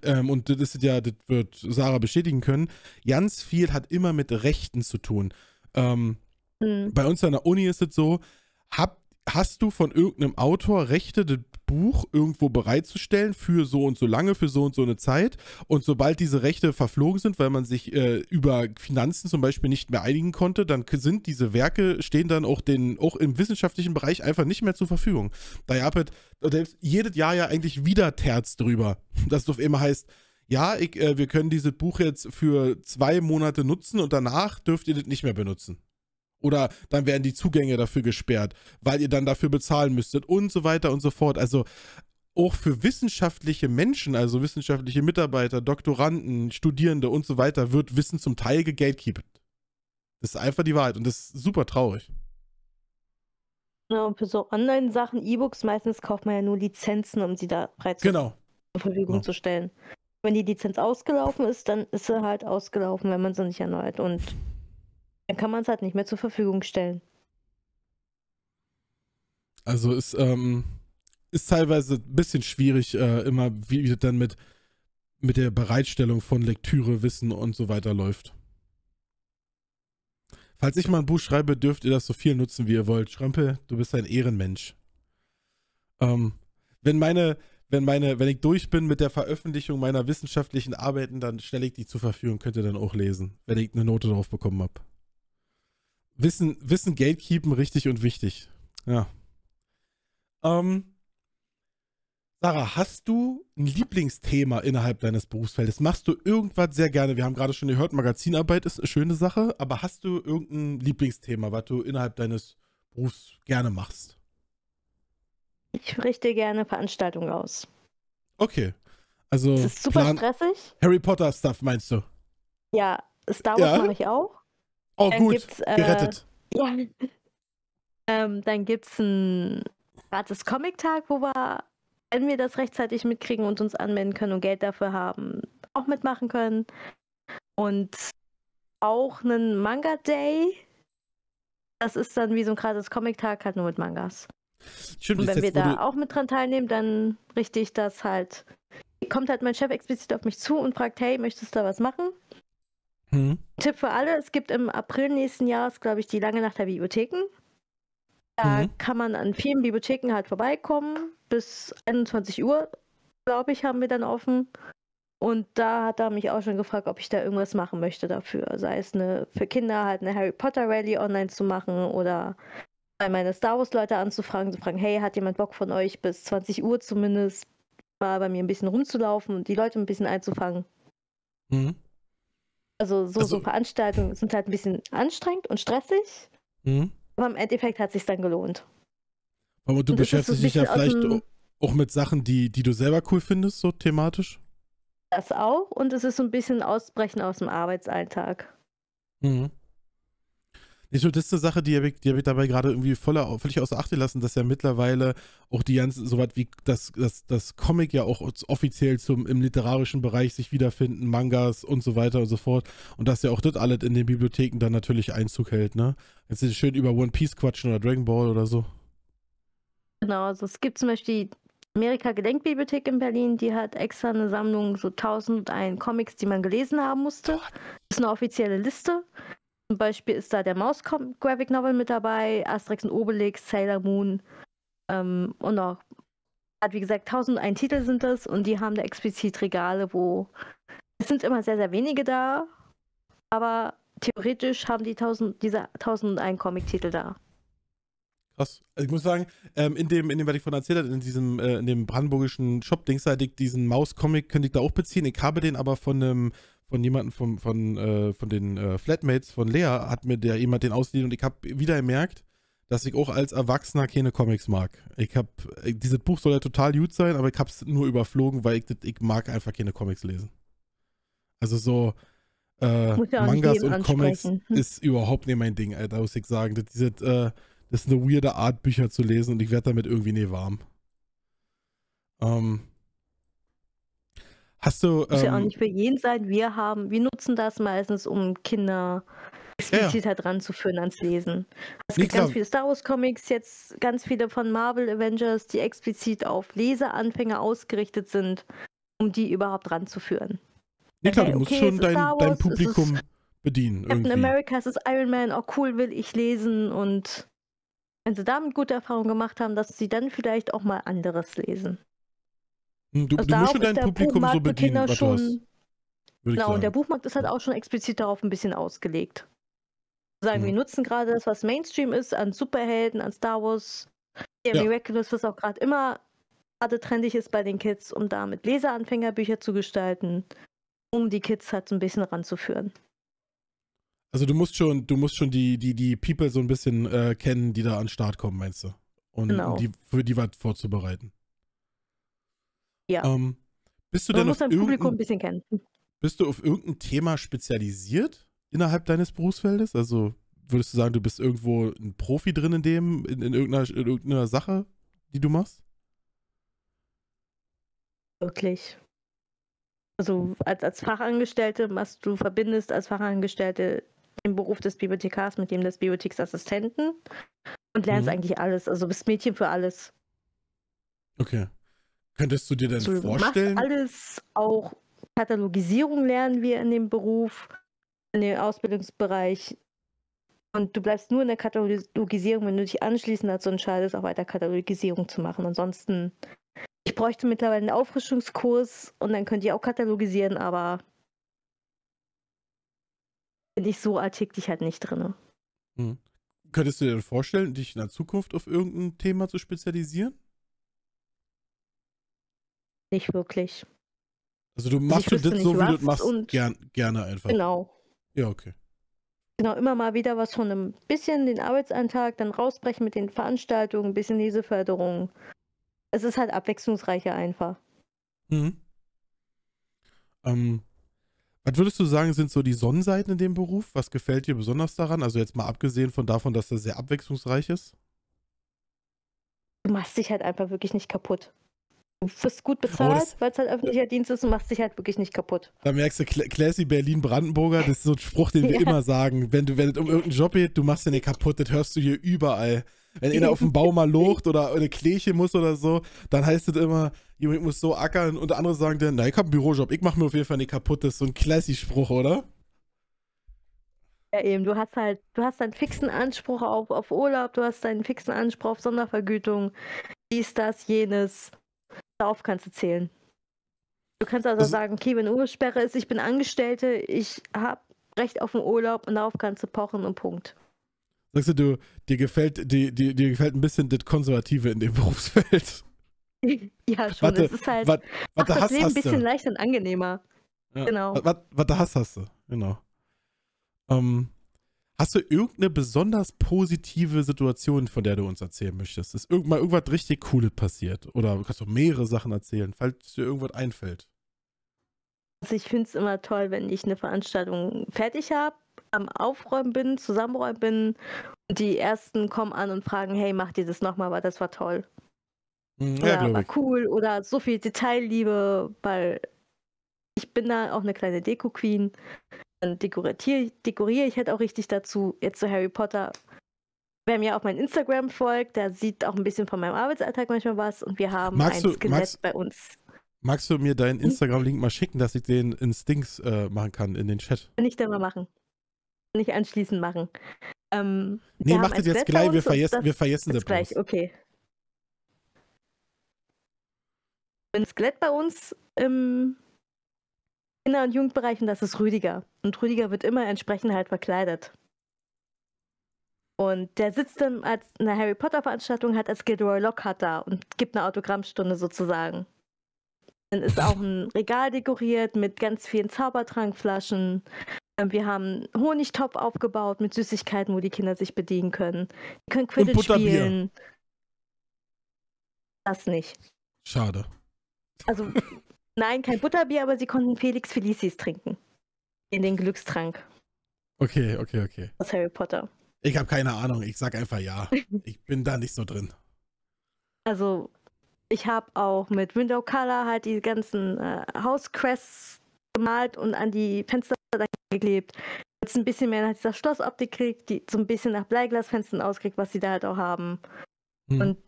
Ähm, und das ist ja, das wird Sarah bestätigen können. Ganz viel hat immer mit Rechten zu tun. Ähm, mhm. Bei uns an der Uni ist es so, hab hast du von irgendeinem Autor Rechte, das Buch irgendwo bereitzustellen für so und so lange, für so und so eine Zeit. Und sobald diese Rechte verflogen sind, weil man sich äh, über Finanzen zum Beispiel nicht mehr einigen konnte, dann sind diese Werke, stehen dann auch, den, auch im wissenschaftlichen Bereich einfach nicht mehr zur Verfügung. Da ihr habt jedes Jahr ja eigentlich wieder Terz drüber, dass es auf immer heißt, ja, ich, äh, wir können dieses Buch jetzt für zwei Monate nutzen und danach dürft ihr das nicht mehr benutzen. Oder dann werden die Zugänge dafür gesperrt, weil ihr dann dafür bezahlen müsstet und so weiter und so fort. Also auch für wissenschaftliche Menschen, also wissenschaftliche Mitarbeiter, Doktoranden, Studierende und so weiter, wird Wissen zum Teil gegatekeept. Das ist einfach die Wahrheit und das ist super traurig. Ja, für so Online-Sachen, E-Books, meistens kauft man ja nur Lizenzen, um sie da frei genau. zur Verfügung genau. zu stellen. Wenn die Lizenz ausgelaufen ist, dann ist sie halt ausgelaufen, wenn man sie nicht erneuert. Und dann kann man es halt nicht mehr zur Verfügung stellen. Also ist, ähm, ist teilweise ein bisschen schwierig, äh, immer wie das dann mit, mit der Bereitstellung von Lektüre, Wissen und so weiter läuft. Falls ich mal ein Buch schreibe, dürft ihr das so viel nutzen, wie ihr wollt. Schrampe, du bist ein Ehrenmensch. Ähm, wenn meine, wenn meine, wenn ich durch bin mit der Veröffentlichung meiner wissenschaftlichen Arbeiten, dann stelle ich die zur Verfügung, könnt ihr dann auch lesen, wenn ich eine Note drauf bekommen habe. Wissen, Wissen Gatekeepen richtig und wichtig. Ja. Ähm, Sarah, hast du ein Lieblingsthema innerhalb deines Berufsfeldes? Machst du irgendwas sehr gerne? Wir haben gerade schon gehört, Magazinarbeit ist eine schöne Sache, aber hast du irgendein Lieblingsthema, was du innerhalb deines Berufs gerne machst? Ich richte gerne Veranstaltungen aus. Okay. Also. Es ist super Plan stressig. Harry Potter-Stuff meinst du? Ja, Star Wars ja. mache ich auch. Oh, dann gut, äh, gerettet. Ja. Ähm, dann gibt's ein gratis Comic-Tag, wo wir, wenn wir das rechtzeitig mitkriegen und uns anmelden können und Geld dafür haben, auch mitmachen können. Und auch einen Manga-Day. Das ist dann wie so ein gratis Comic-Tag, halt nur mit Mangas. Stimmt, und wenn wir da auch mit dran teilnehmen, dann richte ich das halt. Kommt halt mein Chef explizit auf mich zu und fragt, hey, möchtest du da was machen? Hm. Tipp für alle: Es gibt im April nächsten Jahres, glaube ich, die lange Nacht der Bibliotheken. Da mhm. kann man an vielen Bibliotheken halt vorbeikommen. Bis 21 Uhr, glaube ich, haben wir dann offen. Und da hat er mich auch schon gefragt, ob ich da irgendwas machen möchte dafür. Sei es eine, für Kinder halt eine Harry Potter Rally online zu machen oder bei meine Star Wars Leute anzufragen, zu fragen, hey, hat jemand Bock von euch bis 20 Uhr zumindest mal bei mir ein bisschen rumzulaufen und die Leute ein bisschen einzufangen? Mhm. Also so, also, so Veranstaltungen sind halt ein bisschen anstrengend und stressig. Mhm. Aber im Endeffekt hat es sich dann gelohnt. Aber du beschäftigst dich ja vielleicht dem, auch mit Sachen, die, die du selber cool findest, so thematisch? Das auch. Und es ist so ein bisschen Ausbrechen aus dem Arbeitsalltag. Mhm. Nicht nur das ist eine Sache, die habe ich, hab ich dabei gerade irgendwie voller, völlig außer Acht gelassen, dass ja mittlerweile auch die ganzen, soweit wie das, das, das Comic ja auch offiziell zum, im literarischen Bereich sich wiederfinden, Mangas und so weiter und so fort. Und dass ja auch das alles in den Bibliotheken dann natürlich Einzug hält, ne? Jetzt ist schön über One Piece quatschen oder Dragon Ball oder so. Genau, also es gibt zum Beispiel die Amerika Gedenkbibliothek in Berlin, die hat extra eine Sammlung so 1001 Comics, die man gelesen haben musste. Das ist eine offizielle Liste. Zum Beispiel ist da der Maus Graphic Novel mit dabei, Asterix und Obelix, Sailor Moon ähm, und auch, hat wie gesagt, 1001 Titel sind das und die haben da explizit Regale, wo es sind immer sehr, sehr wenige da, aber theoretisch haben die 1000, diese 1001 Comic-Titel da. Krass. Also ich muss sagen, ähm, in dem, in dem, was ich von erzählt habe, in diesem, äh, in dem brandenburgischen Shop-Dings, diesen Maus-Comic könnte ich da auch beziehen. Ich habe den aber von einem von jemandem von, von, äh, von den äh, Flatmates von Lea hat mir der jemand den ausgeliehen und ich habe wieder gemerkt, dass ich auch als Erwachsener keine Comics mag. Ich habe, äh, dieses Buch soll ja total gut sein, aber ich habe es nur überflogen, weil ich, ich mag einfach keine Comics lesen. Also so äh, Mangas und Comics hm. ist überhaupt nicht mein Ding, Alter, muss ich sagen. Das, dieses, äh, das ist eine weirde Art, Bücher zu lesen und ich werde damit irgendwie nie warm. Ähm, Hast du. Muss ähm, ja auch ähm, nicht für jeden sein. Wir haben, wir nutzen das meistens, um Kinder explizit ja. ranzuführen ans Lesen. Es nee, gibt ganz viele Star Wars Comics, jetzt ganz viele von Marvel Avengers, die explizit auf Leseanfänger ausgerichtet sind, um die überhaupt ranzuführen. Nee, klar, du musst okay, schon dein, Wars, dein Publikum bedienen. Captain irgendwie. America, es ist Iron Man, oh cool, will ich lesen und wenn sie damit gute Erfahrungen gemacht haben, dass sie dann vielleicht auch mal anderes lesen. Hm, du, also du musst schon dein Publikum so bedienen, was schon, hast. Genau, und der Buchmarkt ist halt auch schon explizit darauf ein bisschen ausgelegt. Sagen, mhm. wir hm. nutzen gerade das, was Mainstream ist, an Superhelden, an Star Wars, der ja. Miraculous, was auch gerade immer gerade trendig ist bei den Kids, um damit Leseanfängerbücher zu gestalten, um die Kids halt so ein bisschen ranzuführen. Also du musst schon, du musst schon die, die, die People so ein bisschen äh, kennen, die da an den Start kommen, meinst du? Und genau. und die, für die was vorzubereiten. Ja. Ähm, bist du Man denn muss dein Publikum ein bisschen kennen. Hm. Bist du auf irgendein Thema spezialisiert innerhalb deines Berufsfeldes? Also würdest du sagen, du bist irgendwo ein Profi drin in dem, in, in, irgendeiner, in irgendeiner Sache, die du machst? Wirklich. Also als, als Fachangestellte, was du verbindest als Fachangestellte im Beruf des Bibliothekars mit dem des Bibliotheksassistenten und lernst mhm. eigentlich alles. Also bist Mädchen für alles. Okay. Könntest du dir denn so, vorstellen? alles auch Katalogisierung lernen wir in dem Beruf, in dem Ausbildungsbereich. Und du bleibst nur in der Katalogisierung, wenn du dich anschließend dazu entscheidest, auch weiter Katalogisierung zu machen. Ansonsten, ich bräuchte mittlerweile einen Auffrischungskurs und dann könnt ihr auch katalogisieren, aber bin ich so alltäglich halt nicht drin. Hm. Könntest du dir vorstellen, dich in der Zukunft auf irgendein Thema zu spezialisieren? Nicht wirklich. Also du also machst also das so, wie du machst, und gern, gerne einfach. Genau. Ja, okay. Genau, immer mal wieder was von einem bisschen den Arbeitsalltag, dann rausbrechen mit den Veranstaltungen, ein bisschen Leseförderung. Es ist halt abwechslungsreicher einfach. Mhm. Ähm, was würdest du sagen, sind so die Sonnenseiten in dem Beruf? Was gefällt dir besonders daran? Also jetzt mal abgesehen von davon, dass das sehr abwechslungsreich ist. Du machst dich halt einfach wirklich nicht kaputt. Du wirst gut bezahlt, oh, weil es halt öffentlicher Dienst ist und machst dich halt wirklich nicht kaputt. Da merkst du, Classy Berlin-Brandenburger, das ist so ein Spruch, den wir ja. immer sagen. Wenn du, wenn es um irgendeinen Job geht, du machst dir nicht kaputt, das hörst du hier überall. Wenn einer auf dem Baum mal locht oder eine Kleche muss oder so, dann heißt es immer, jemand muss so ackern und andere sagen dann, na, ich hab einen Bürojob, ich mach mir auf jeden Fall nicht kaputt. Das ist so ein Classy-Spruch, oder? Ja, eben, du hast halt, du hast deinen fixen Anspruch auf, auf Urlaub, du hast deinen fixen Anspruch auf Sondervergütung, dies, das, jenes. Darauf kannst du zählen. Du kannst also, also sagen, okay, wenn Urlaubssperre ist, ich bin Angestellte, ich habe Recht auf den Urlaub und darauf kannst du pochen und Punkt. Sagst du, du dir gefällt, dir, dir, dir gefällt ein bisschen das Konservative in dem Berufsfeld. ja, schon. Warte, es ist halt warte, warte, das Leben ein bisschen leichter und angenehmer. Ja, genau. Was, was du hast, hast du. Genau. Ähm, Hast du irgendeine besonders positive Situation, von der du uns erzählen möchtest? Ist irgend mal irgendwas richtig Cooles passiert? Oder kannst du mehrere Sachen erzählen, falls dir irgendwas einfällt? Also ich finde es immer toll, wenn ich eine Veranstaltung fertig habe, am Aufräumen bin, zusammenräumen bin und die Ersten kommen an und fragen, hey, mach dir das nochmal, weil das war toll. Mhm, ja, oder war cool oder so viel Detailliebe, weil ich bin da auch eine kleine Deko-Queen dann dekoriere, dekoriere ich halt auch richtig dazu. Jetzt zu Harry Potter. Wer mir auf mein Instagram folgt, der sieht auch ein bisschen von meinem Arbeitsalltag manchmal was und wir haben magst ein du, Skelett magst, bei uns. Magst du mir deinen mhm. Instagram-Link mal schicken, dass ich den in Stinks äh, machen kann, in den Chat? Kann ich dann mal machen. Kann ich anschließend machen. Ähm, nee, mach das jetzt gleich, wir, verges wir vergessen das gleich. Post. Okay. Ein Skelett bei uns im Kinder- und Jugendbereich und das ist Rüdiger. Und Rüdiger wird immer entsprechend halt verkleidet. Und der sitzt dann als eine Harry Potter-Veranstaltung hat als Gilderoy Lockhart da und gibt eine Autogrammstunde sozusagen. Dann ist auch ein Regal dekoriert mit ganz vielen Zaubertrankflaschen. Ähm, wir haben einen Honigtopf aufgebaut mit Süßigkeiten, wo die Kinder sich bedienen können. Die können Quidditch spielen. Das nicht. Schade. Also Nein, kein Butterbier, aber sie konnten Felix Felicis trinken. In den Glückstrank. Okay, okay, okay. Aus Harry Potter. Ich habe keine Ahnung, ich sag einfach ja. ich bin da nicht so drin. Also, ich habe auch mit Window Color halt die ganzen äh, Hauscrests gemalt und an die Fenster geklebt. Jetzt ein bisschen mehr nach dieser Schlossoptik kriegt, die so ein bisschen nach Bleiglasfenstern auskriegt, was sie da halt auch haben. Hm. Und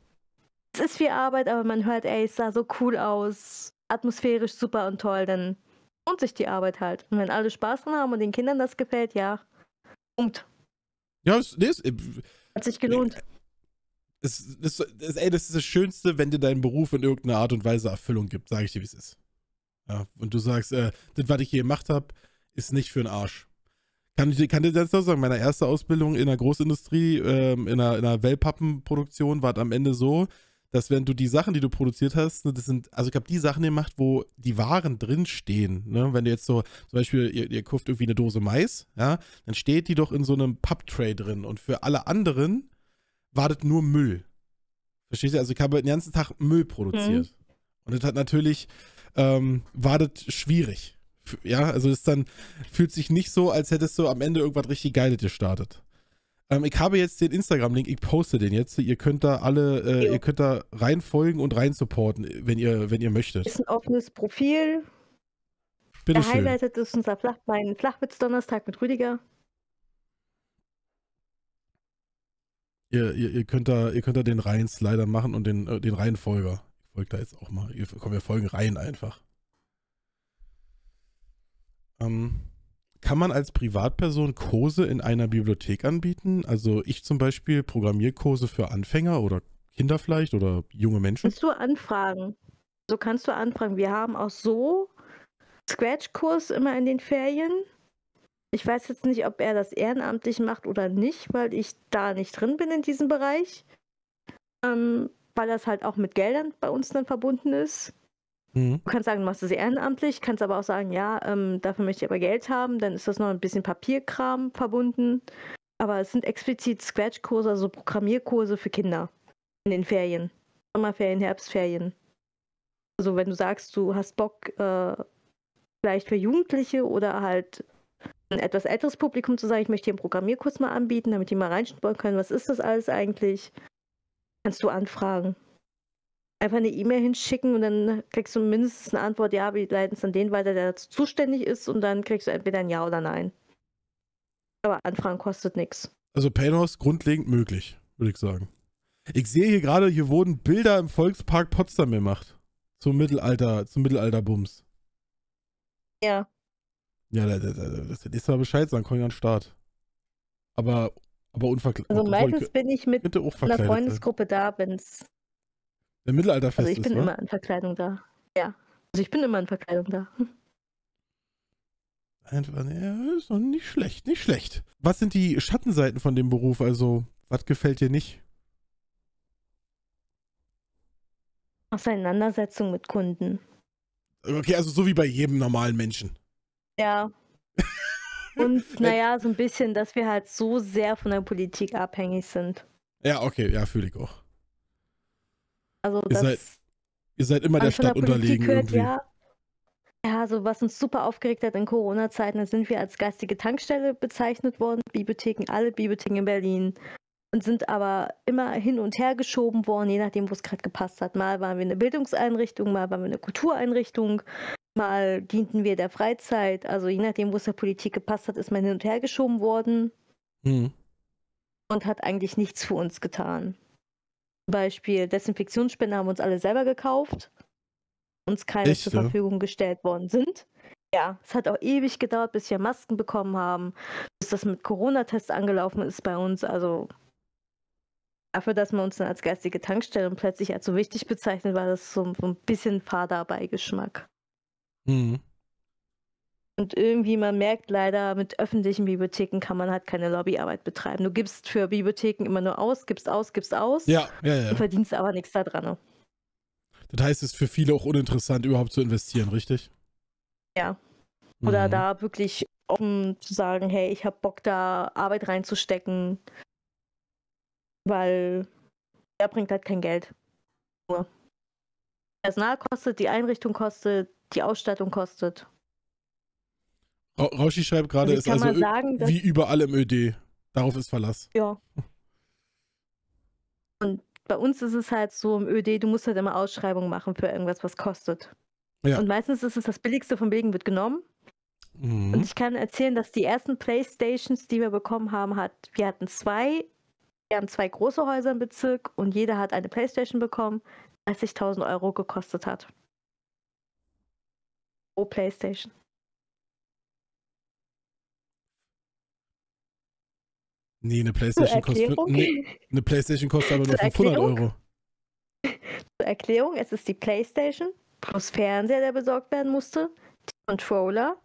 es ist viel Arbeit, aber man hört, ey, es sah so cool aus atmosphärisch super und toll, dann lohnt sich die Arbeit halt. Und wenn alle Spaß dran haben und den Kindern das gefällt, ja. Punkt. Ja, das, es, äh, hat sich gelohnt. Das, das, das, ey, das ist das Schönste, wenn dir dein Beruf in irgendeiner Art und Weise Erfüllung gibt, sage ich dir, wie es ist. Ja, und du sagst, äh, das, was ich hier gemacht habe, ist nicht für den Arsch. Kann, ich, kann dir das noch sagen? Meine erste Ausbildung in der Großindustrie, ähm, in, einer, in einer Wellpappenproduktion, war am Ende so, dass wenn du die Sachen, die du produziert hast, ne, das sind, also ich habe die Sachen gemacht, wo die Waren drinstehen. Ne? Wenn du jetzt so, zum Beispiel, ihr, ihr kauft irgendwie eine Dose Mais, ja, dann steht die doch in so einem Pub-Tray drin. Und für alle anderen wartet nur Müll. Verstehst du? Also ich habe den ganzen Tag Müll produziert. Mhm. Und das hat natürlich, ähm, wartet schwierig. Ja, also es dann fühlt sich nicht so, als hättest du am Ende irgendwas richtig Geiles gestartet. Ähm, ich habe jetzt den Instagram-Link, ich poste den jetzt. Ihr könnt da alle, äh, ihr könnt da reinfolgen und rein supporten, wenn ihr, wenn ihr möchtet. Ist ein offenes Profil. Bitte schön. Highlighted ist unser Flach mein Flachwitz-Donnerstag mit Rüdiger. Ihr, ihr, ihr, könnt da, ihr könnt da den Reihen-Slider machen und den, äh, den Reihenfolger. Ich folge da jetzt auch mal. Ihr, komm, wir folgen Reihen einfach. Ähm. Kann man als Privatperson Kurse in einer Bibliothek anbieten? Also ich zum Beispiel Programmierkurse für Anfänger oder Kinder vielleicht oder junge Menschen? Kannst du anfragen. So kannst du anfragen. Wir haben auch so Scratch-Kurs immer in den Ferien. Ich weiß jetzt nicht, ob er das ehrenamtlich macht oder nicht, weil ich da nicht drin bin in diesem Bereich. Ähm, weil das halt auch mit Geldern bei uns dann verbunden ist. Mhm. Du kannst sagen, du machst es ehrenamtlich, kannst aber auch sagen, ja, ähm, dafür möchte ich aber Geld haben, dann ist das noch ein bisschen Papierkram verbunden. Aber es sind explizit Scratch-Kurse, also Programmierkurse für Kinder in den Ferien. Sommerferien, Herbstferien. Also wenn du sagst, du hast Bock, äh, vielleicht für Jugendliche oder halt ein etwas älteres Publikum zu sagen, ich möchte hier einen Programmierkurs mal anbieten, damit die mal reinschnuppern können, was ist das alles eigentlich, kannst du anfragen einfach eine E-Mail hinschicken und dann kriegst du mindestens eine Antwort, ja, wir leiten es an den weiter, der dazu zuständig ist und dann kriegst du entweder ein Ja oder Nein. Aber Anfragen kostet nichts. Also Painhouse grundlegend möglich, würde ich sagen. Ich sehe hier gerade, hier wurden Bilder im Volkspark Potsdam gemacht. Zum Mittelalter, zum Mittelalterbums. Ja. Ja, das, das, das, das ist mal Bescheid dann komme ich an den Start. Aber, aber unverkleidet. Also meistens bin ich mit einer Freundesgruppe da, wenn es der Mittelalterfest. Also ich bin ist, ne? immer ne? in Verkleidung da. Ja. Also ich bin immer in Verkleidung da. Einfach, ja, ist noch nicht schlecht, nicht schlecht. Was sind die Schattenseiten von dem Beruf? Also, was gefällt dir nicht? Auseinandersetzung mit Kunden. Okay, also so wie bei jedem normalen Menschen. Ja. Und naja, so ein bisschen, dass wir halt so sehr von der Politik abhängig sind. Ja, okay, ja, fühle ich auch. Also ihr, seid, ihr seid immer der Stadt der unterlegen hört, irgendwie. Ja, ja, so was uns super aufgeregt hat in Corona-Zeiten, sind wir als geistige Tankstelle bezeichnet worden, Bibliotheken, alle Bibliotheken in Berlin. Und sind aber immer hin und her geschoben worden, je nachdem, wo es gerade gepasst hat. Mal waren wir eine Bildungseinrichtung, mal waren wir eine Kultureinrichtung, mal dienten wir der Freizeit. Also je nachdem, wo es der Politik gepasst hat, ist man hin und her geschoben worden. Mhm. Und hat eigentlich nichts für uns getan. Zum Beispiel Desinfektionsspender haben wir uns alle selber gekauft, uns keine Echt, zur Verfügung ja? gestellt worden sind. Ja, es hat auch ewig gedauert, bis wir Masken bekommen haben, bis das mit Corona-Tests angelaufen ist bei uns. Also dafür, dass man uns dann als geistige Tankstelle plötzlich als so wichtig bezeichnet, war das so, so ein bisschen fader Beigeschmack. Mhm. Und irgendwie, man merkt leider, mit öffentlichen Bibliotheken kann man halt keine Lobbyarbeit betreiben. Du gibst für Bibliotheken immer nur aus, gibst aus, gibst aus. Ja, ja, ja. Und verdienst aber nichts daran. Ne? Das heißt, es ist für viele auch uninteressant, überhaupt zu investieren, richtig? Ja. Mhm. Oder mhm. da wirklich offen zu sagen, hey, ich habe Bock, da Arbeit reinzustecken, weil er bringt halt kein Geld. Nur. Personal kostet, die Einrichtung kostet, die Ausstattung kostet. Rauschi schreibt gerade, also ist also sagen, wie überall im ÖD. Darauf ist Verlass. Ja. Und bei uns ist es halt so im ÖD, du musst halt immer Ausschreibungen machen für irgendwas, was kostet. Ja. Und meistens ist es das Billigste von Billigen wird genommen. Mhm. Und ich kann erzählen, dass die ersten Playstations, die wir bekommen haben, hat, wir hatten zwei, wir haben zwei große Häuser im Bezirk und jeder hat eine Playstation bekommen, 30.000 Euro gekostet hat. Pro Playstation. Nee, eine Playstation, kostet, nee, eine Playstation kostet aber nur 500 Euro. Zur Erklärung, es ist die Playstation plus Fernseher, der besorgt werden musste, die Controller.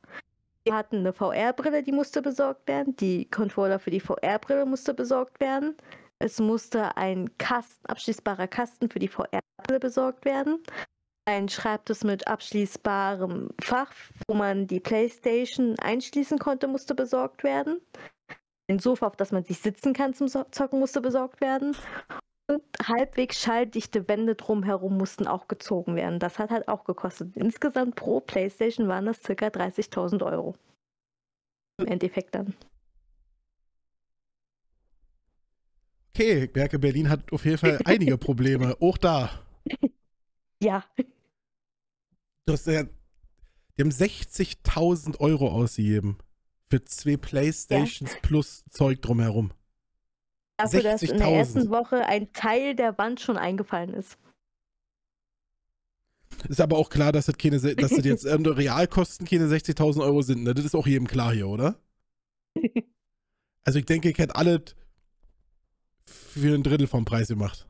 Wir hatten eine VR-Brille, die musste besorgt werden, die Controller für die VR-Brille musste besorgt werden. Es musste ein Kasten, abschließbarer Kasten für die VR-Brille besorgt werden. Ein Schreibtisch mit abschließbarem Fach, wo man die Playstation einschließen konnte, musste besorgt werden ein Sofa, auf das man sich sitzen kann zum Zocken, musste besorgt werden. Und halbwegs schalldichte Wände drumherum mussten auch gezogen werden. Das hat halt auch gekostet. Insgesamt pro Playstation waren das ca. 30.000 Euro. Im Endeffekt dann. Okay, Werke Berlin hat auf jeden Fall einige Probleme. Auch da. Ja. Das, äh, die haben 60.000 Euro ausgegeben. Für zwei Playstations ja. plus Zeug drumherum. Dafür, dass in der ersten Woche ein Teil der Wand schon eingefallen ist. Ist aber auch klar, dass das, keine, dass das jetzt ähm, Realkosten keine 60.000 Euro sind. Ne? Das ist auch jedem klar hier, oder? also ich denke, ihr kennt alle für ein Drittel vom Preis gemacht.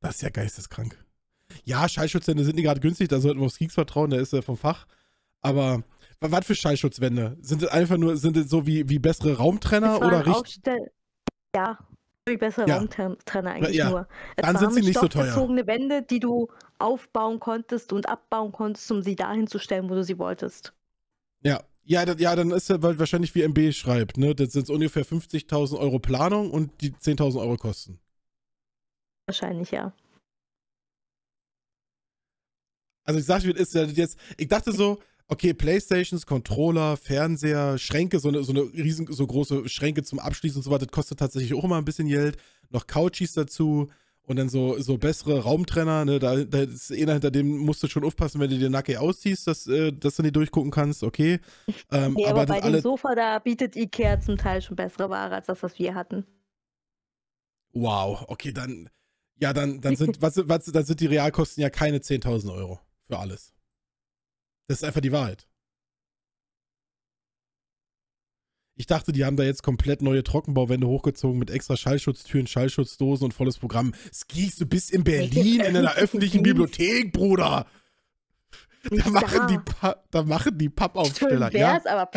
Das ist ja geisteskrank ja, Schallschutzwände sind nicht gerade günstig, da sollten wir aufs Geeks vertrauen, der ist ja vom Fach. Aber was für Schallschutzwände? Sind das einfach nur, sind das so wie, wie bessere Raumtrenner oder richtig? Ja, wie bessere ja. Raumtrenner eigentlich ja. nur. Es Dann sind sie nicht so teuer. Gezogene Wände, die du aufbauen konntest und abbauen konntest, um sie dahin zu stellen, wo du sie wolltest. Ja, ja, ja dann ist ja wahrscheinlich wie MB schreibt, ne? Das sind ungefähr 50.000 Euro Planung und die 10.000 Euro Kosten. Wahrscheinlich, ja. Also ich sag, wie ist jetzt, ich dachte so, okay, Playstations, Controller, Fernseher, Schränke, so eine, so eine riesen, so große Schränke zum Abschließen und so weiter, das kostet tatsächlich auch immer ein bisschen Geld. Noch Couchies dazu und dann so, so bessere Raumtrenner, ne? Da, da ist einer, hinter dem musst du schon aufpassen, wenn du dir Nacke ausziehst, dass, äh, dass du nicht durchgucken kannst, okay. Ähm, nee, aber, aber bei dem Sofa, da bietet Ikea zum Teil schon bessere Ware als das, was wir hatten. Wow, okay, dann, ja, dann, dann sind, was, was, dann sind die Realkosten ja keine 10.000 Euro für alles. Das ist einfach die Wahrheit. Ich dachte, die haben da jetzt komplett neue Trockenbauwände hochgezogen mit extra Schallschutztüren, Schallschutzdosen und volles Programm. Skis, du bist in Berlin in einer öffentlichen Bibliothek, Bruder. Da machen, die da machen die Pappaufsteller. Schön wär's, aber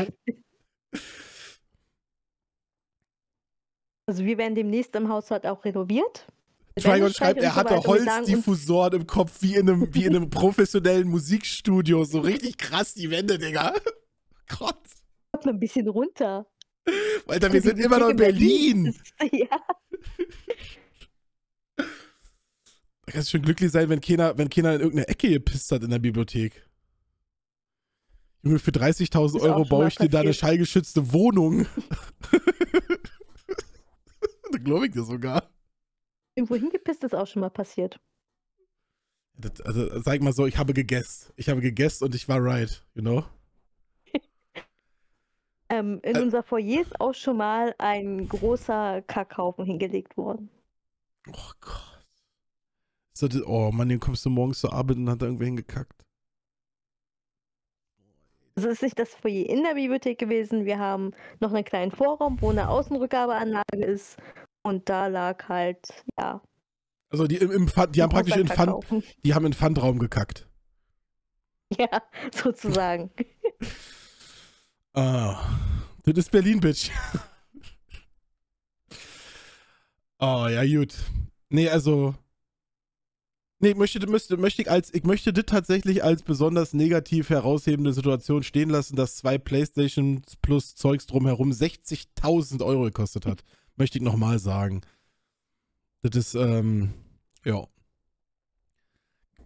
also wir werden demnächst im Haushalt auch renoviert. Trigon schreibt, er hatte so Holzdiffusoren im Kopf, wie in, einem, wie in einem professionellen Musikstudio. So richtig krass die Wände, Digga. Gott. Kommt mal ein bisschen runter. Alter, wir sind immer noch in Berlin. Berlin. Ja. Da kannst du schon glücklich sein, wenn keiner, wenn keiner in irgendeine Ecke gepisst hat in der Bibliothek. Junge, für 30.000 Euro baue ich dir da eine schallgeschützte Wohnung. da glaube ich dir sogar irgendwo hingepisst ist auch schon mal passiert. Das, also sag mal so, ich habe gegessen. Ich habe gegessen und ich war right, you know? ähm, in Ä äh, unser Foyer ist auch schon mal ein großer Kackhaufen hingelegt worden. Oh Gott. So, oh Mann, den kommst du morgens zur Arbeit und hat da irgendwer hingekackt. Also ist nicht das Foyer in der Bibliothek gewesen. Wir haben noch einen kleinen Vorraum, wo eine Außenrückgabeanlage ist und da lag halt, ja. Also die, im, im Pfand, die haben praktisch in Pfand, die haben in Pfandraum gekackt. Ja, sozusagen. ah, das ist Berlin, Bitch. oh, ja, gut. Nee, also. Nee, möchte, müsste, möchte ich, als, ich möchte das tatsächlich als besonders negativ heraushebende Situation stehen lassen, dass zwei Playstations plus Zeugs drumherum 60.000 Euro gekostet hat möchte ich nochmal sagen. Das ist, ähm, ja.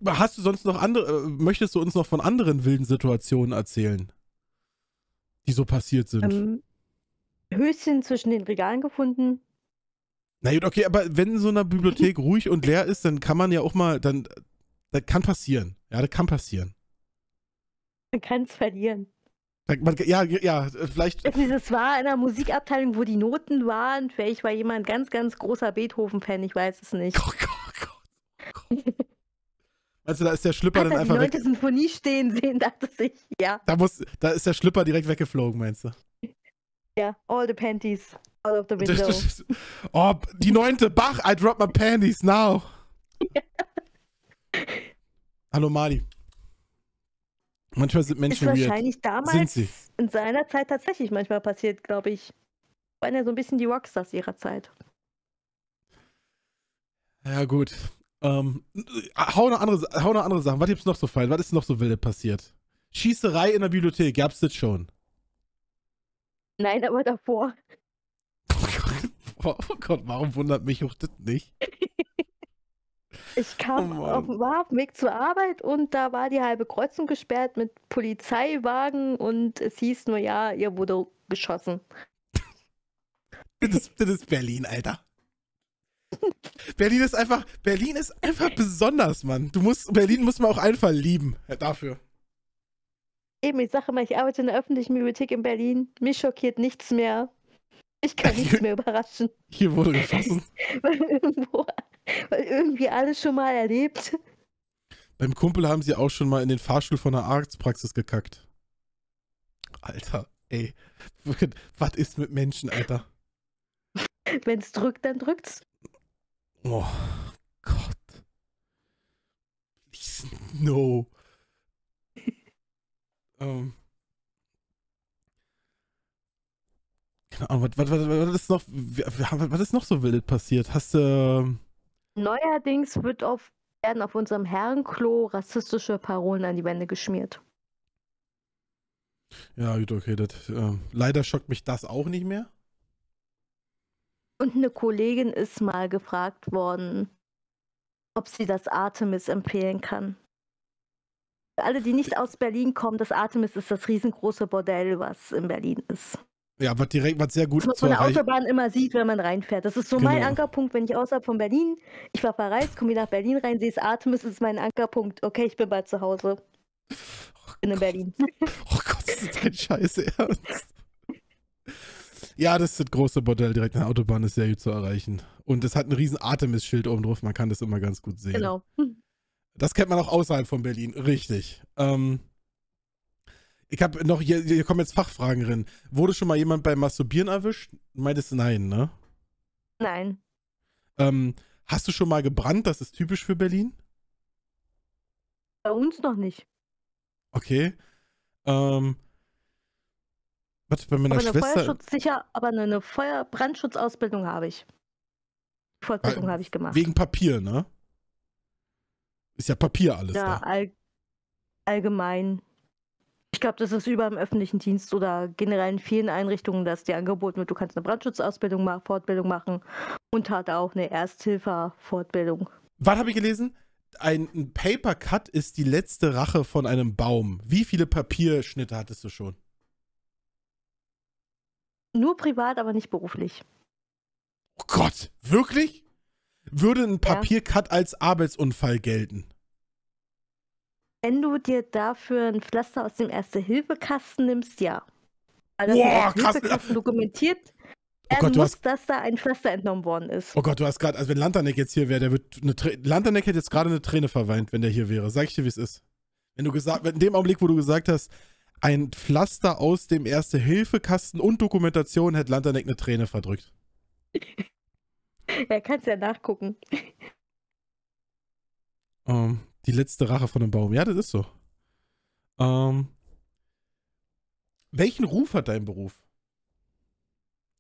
Hast du sonst noch andere, äh, möchtest du uns noch von anderen wilden Situationen erzählen, die so passiert sind? Ähm, Höschen zwischen den Regalen gefunden. Na gut, okay, aber wenn so eine Bibliothek ruhig und leer ist, dann kann man ja auch mal, dann, das kann passieren. Ja, das kann passieren. Man kann es verlieren ja, ja, vielleicht. Es war in einer Musikabteilung, wo die Noten waren. Vielleicht war jemand ganz, ganz großer Beethoven-Fan, ich weiß es nicht. Oh Gott, oh Gott. Weißt oh du, da ist der Schlüpper dann einfach die Leute weg? Sinfonie stehen sehen, dachte ich, ja. Da, muss, da ist der Schlüpper direkt weggeflogen, meinst du? Ja, all the panties out of the window. oh, die neunte, Bach, I drop my panties now. Hallo Mali. Manchmal sind Menschen ist wahrscheinlich weird. damals in seiner Zeit tatsächlich manchmal passiert, glaube ich. Waren ja so ein bisschen die Rockstars ihrer Zeit. Ja, gut. Ähm, hau, noch andere, hau noch andere Sachen. Was gibt's noch so fein? Was ist noch so wilde passiert? Schießerei in der Bibliothek, gab's das schon? Nein, aber davor. Oh Gott, warum wundert mich auch das nicht? Ich kam oh auf dem Weg zur Arbeit und da war die halbe Kreuzung gesperrt mit Polizeiwagen und es hieß nur, ja, ihr wurde geschossen. das, ist, das ist Berlin, Alter. Berlin ist einfach, Berlin ist einfach besonders, Mann. Du musst, Berlin muss man auch einfach lieben dafür. Eben, ich sage mal, ich arbeite in der öffentlichen Bibliothek in Berlin. Mich schockiert nichts mehr. Ich kann nichts mehr überraschen. Hier wurde geschossen. Irgendwo weil irgendwie alles schon mal erlebt. Beim Kumpel haben sie auch schon mal in den Fahrstuhl von der Arztpraxis gekackt. Alter, ey. Was ist mit Menschen, Alter? Wenn's drückt, dann drückt's. Oh Gott. Please, no. ähm. Keine Ahnung, was, was, was, was ist noch, was ist noch so wild passiert? Hast du. Äh, Neuerdings wird auf, werden auf unserem Herrenklo rassistische Parolen an die Wände geschmiert. Ja, gut, okay. Das, äh, leider schockt mich das auch nicht mehr. Und eine Kollegin ist mal gefragt worden, ob sie das Artemis empfehlen kann. Für alle, die nicht aus Berlin kommen, das Artemis ist das riesengroße Bordell, was in Berlin ist. Ja, was direkt, was sehr gut ist. Was man von der Autobahn immer sieht, wenn man reinfährt. Das ist so genau. mein Ankerpunkt, wenn ich außerhalb von Berlin, ich war verreist, komme wieder nach Berlin rein, sehe es atmen, das ist mein Ankerpunkt. Okay, ich bin bald zu Hause. Oh bin in Berlin. Oh Gott, das ist das dein Scheiß Ernst? ja, das ist das große Bordell direkt an der Autobahn, ist sehr gut zu erreichen. Und es hat ein riesen Artemis-Schild oben drauf, man kann das immer ganz gut sehen. Genau. Das kennt man auch außerhalb von Berlin, richtig. Ähm, ich habe noch, hier, hier kommen jetzt Fachfragen drin. Wurde schon mal jemand beim Masturbieren erwischt? Meintest du nein, ne? Nein. Ähm, hast du schon mal gebrannt? Das ist typisch für Berlin? Bei uns noch nicht. Okay. Ähm, was bei meiner aber eine Schwester? Feuerschutz sicher, aber eine Feuerbrandschutzausbildung habe ich. Fortbildung habe ich gemacht. Wegen Papier, ne? Ist ja Papier alles ja, da. All, allgemein. Ich glaube, das ist überall im öffentlichen Dienst oder generell in vielen Einrichtungen, dass dir angeboten wird, du kannst eine Brandschutzausbildung machen, Fortbildung machen und hat auch eine Ersthilfe-Fortbildung. Was habe ich gelesen? Ein Paper Cut ist die letzte Rache von einem Baum. Wie viele Papierschnitte hattest du schon? Nur privat, aber nicht beruflich. Oh Gott, wirklich? Würde ein Papiercut ja. als Arbeitsunfall gelten? Wenn du dir dafür ein Pflaster aus dem Erste-Hilfe-Kasten nimmst, ja. Weil das Boah, im erste kasten dokumentiert er oh Gott, muss, hast... dass da ein Pflaster entnommen worden ist. Oh Gott, du hast gerade, also wenn Lantanek jetzt hier wäre, der wird eine Tr Lantanek hätte jetzt gerade eine Träne verweint, wenn der hier wäre. Sag ich dir, wie es ist. Wenn du gesagt, in dem Augenblick, wo du gesagt hast, ein Pflaster aus dem Erste-Hilfe-Kasten und Dokumentation, hätte Lantanek eine Träne verdrückt. Er ja, es ja nachgucken. Um, ähm, die letzte Rache von einem Baum. Ja, das ist so. Ähm, welchen Ruf hat dein Beruf?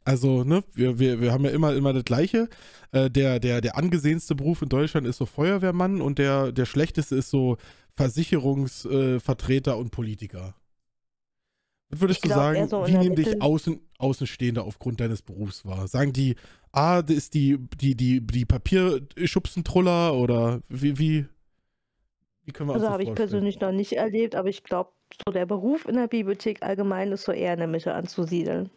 Also, ne, wir, wir, wir haben ja immer, immer das Gleiche. Äh, der, der, der angesehenste Beruf in Deutschland ist so Feuerwehrmann und der, der schlechteste ist so Versicherungsvertreter äh, und Politiker. Was würdest glaub, du sagen, so wie nehmen dich Außen, Außenstehende aufgrund deines Berufs wahr? Sagen die, ah, das ist die, die, die, die Papierschubsentruller oder wie, wie, die können wir also habe ich persönlich noch nicht erlebt, aber ich glaube, so der Beruf in der Bibliothek allgemein ist so eher in der Mitte anzusiedeln.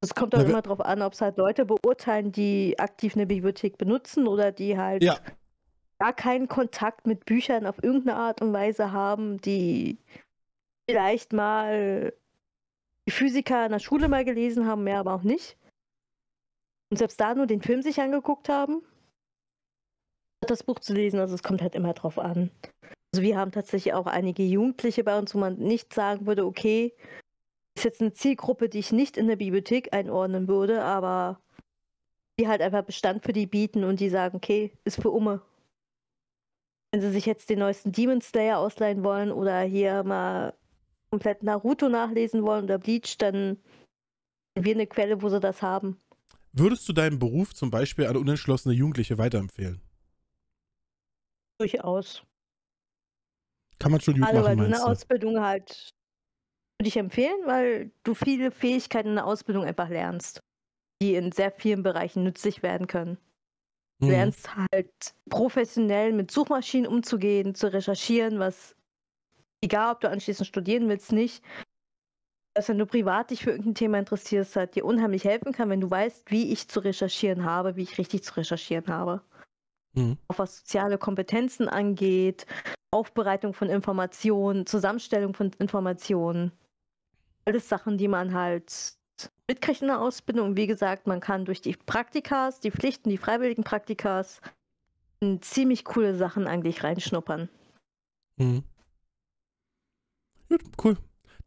Es kommt auch Na, immer darauf an, ob es halt Leute beurteilen, die aktiv eine Bibliothek benutzen oder die halt ja. gar keinen Kontakt mit Büchern auf irgendeine Art und Weise haben, die vielleicht mal die Physiker in der Schule mal gelesen haben, mehr aber auch nicht. Und selbst da nur den Film sich angeguckt haben das Buch zu lesen, also es kommt halt immer drauf an. Also wir haben tatsächlich auch einige Jugendliche bei uns, wo man nicht sagen würde, okay, ist jetzt eine Zielgruppe, die ich nicht in der Bibliothek einordnen würde, aber die halt einfach Bestand für die bieten und die sagen, okay, ist für Umme. Wenn sie sich jetzt den neuesten Demon Slayer ausleihen wollen oder hier mal komplett Naruto nachlesen wollen oder Bleach, dann sind wir eine Quelle, wo sie das haben. Würdest du deinen Beruf zum Beispiel an unentschlossene Jugendliche weiterempfehlen? Durchaus. Kann man schon gut also, machen, weil du ne eine du? Ausbildung halt würde ich empfehlen, weil du viele Fähigkeiten in der Ausbildung einfach lernst, die in sehr vielen Bereichen nützlich werden können. Du mhm. lernst halt professionell mit Suchmaschinen umzugehen, zu recherchieren, was egal, ob du anschließend studieren willst, nicht. Dass wenn du privat dich für irgendein Thema interessierst, halt dir unheimlich helfen kann, wenn du weißt, wie ich zu recherchieren habe, wie ich richtig zu recherchieren habe mhm. auch was soziale Kompetenzen angeht, Aufbereitung von Informationen, Zusammenstellung von Informationen. Alles Sachen, die man halt mitkriegt in der Ausbildung. Und wie gesagt, man kann durch die Praktikas, die Pflichten, die freiwilligen Praktikas in ziemlich coole Sachen eigentlich reinschnuppern. Mhm. Gut, cool.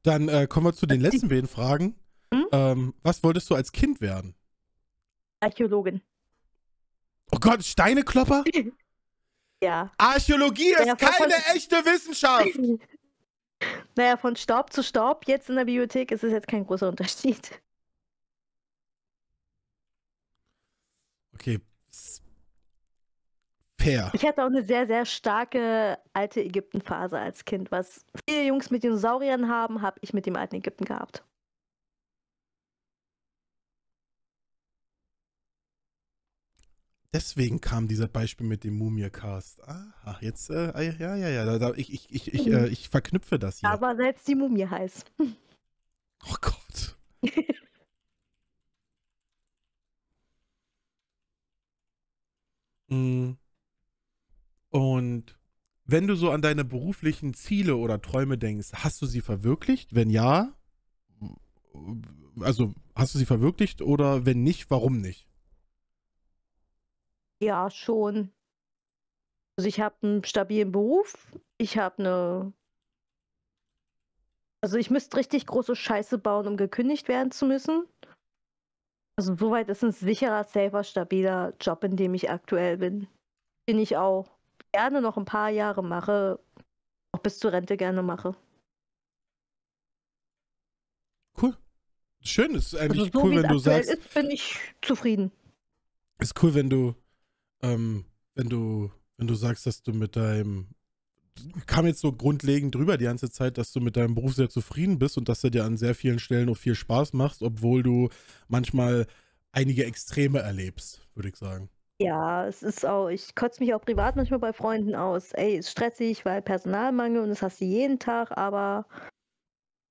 Dann äh, kommen wir zu den letzten beiden Fragen. Mhm? Ähm, was wolltest du als Kind werden? Archäologin. Oh Gott, Steineklopper? Ja. Archäologie naja, ist keine von... echte Wissenschaft. naja, von Staub zu Staub jetzt in der Bibliothek ist es jetzt kein großer Unterschied. Okay. Fair. Ich hatte auch eine sehr, sehr starke alte Ägypten-Phase als Kind. Was viele Jungs mit Dinosauriern haben, habe ich mit dem alten Ägypten gehabt. Deswegen kam dieser Beispiel mit dem Mumie-Cast. Aha, jetzt, äh, ah, ja, ja, ja, da, ich, ich, ich, ich, mhm. äh, ich verknüpfe das hier. Aber selbst die Mumie heiß. Oh Gott. Mm. Und wenn du so an deine beruflichen Ziele oder Träume denkst, hast du sie verwirklicht? Wenn ja, also hast du sie verwirklicht oder wenn nicht, warum nicht? Ja, schon. Also ich habe einen stabilen Beruf. Ich habe eine. Also ich müsste richtig große Scheiße bauen, um gekündigt werden zu müssen. Also soweit ist ein sicherer, safer, stabiler Job, in dem ich aktuell bin. Den ich auch gerne noch ein paar Jahre mache, auch bis zur Rente gerne mache. Cool. Schön ist eigentlich also so cool, wenn du sagst. Ist, bin ich zufrieden. Ist cool, wenn du ähm, wenn du, wenn du sagst, dass du mit deinem kam jetzt so grundlegend drüber die ganze Zeit, dass du mit deinem Beruf sehr zufrieden bist und dass er dir an sehr vielen Stellen auch viel Spaß macht, obwohl du manchmal einige Extreme erlebst, würde ich sagen. Ja, es ist auch, ich kotze mich auch privat manchmal bei Freunden aus. Ey, ist stressig, weil Personalmangel und das hast du jeden Tag, aber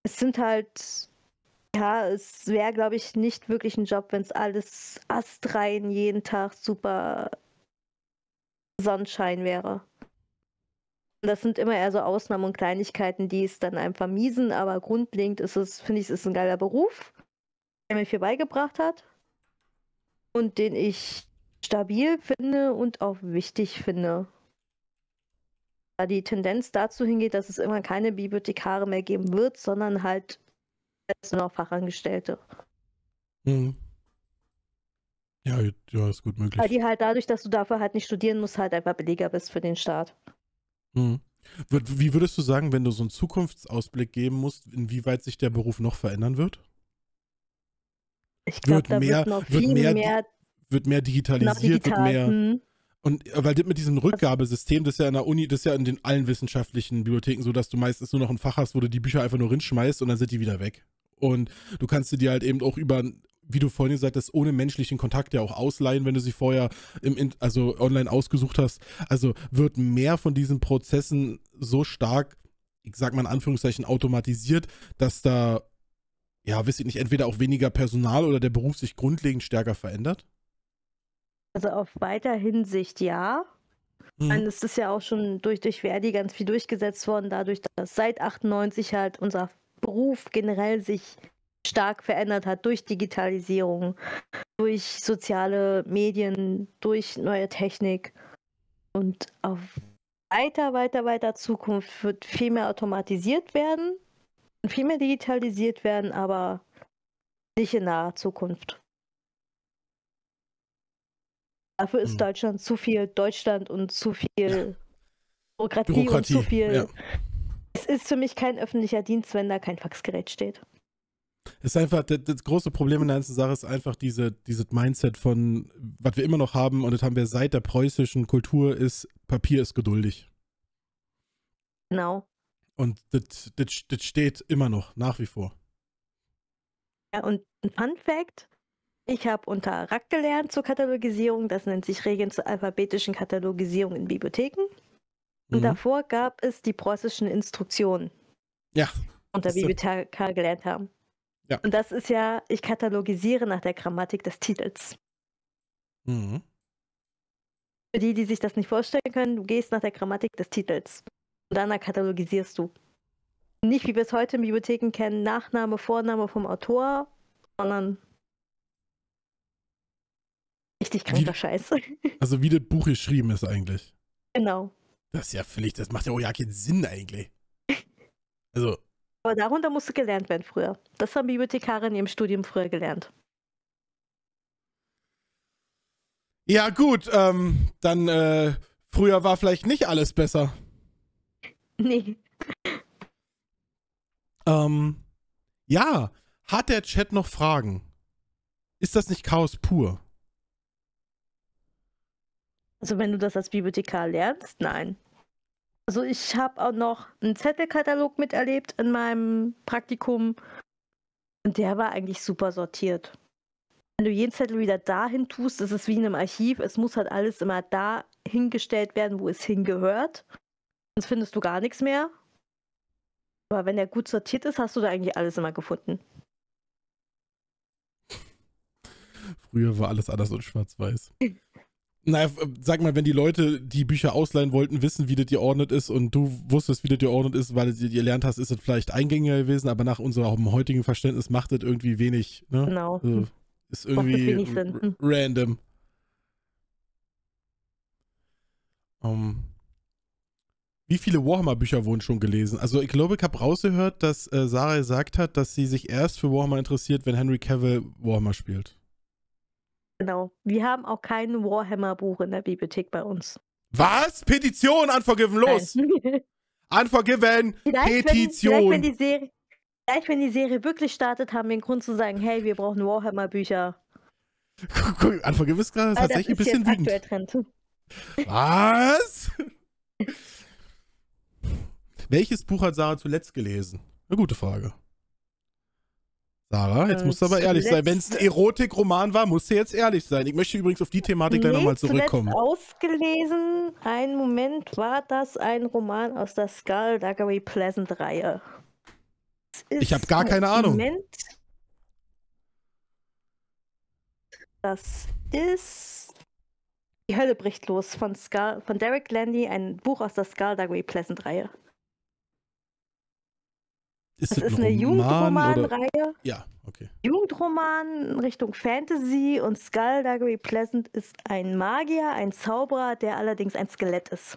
es sind halt, ja, es wäre, glaube ich, nicht wirklich ein Job, wenn es alles astrein jeden Tag super Sonnenschein wäre. Das sind immer eher so Ausnahmen und Kleinigkeiten, die es dann einem vermiesen, aber grundlegend ist es, finde ich, es ist ein geiler Beruf, der mir viel beigebracht hat und den ich stabil finde und auch wichtig finde. Da die Tendenz dazu hingeht, dass es immer keine Bibliothekare mehr geben wird, sondern halt nur noch Fachangestellte. Mhm. Ja, ja, ist gut möglich. Weil die halt dadurch, dass du dafür halt nicht studieren musst, halt einfach billiger bist für den Staat. Mhm. Wie würdest du sagen, wenn du so einen Zukunftsausblick geben musst, inwieweit sich der Beruf noch verändern wird? Ich glaube, da wird noch viel wird mehr, mehr, wird mehr digitalisiert, digital, wird mehr. Und weil mit diesem also Rückgabesystem, das ist ja in der Uni, das ist ja in den allen wissenschaftlichen Bibliotheken so, dass du meistens nur noch ein Fach hast, wo du die Bücher einfach nur rinschmeißt und dann sind die wieder weg. Und du kannst sie dir halt eben auch über wie du vorhin gesagt hast, ohne menschlichen Kontakt ja auch ausleihen, wenn du sie vorher im, also online ausgesucht hast. Also wird mehr von diesen Prozessen so stark, ich sag mal in Anführungszeichen, automatisiert, dass da, ja, wisst ihr nicht, entweder auch weniger Personal oder der Beruf sich grundlegend stärker verändert? Also auf weiter Hinsicht ja. Mhm. Dann ist es ja auch schon durch, durch Verdi ganz viel durchgesetzt worden, dadurch, dass seit 98 halt unser Beruf generell sich stark verändert hat durch Digitalisierung, durch soziale Medien, durch neue Technik. Und auf weiter, weiter, weiter Zukunft wird viel mehr automatisiert werden und viel mehr digitalisiert werden, aber nicht in naher Zukunft. Dafür ist hm. Deutschland zu viel Deutschland und zu viel Bürokratie, Bürokratie und zu viel. Ja. Es ist für mich kein öffentlicher Dienst, wenn da kein Faxgerät steht. Es ist einfach, das, das, große Problem in der ganzen Sache ist einfach diese, dieses Mindset von, was wir immer noch haben, und das haben wir seit der preußischen Kultur, ist, Papier ist geduldig. Genau. Und das, das, das steht immer noch, nach wie vor. Ja, und ein Fun Fact, ich habe unter Rack gelernt zur Katalogisierung, das nennt sich Regeln zur alphabetischen Katalogisierung in Bibliotheken. Und mhm. davor gab es die preußischen Instruktionen. Ja. Unter Bibliothekar gelernt haben. Ja. Und das ist ja, ich katalogisiere nach der Grammatik des Titels. Mhm. Für die, die sich das nicht vorstellen können, du gehst nach der Grammatik des Titels. Und danach katalogisierst du. Nicht wie wir es heute in Bibliotheken kennen, Nachname, Vorname vom Autor, sondern richtig kranker wie, Scheiß. Also wie das Buch geschrieben ist eigentlich. Genau. Das ist ja völlig, das macht ja auch ja keinen Sinn eigentlich. Also, aber darunter musste gelernt werden früher. Das haben Bibliothekare in ihrem Studium früher gelernt. Ja, gut, ähm, dann äh, früher war vielleicht nicht alles besser. Nee. Ähm, ja, hat der Chat noch Fragen? Ist das nicht Chaos pur? Also wenn du das als Bibliothekar lernst, nein. Also ich habe auch noch einen Zettelkatalog miterlebt in meinem Praktikum und der war eigentlich super sortiert. Wenn du jeden Zettel wieder dahin tust, ist es wie in einem Archiv. Es muss halt alles immer da hingestellt werden, wo es hingehört. Sonst findest du gar nichts mehr. Aber wenn der gut sortiert ist, hast du da eigentlich alles immer gefunden. Früher war alles anders und schwarz-weiß. Naja, äh, sag mal, wenn die Leute, die Bücher ausleihen wollten, wissen, wie das geordnet ist und du wusstest, wie das geordnet ist, weil du gelernt hast, ist es vielleicht eingängiger gewesen, aber nach unserem heutigen Verständnis macht das irgendwie wenig. Ne? Genau. Also, ist irgendwie random. Um, ähm, wie viele Warhammer-Bücher wurden schon gelesen? Also ich glaube, ich habe rausgehört, dass äh, Sarah gesagt hat, dass sie sich erst für Warhammer interessiert, wenn Henry Cavill Warhammer spielt. Genau. Wir haben auch kein Warhammer-Buch in der Bibliothek bei uns. Was? Petition, Unforgiven, los! Unforgiven, vielleicht, Petition! Wenn, vielleicht, wenn die Serie, vielleicht, wenn die Serie wirklich startet, haben wir einen Grund zu sagen: hey, wir brauchen Warhammer-Bücher. Unforgiven ist gerade tatsächlich ein bisschen wütend. Trend. Was? Welches Buch hat Sarah zuletzt gelesen? Eine gute Frage. Sarah, jetzt ähm, musst du aber ehrlich sein. Wenn es ein Erotikroman war, musst du jetzt ehrlich sein. Ich möchte übrigens auf die Thematik gleich nochmal zurückkommen. ausgelesen, ein Moment, war das ein Roman aus der Skull Duggery Pleasant Reihe? Ich habe gar keine Ahnung. Moment. Das ist Die Hölle bricht los von, Skull, von Derek Landy, ein Buch aus der Skull Duggery Pleasant Reihe. Ist das, ist ein eine Jugendromanreihe. Ja, okay. Jugendroman Richtung Fantasy und Skullduggery Pleasant ist ein Magier, ein Zauberer, der allerdings ein Skelett ist.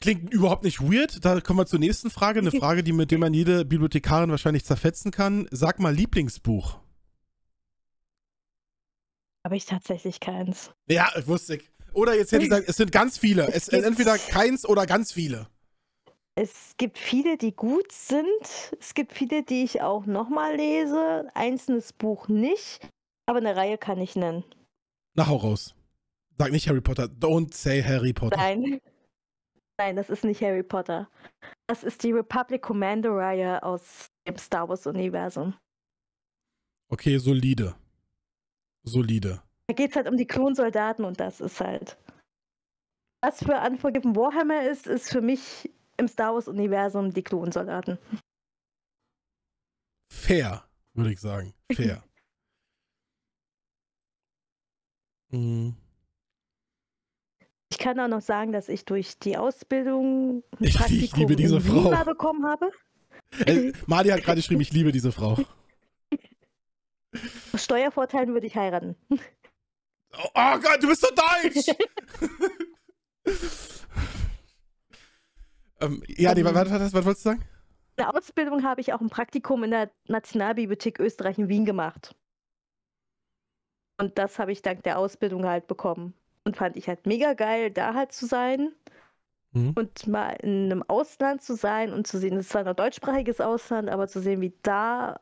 Klingt überhaupt nicht weird. Da kommen wir zur nächsten Frage. Eine Frage, die mit der man jede Bibliothekarin wahrscheinlich zerfetzen kann. Sag mal Lieblingsbuch. Habe ich tatsächlich keins. Ja, wusste ich. Oder jetzt hätte ich gesagt, es sind ganz viele. Es, sind entweder keins oder ganz viele. Es gibt viele, die gut sind. Es gibt viele, die ich auch nochmal lese. Einzelnes Buch nicht. Aber eine Reihe kann ich nennen. Na, hau raus. Sag nicht Harry Potter. Don't say Harry Potter. Nein. Nein, das ist nicht Harry Potter. Das ist die Republic Commando-Reihe aus dem Star Wars-Universum. Okay, solide. Solide. Da geht es halt um die Klonsoldaten und das ist halt. Was für Anfang Warhammer ist, ist für mich im Star Wars-Universum die Klonsoldaten. Fair, würde ich sagen. Fair. mhm. Ich kann auch noch sagen, dass ich durch die Ausbildung ich, Praktikum ich liebe diese Frau. Lima bekommen habe. Äh, Madi hat gerade geschrieben, ich liebe diese Frau. Aus Steuervorteilen würde ich heiraten. Oh, oh Gott, du bist so deutsch! Ähm, ja, nee, was, ähm, was, was wolltest du sagen? In der Ausbildung habe ich auch ein Praktikum in der Nationalbibliothek Österreich in Wien gemacht. Und das habe ich dank der Ausbildung halt bekommen. Und fand ich halt mega geil, da halt zu sein. Mhm. Und mal in einem Ausland zu sein und zu sehen, es ist zwar ein deutschsprachiges Ausland, aber zu sehen, wie da.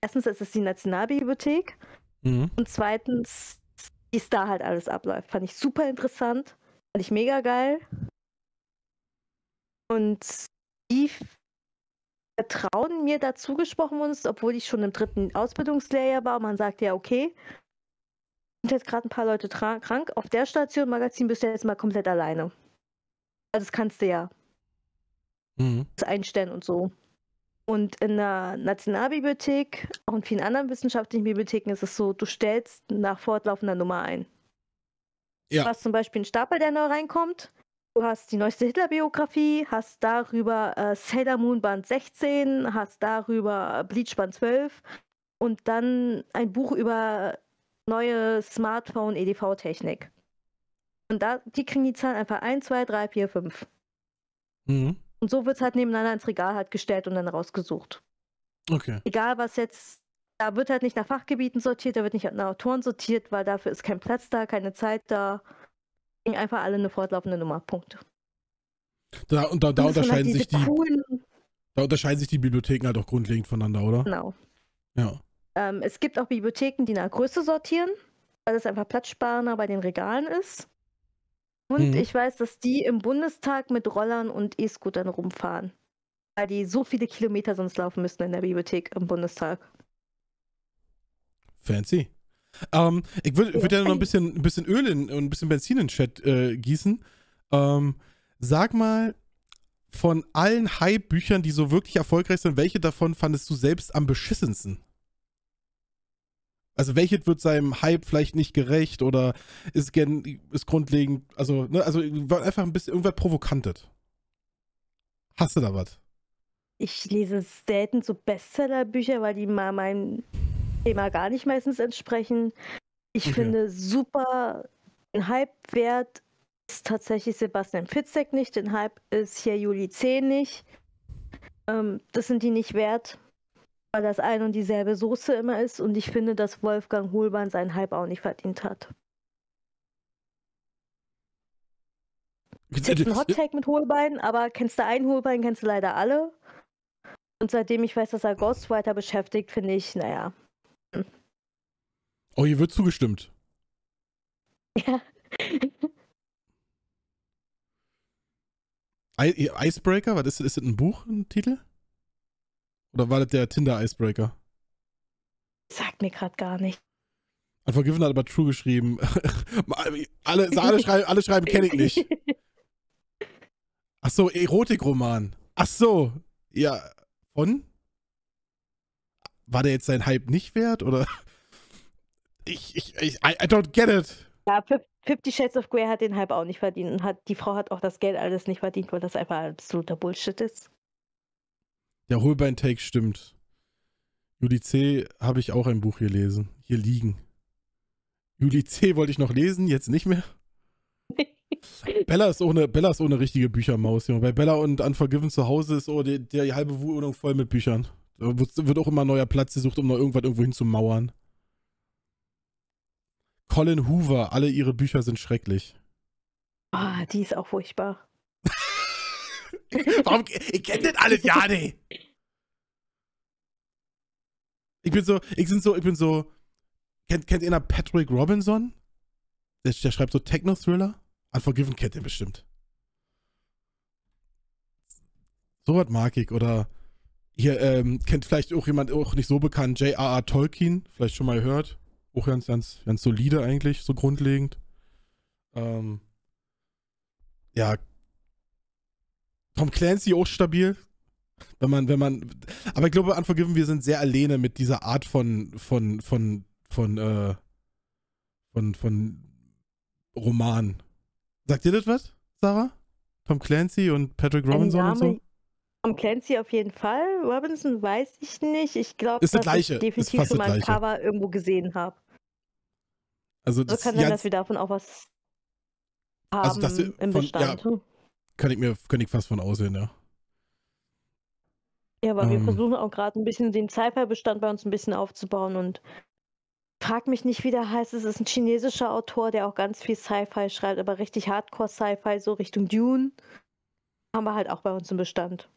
Erstens ist es die Nationalbibliothek. Mhm. Und zweitens, wie es da halt alles abläuft. Fand ich super interessant. Fand ich mega geil. Und die Vertrauen mir dazu gesprochen wurde, obwohl ich schon im dritten Ausbildungslehrjahr war. Man sagt ja, okay, sind jetzt gerade ein paar Leute krank. Auf der Station Magazin bist du jetzt mal komplett alleine. Also das kannst du ja mhm. einstellen und so. Und in der Nationalbibliothek, auch in vielen anderen wissenschaftlichen Bibliotheken ist es so, du stellst nach fortlaufender Nummer ein. Ja. hast zum Beispiel einen Stapel, der neu reinkommt, Du hast die neueste Hitler-Biografie, hast darüber äh, Sailor Moon Band 16, hast darüber äh, Bleach Band 12 und dann ein Buch über neue Smartphone-EDV-Technik. Und da, die kriegen die Zahlen einfach 1, 2, 3, 4, 5. Mhm. Und so wird es halt nebeneinander ins Regal halt gestellt und dann rausgesucht. Okay. Egal was jetzt, da wird halt nicht nach Fachgebieten sortiert, da wird nicht nach Autoren sortiert, weil dafür ist kein Platz da, keine Zeit da einfach alle eine fortlaufende Nummer. Punkt. Da, und da, da unterscheiden halt sich die. Coolen... Da unterscheiden sich die Bibliotheken halt auch grundlegend voneinander, oder? Genau. Ja. Ähm, es gibt auch Bibliotheken, die nach Größe sortieren, weil es einfach platzsparender bei den Regalen ist. Und hm. ich weiß, dass die im Bundestag mit Rollern und E-Scootern rumfahren. Weil die so viele Kilometer sonst laufen müssen in der Bibliothek im Bundestag. Fancy. Ähm, ich würde würd ja noch ein bisschen, ein bisschen Öl und ein bisschen Benzin in den Chat äh, gießen. Ähm, sag mal, von allen hype büchern die so wirklich erfolgreich sind, welche davon fandest du selbst am beschissensten? Also welches wird seinem Hype vielleicht nicht gerecht oder ist, gen, ist grundlegend, also, ne, also einfach ein bisschen irgendwas provokantet. Hast du da was? Ich lese selten so Bestseller-Bücher, weil die mal meinen Thema gar nicht meistens entsprechen. Ich okay. finde super den Hype wert ist tatsächlich Sebastian Fitzek nicht, den Hype ist hier Juli C nicht. Ähm, das sind die nicht wert, weil das ein und dieselbe Soße immer ist und ich finde, dass Wolfgang Hohlbein seinen Hype auch nicht verdient hat. Ist jetzt ein hot mit Hohlbein, aber kennst du einen Hohlbein, kennst du leider alle. Und seitdem ich weiß, dass er Ghostwriter beschäftigt, finde ich, naja, Oh, hier wird zugestimmt. Ja. I Icebreaker, was ist das? Ist das ein Buch, ein Titel? Oder war das der Tinder-Icebreaker? Sagt mir gerade gar nicht. Unforgiven hat aber True geschrieben. alle, alle, schreiben, alle schreiben, kenne ich nicht. Ach so, Erotikroman. Ach so, ja, von? War der jetzt sein Hype nicht wert, oder? Ich, ich, ich I, I don't get it. Ja, Fifty Shades of Grey hat den Hype auch nicht verdient und hat, die Frau hat auch das Geld alles nicht verdient, weil das einfach absoluter Bullshit ist. Der Holbein-Take stimmt. Juli C. habe ich auch ein Buch gelesen. hier liegen. Juli C. wollte ich noch lesen, jetzt nicht mehr. Bella ist ohne Bella ist ohne richtige Büchermaus. Junge. Bei Bella und Unforgiven zu Hause ist oh, die, die halbe Wohnung voll mit Büchern. Da wird, auch immer neuer Platz gesucht, um noch irgendwas irgendwo hin zu mauern. Colin Hoover, alle ihre Bücher sind schrecklich. Ah, oh, die ist auch furchtbar. Warum? Ich kenne das alles ja nee. Ich bin so, ich bin so, ich bin so. Kennt, kennt ihr Patrick Robinson? Der, der schreibt so Techno-Thriller? Unforgiven kennt ihr bestimmt. Sowas mag ich. Oder hier ähm, kennt vielleicht auch jemand, auch nicht so bekannt, J.R.R. Tolkien, vielleicht schon mal gehört. Auch ganz, ganz, ganz solide eigentlich, so grundlegend. Ähm, ja. Tom Clancy auch stabil. Wenn man, wenn man. Aber ich glaube, Unforgiven, wir sind sehr alleine mit dieser Art von, von, von, von, äh, von, von Roman. Sagt ihr das was, Sarah? Tom Clancy und Patrick Robinson und so? Tom Clancy auf jeden Fall. Robinson weiß ich nicht. Ich glaube, dass ich definitiv schon mal ein Cover irgendwo gesehen habe. Also, das, so kann sein, ja, dass wir davon auch was haben also dass wir im Bestand. ja, kann ich mir kann ich fast von aussehen, ja. Ja, aber ähm, wir versuchen auch gerade ein bisschen den Sci-Fi-Bestand bei uns ein bisschen aufzubauen und frag mich nicht, wie der heißt. Es ist ein chinesischer Autor, der auch ganz viel Sci-Fi schreibt, aber richtig Hardcore-Sci-Fi, so Richtung Dune, haben wir halt auch bei uns im Bestand.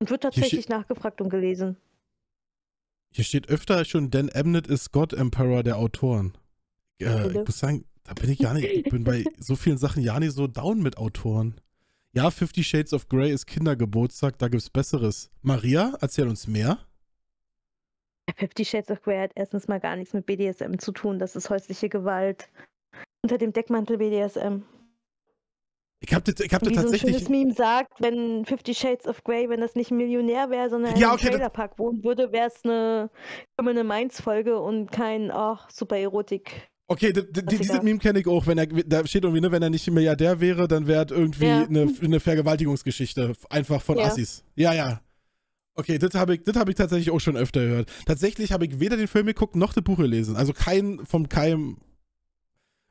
Und wird tatsächlich nachgefragt und gelesen. Hier steht öfter schon, Dan Abnett ist God Emperor der Autoren. Äh, ich muss sagen, da bin ich gar nicht, ich bin bei so vielen Sachen ja nicht so down mit Autoren. Ja, Fifty Shades of Grey ist Kindergeburtstag, da gibt's Besseres. Maria, erzähl uns mehr. Fifty Shades of Grey hat erstens mal gar nichts mit BDSM zu tun, das ist häusliche Gewalt. Unter dem Deckmantel BDSM. Ich habe ich hab da tatsächlich. So ein Meme sagt, wenn Fifty Shades of Grey, wenn das nicht ein Millionär wäre, sondern ja, okay, in Trailerpark das... wohnen würde, wäre es eine Criminal Minds-Folge und kein, ach, oh, super Erotik. Okay, dieses Meme kenne ich auch. Wenn er, da steht irgendwie, ne, wenn er nicht Milliardär wäre, dann wäre es irgendwie ja. eine, eine, Vergewaltigungsgeschichte. Einfach von ja. Assis. Ja, ja. Okay, das habe ich, hab ich tatsächlich auch schon öfter gehört. Tatsächlich habe ich weder den Film geguckt noch das Buch gelesen. Also kein vom Keim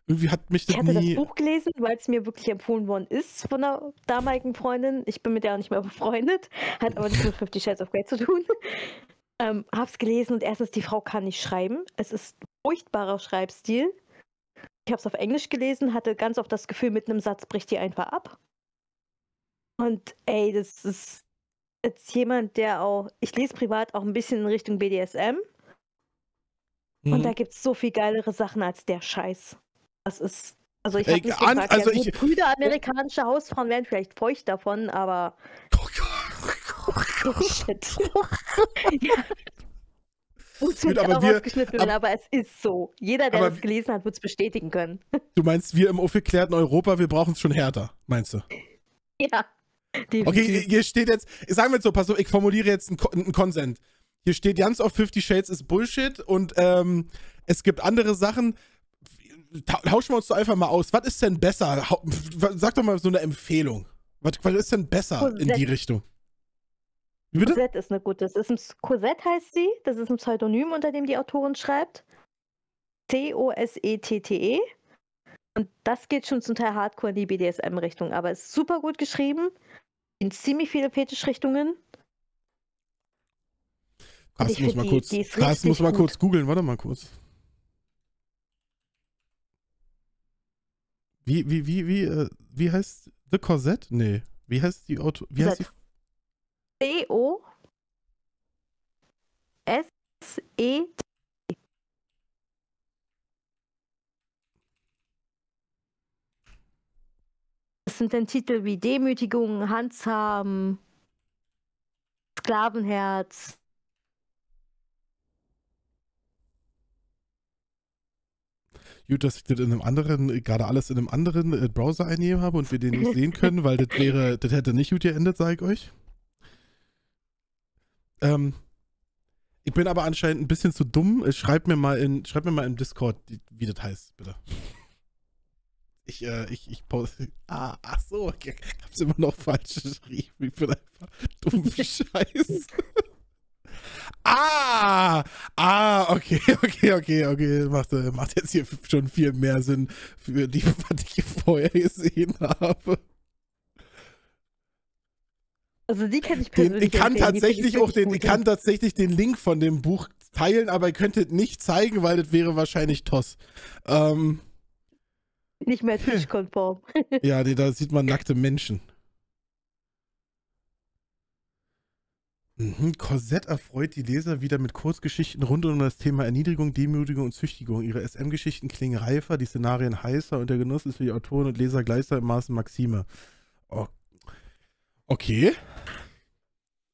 irgendwie hat mich das ich hatte nie... das Buch gelesen, weil es mir wirklich empfohlen worden ist von einer damaligen Freundin. Ich bin mit der auch nicht mehr befreundet, hat aber nichts mit 50 Shades of Grey zu tun. Ähm, hab's gelesen und erstens, die Frau kann nicht schreiben. Es ist furchtbarer Schreibstil. Ich hab's auf Englisch gelesen, hatte ganz oft das Gefühl, mit einem Satz bricht die einfach ab. Und ey, das ist jetzt jemand, der auch, ich lese privat auch ein bisschen in Richtung BDSM. Und mhm. da gibt's so viel geilere Sachen als der Scheiß. Das ist. Also ich habe nicht an, gefragt, also ja, ich, Brüder amerikanische Hausfrauen wären vielleicht feucht davon, aber. Oh oh Shit. ja. Gut, wird aber wir, rausgeschnitten ab, aber es ist so. Jeder, der es gelesen hat, wird es bestätigen können. Du meinst, wir im aufgeklärten Europa, wir brauchen es schon härter, meinst du? Ja. Definitiv. Okay, hier steht jetzt, sagen wir jetzt so, pass auf, ich formuliere jetzt einen, einen Konsent. Hier steht ganz oft 50 Shades ist Bullshit und ähm, es gibt andere Sachen, tauschen wir uns doch einfach mal aus. Was ist denn besser? Sag doch mal so eine Empfehlung. Was, was ist denn besser Cosette. in die Richtung? Bitte? Cosette ist eine gute. Das ist ein, Cosette heißt sie. Das ist ein Pseudonym, unter dem die Autorin schreibt. C-O-S-E-T-T-E. E. Und das geht schon zum Teil hardcore in die BDSM-Richtung, aber ist super gut geschrieben. In ziemlich viele Fetischrichtungen. Krass, muss man kurz. kurz googeln. Warte mal kurz. Wie, wie, wie, wie, äh, wie heißt The Corset? Nee. Wie heißt die Auto. Wie heißt die? C-O. S-E. T. Das sind dann Titel wie Demütigung, Hans haben, Sklavenherz, gut, dass ich das in einem anderen, gerade alles in einem anderen äh, Browser einnehmen habe und wir den nicht sehen können, weil das wäre, das hätte nicht gut geendet, sage ich euch. Ähm, ich bin aber anscheinend ein bisschen zu dumm. Äh, schreibt mir mal in, schreibt mir mal im Discord, wie das heißt, bitte. Ich, äh, ich, ich pause. Ah, ach so, ich hab's immer noch falsch geschrieben. Ich bin einfach dumm wie Scheiß. Ah, ah, okay, okay, okay, okay. Das macht, macht jetzt hier schon viel mehr Sinn für die, was ich hier vorher gesehen habe. Also die kann ich persönlich. Den, ich kann tatsächlich auch den, ich kann tatsächlich den Link von dem Buch teilen, aber ihr könntet nicht zeigen, weil das wäre wahrscheinlich toss. Ähm, nicht mehr hm. Twitch-konform. ja, nee, da sieht man nackte Menschen. Mhm. Korsett erfreut die Leser wieder mit Kurzgeschichten rund um das Thema Erniedrigung, Demütigung und Züchtigung. Ihre SM-Geschichten klingen reifer, die Szenarien heißer und der Genuss ist für die Autoren und Leser gleichsam im Maße Maxime. Oh. Okay.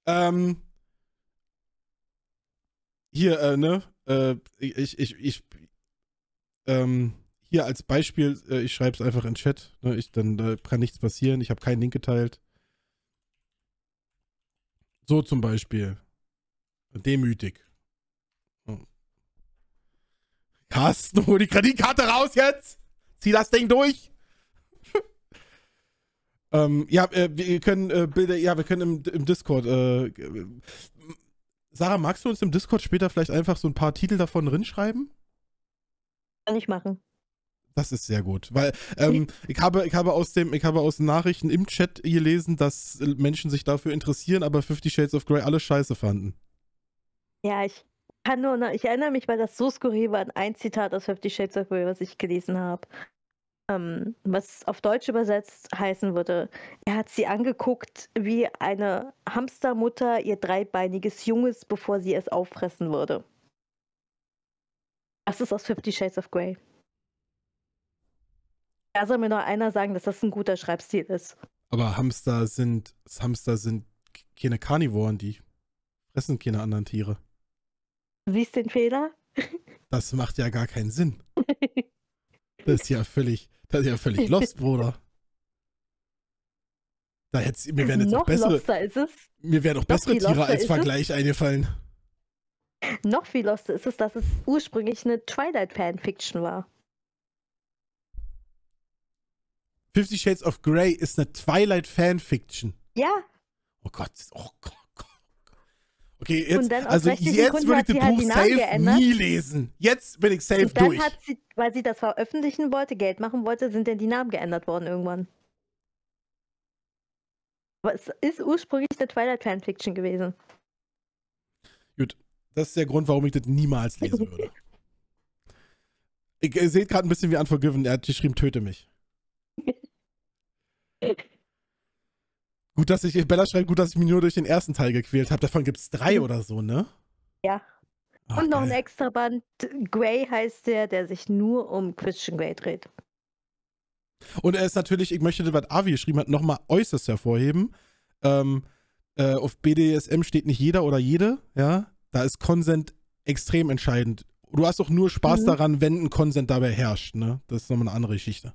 Ähm. Hier, äh, ne? Äh, ich, ich, ich, ähm, hier als Beispiel, äh, ich schreibe es einfach in Chat. Ne? Ich, dann da kann nichts passieren. Ich habe keinen Link geteilt. So zum Beispiel. Demütig. Hm. Carsten, hol die Kreditkarte raus jetzt! Zieh das Ding durch! ähm, ja, äh, wir können äh, Bilder, ja, wir können im, im Discord. Äh, Sarah, magst du uns im Discord später vielleicht einfach so ein paar Titel davon rinschreiben? Kann ich machen. Das ist sehr gut, weil ähm, ich, habe, ich, habe aus dem, ich habe aus Nachrichten im Chat gelesen, dass äh, Menschen sich dafür interessieren, aber Fifty Shades of Grey alle scheiße fanden. Ja, ich kann nur noch, ich erinnere mich, weil das so skurril war, an ein Zitat aus Fifty Shades of Grey, was ich gelesen habe. Ähm, was auf Deutsch übersetzt heißen würde, er hat sie angeguckt wie eine Hamstermutter ihr dreibeiniges Junges, bevor sie es auffressen würde. Das ist aus Fifty Shades of Grey. Da soll mir nur einer sagen, dass das ein guter Schreibstil ist. Aber Hamster sind, Hamster sind keine Karnivoren, die fressen keine anderen Tiere. Siehst den Fehler? Das macht ja gar keinen Sinn. Das ist ja völlig, das ist ja völlig lost, Bruder. Da hätt's, mir wären jetzt noch, noch bessere, Mir wären auch bessere Tiere als Vergleich es? eingefallen. Noch viel loster ist es, dass es ursprünglich eine Twilight Fanfiction war. Fifty Shades of Grey ist eine Twilight Fanfiction. Ja. Oh Gott, oh Gott. Oh okay, jetzt, also jetzt würde ich das Buch halt safe nie lesen. Jetzt bin ich safe und dann durch. Hat sie, weil sie das veröffentlichen wollte, Geld machen wollte, sind denn die Namen geändert worden irgendwann. Aber es ist ursprünglich eine Twilight Fanfiction gewesen. Gut, das ist der Grund, warum ich das niemals lesen würde. ihr seht gerade ein bisschen wie Unforgiven, er hat geschrieben, töte mich. Gut, dass ich, Bella schreibt, gut, dass ich mich nur durch den ersten Teil gequält habe. Davon gibt es drei mhm. oder so, ne? Ja. Ach, Und noch geil. ein extra Band. Gray heißt der, der sich nur um Christian Gray dreht. Und er ist natürlich, ich möchte, was Avi geschrieben hat, nochmal äußerst hervorheben. Ähm, äh, auf BDSM steht nicht jeder oder jede, ja. Da ist Consent extrem entscheidend. Du hast doch nur Spaß mhm. daran, wenn ein Consent dabei herrscht, ne? Das ist nochmal eine andere Geschichte.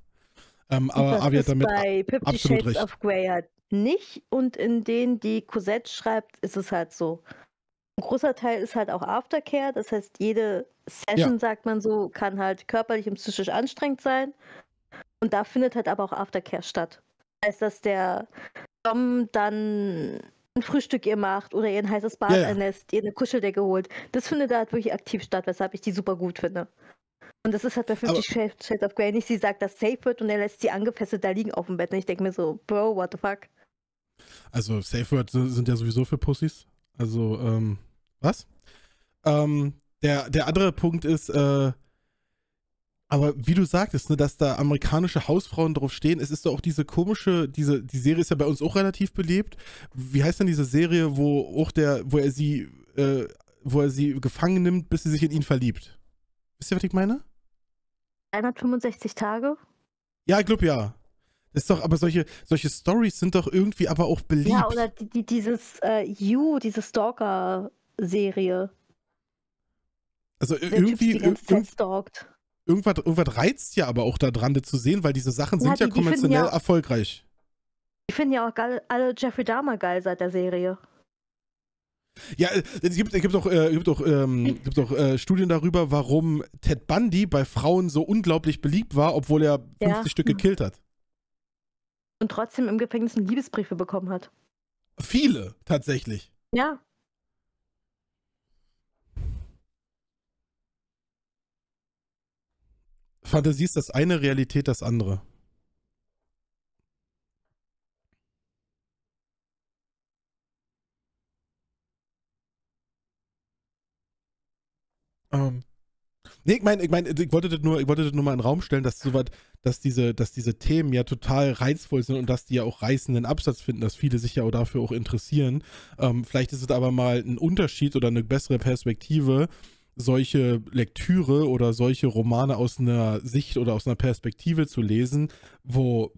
Ähm, aber das Avi hat damit bei Fifty Shades recht. of Grey halt nicht und in denen, die Cosette schreibt, ist es halt so. Ein großer Teil ist halt auch Aftercare, das heißt, jede Session, ja. sagt man so, kann halt körperlich und psychisch anstrengend sein. Und da findet halt aber auch Aftercare statt. Das heißt, dass der Dom dann ein Frühstück ihr macht oder ihr ein heißes Bad ja, ja. einlässt, ihr eine Kuscheldecke holt. Das findet da halt wirklich aktiv statt, weshalb ich die super gut finde. Und das ist halt bei 50 Shades, of Grey nicht. Sie sagt das Safe wird und er lässt sie angefesselt da liegen auf dem Bett. Und ich denke mir so, Bro, what the fuck? Also, Safe Word sind ja sowieso für Pussys. Also, ähm, was? Ähm, der, der andere Punkt ist, äh, aber wie du sagtest, ne, dass da amerikanische Hausfrauen drauf stehen, es ist doch auch diese komische, diese, die Serie ist ja bei uns auch relativ belebt. Wie heißt denn diese Serie, wo auch der, wo er sie, äh, wo er sie gefangen nimmt, bis sie sich in ihn verliebt? Wisst ihr, was ich meine? 365 Tage? Ja, ich glaube ja. ist doch, aber solche, solche Stories sind doch irgendwie aber auch beliebt. Ja, oder die, die, dieses äh, You, diese Stalker-Serie. Also Der irgendwie. Typ, die ganze Zeit stalkt. Irgendwas, irgendwas reizt ja aber auch daran, das zu sehen, weil diese Sachen sind ja, die, ja kommerziell ja, erfolgreich. Ich finde ja auch alle Jeffrey Dahmer geil seit der Serie. Ja, äh, es gibt, es gibt auch, äh, gibt auch, ähm, gibt auch äh, Studien darüber, warum Ted Bundy bei Frauen so unglaublich beliebt war, obwohl er 50 ja. Stück gekillt hat. Und trotzdem im Gefängnis Liebesbriefe bekommen hat. Viele, tatsächlich. Ja. Fantasie ist das eine, Realität das andere. Nee, ich meine, ich, mein, ich wollte das nur, ich wollte das nur mal in den Raum stellen, dass sowas, dass diese, dass diese Themen ja total reizvoll sind und dass die ja auch reißenden Absatz finden, dass viele sich ja auch dafür auch interessieren. Ähm, vielleicht ist es aber mal ein Unterschied oder eine bessere Perspektive, solche Lektüre oder solche Romane aus einer Sicht oder aus einer Perspektive zu lesen, wo,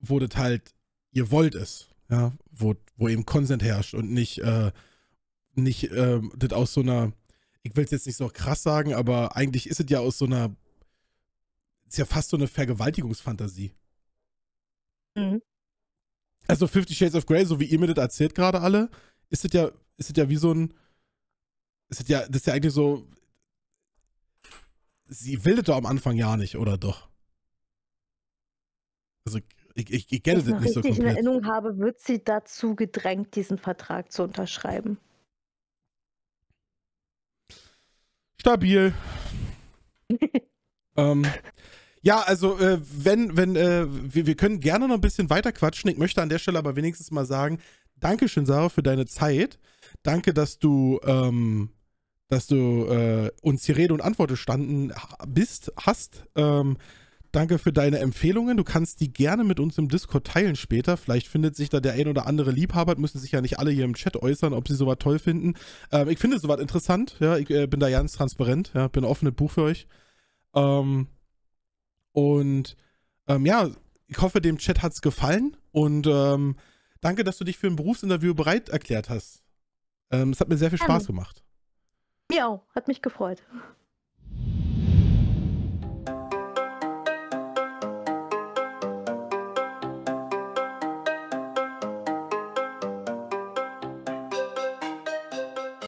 wo das halt, ihr wollt es, ja, wo, wo eben Konsent herrscht und nicht, äh, nicht äh, das aus so einer ich will es jetzt nicht so krass sagen, aber eigentlich ist es ja aus so einer, ist ja fast so eine Vergewaltigungsfantasie. Mhm. Also Fifty Shades of Grey, so wie ihr mir das erzählt gerade alle, ist es ja, ist es ja wie so ein, ist es ja, das ist ja eigentlich so, sie will das doch am Anfang ja nicht, oder doch? Also ich, ich, ich kenne das nicht so komplett. Wenn ich in Erinnerung habe, wird sie dazu gedrängt, diesen Vertrag zu unterschreiben. Stabil. ähm, ja, also äh, wenn, wenn, äh, wir, wir können gerne noch ein bisschen weiter quatschen. Ich möchte an der Stelle aber wenigstens mal sagen, Dankeschön, Sarah, für deine Zeit. Danke, dass du, ähm, dass du äh, uns hier Rede und Antwort standen bist, hast. Ähm, Danke für deine Empfehlungen. Du kannst die gerne mit uns im Discord teilen später. Vielleicht findet sich da der ein oder andere Liebhaber. Müssen sich ja nicht alle hier im Chat äußern, ob sie sowas toll finden. Ähm, ich finde sowas interessant. Ja, ich äh, bin da ganz transparent. Ja, bin offenes Buch für euch. Ähm, und ähm, ja, ich hoffe, dem Chat hat es gefallen. Und ähm, danke, dass du dich für ein Berufsinterview bereit erklärt hast. Ähm, es hat mir sehr viel Spaß ähm. gemacht. Mir Hat mich gefreut.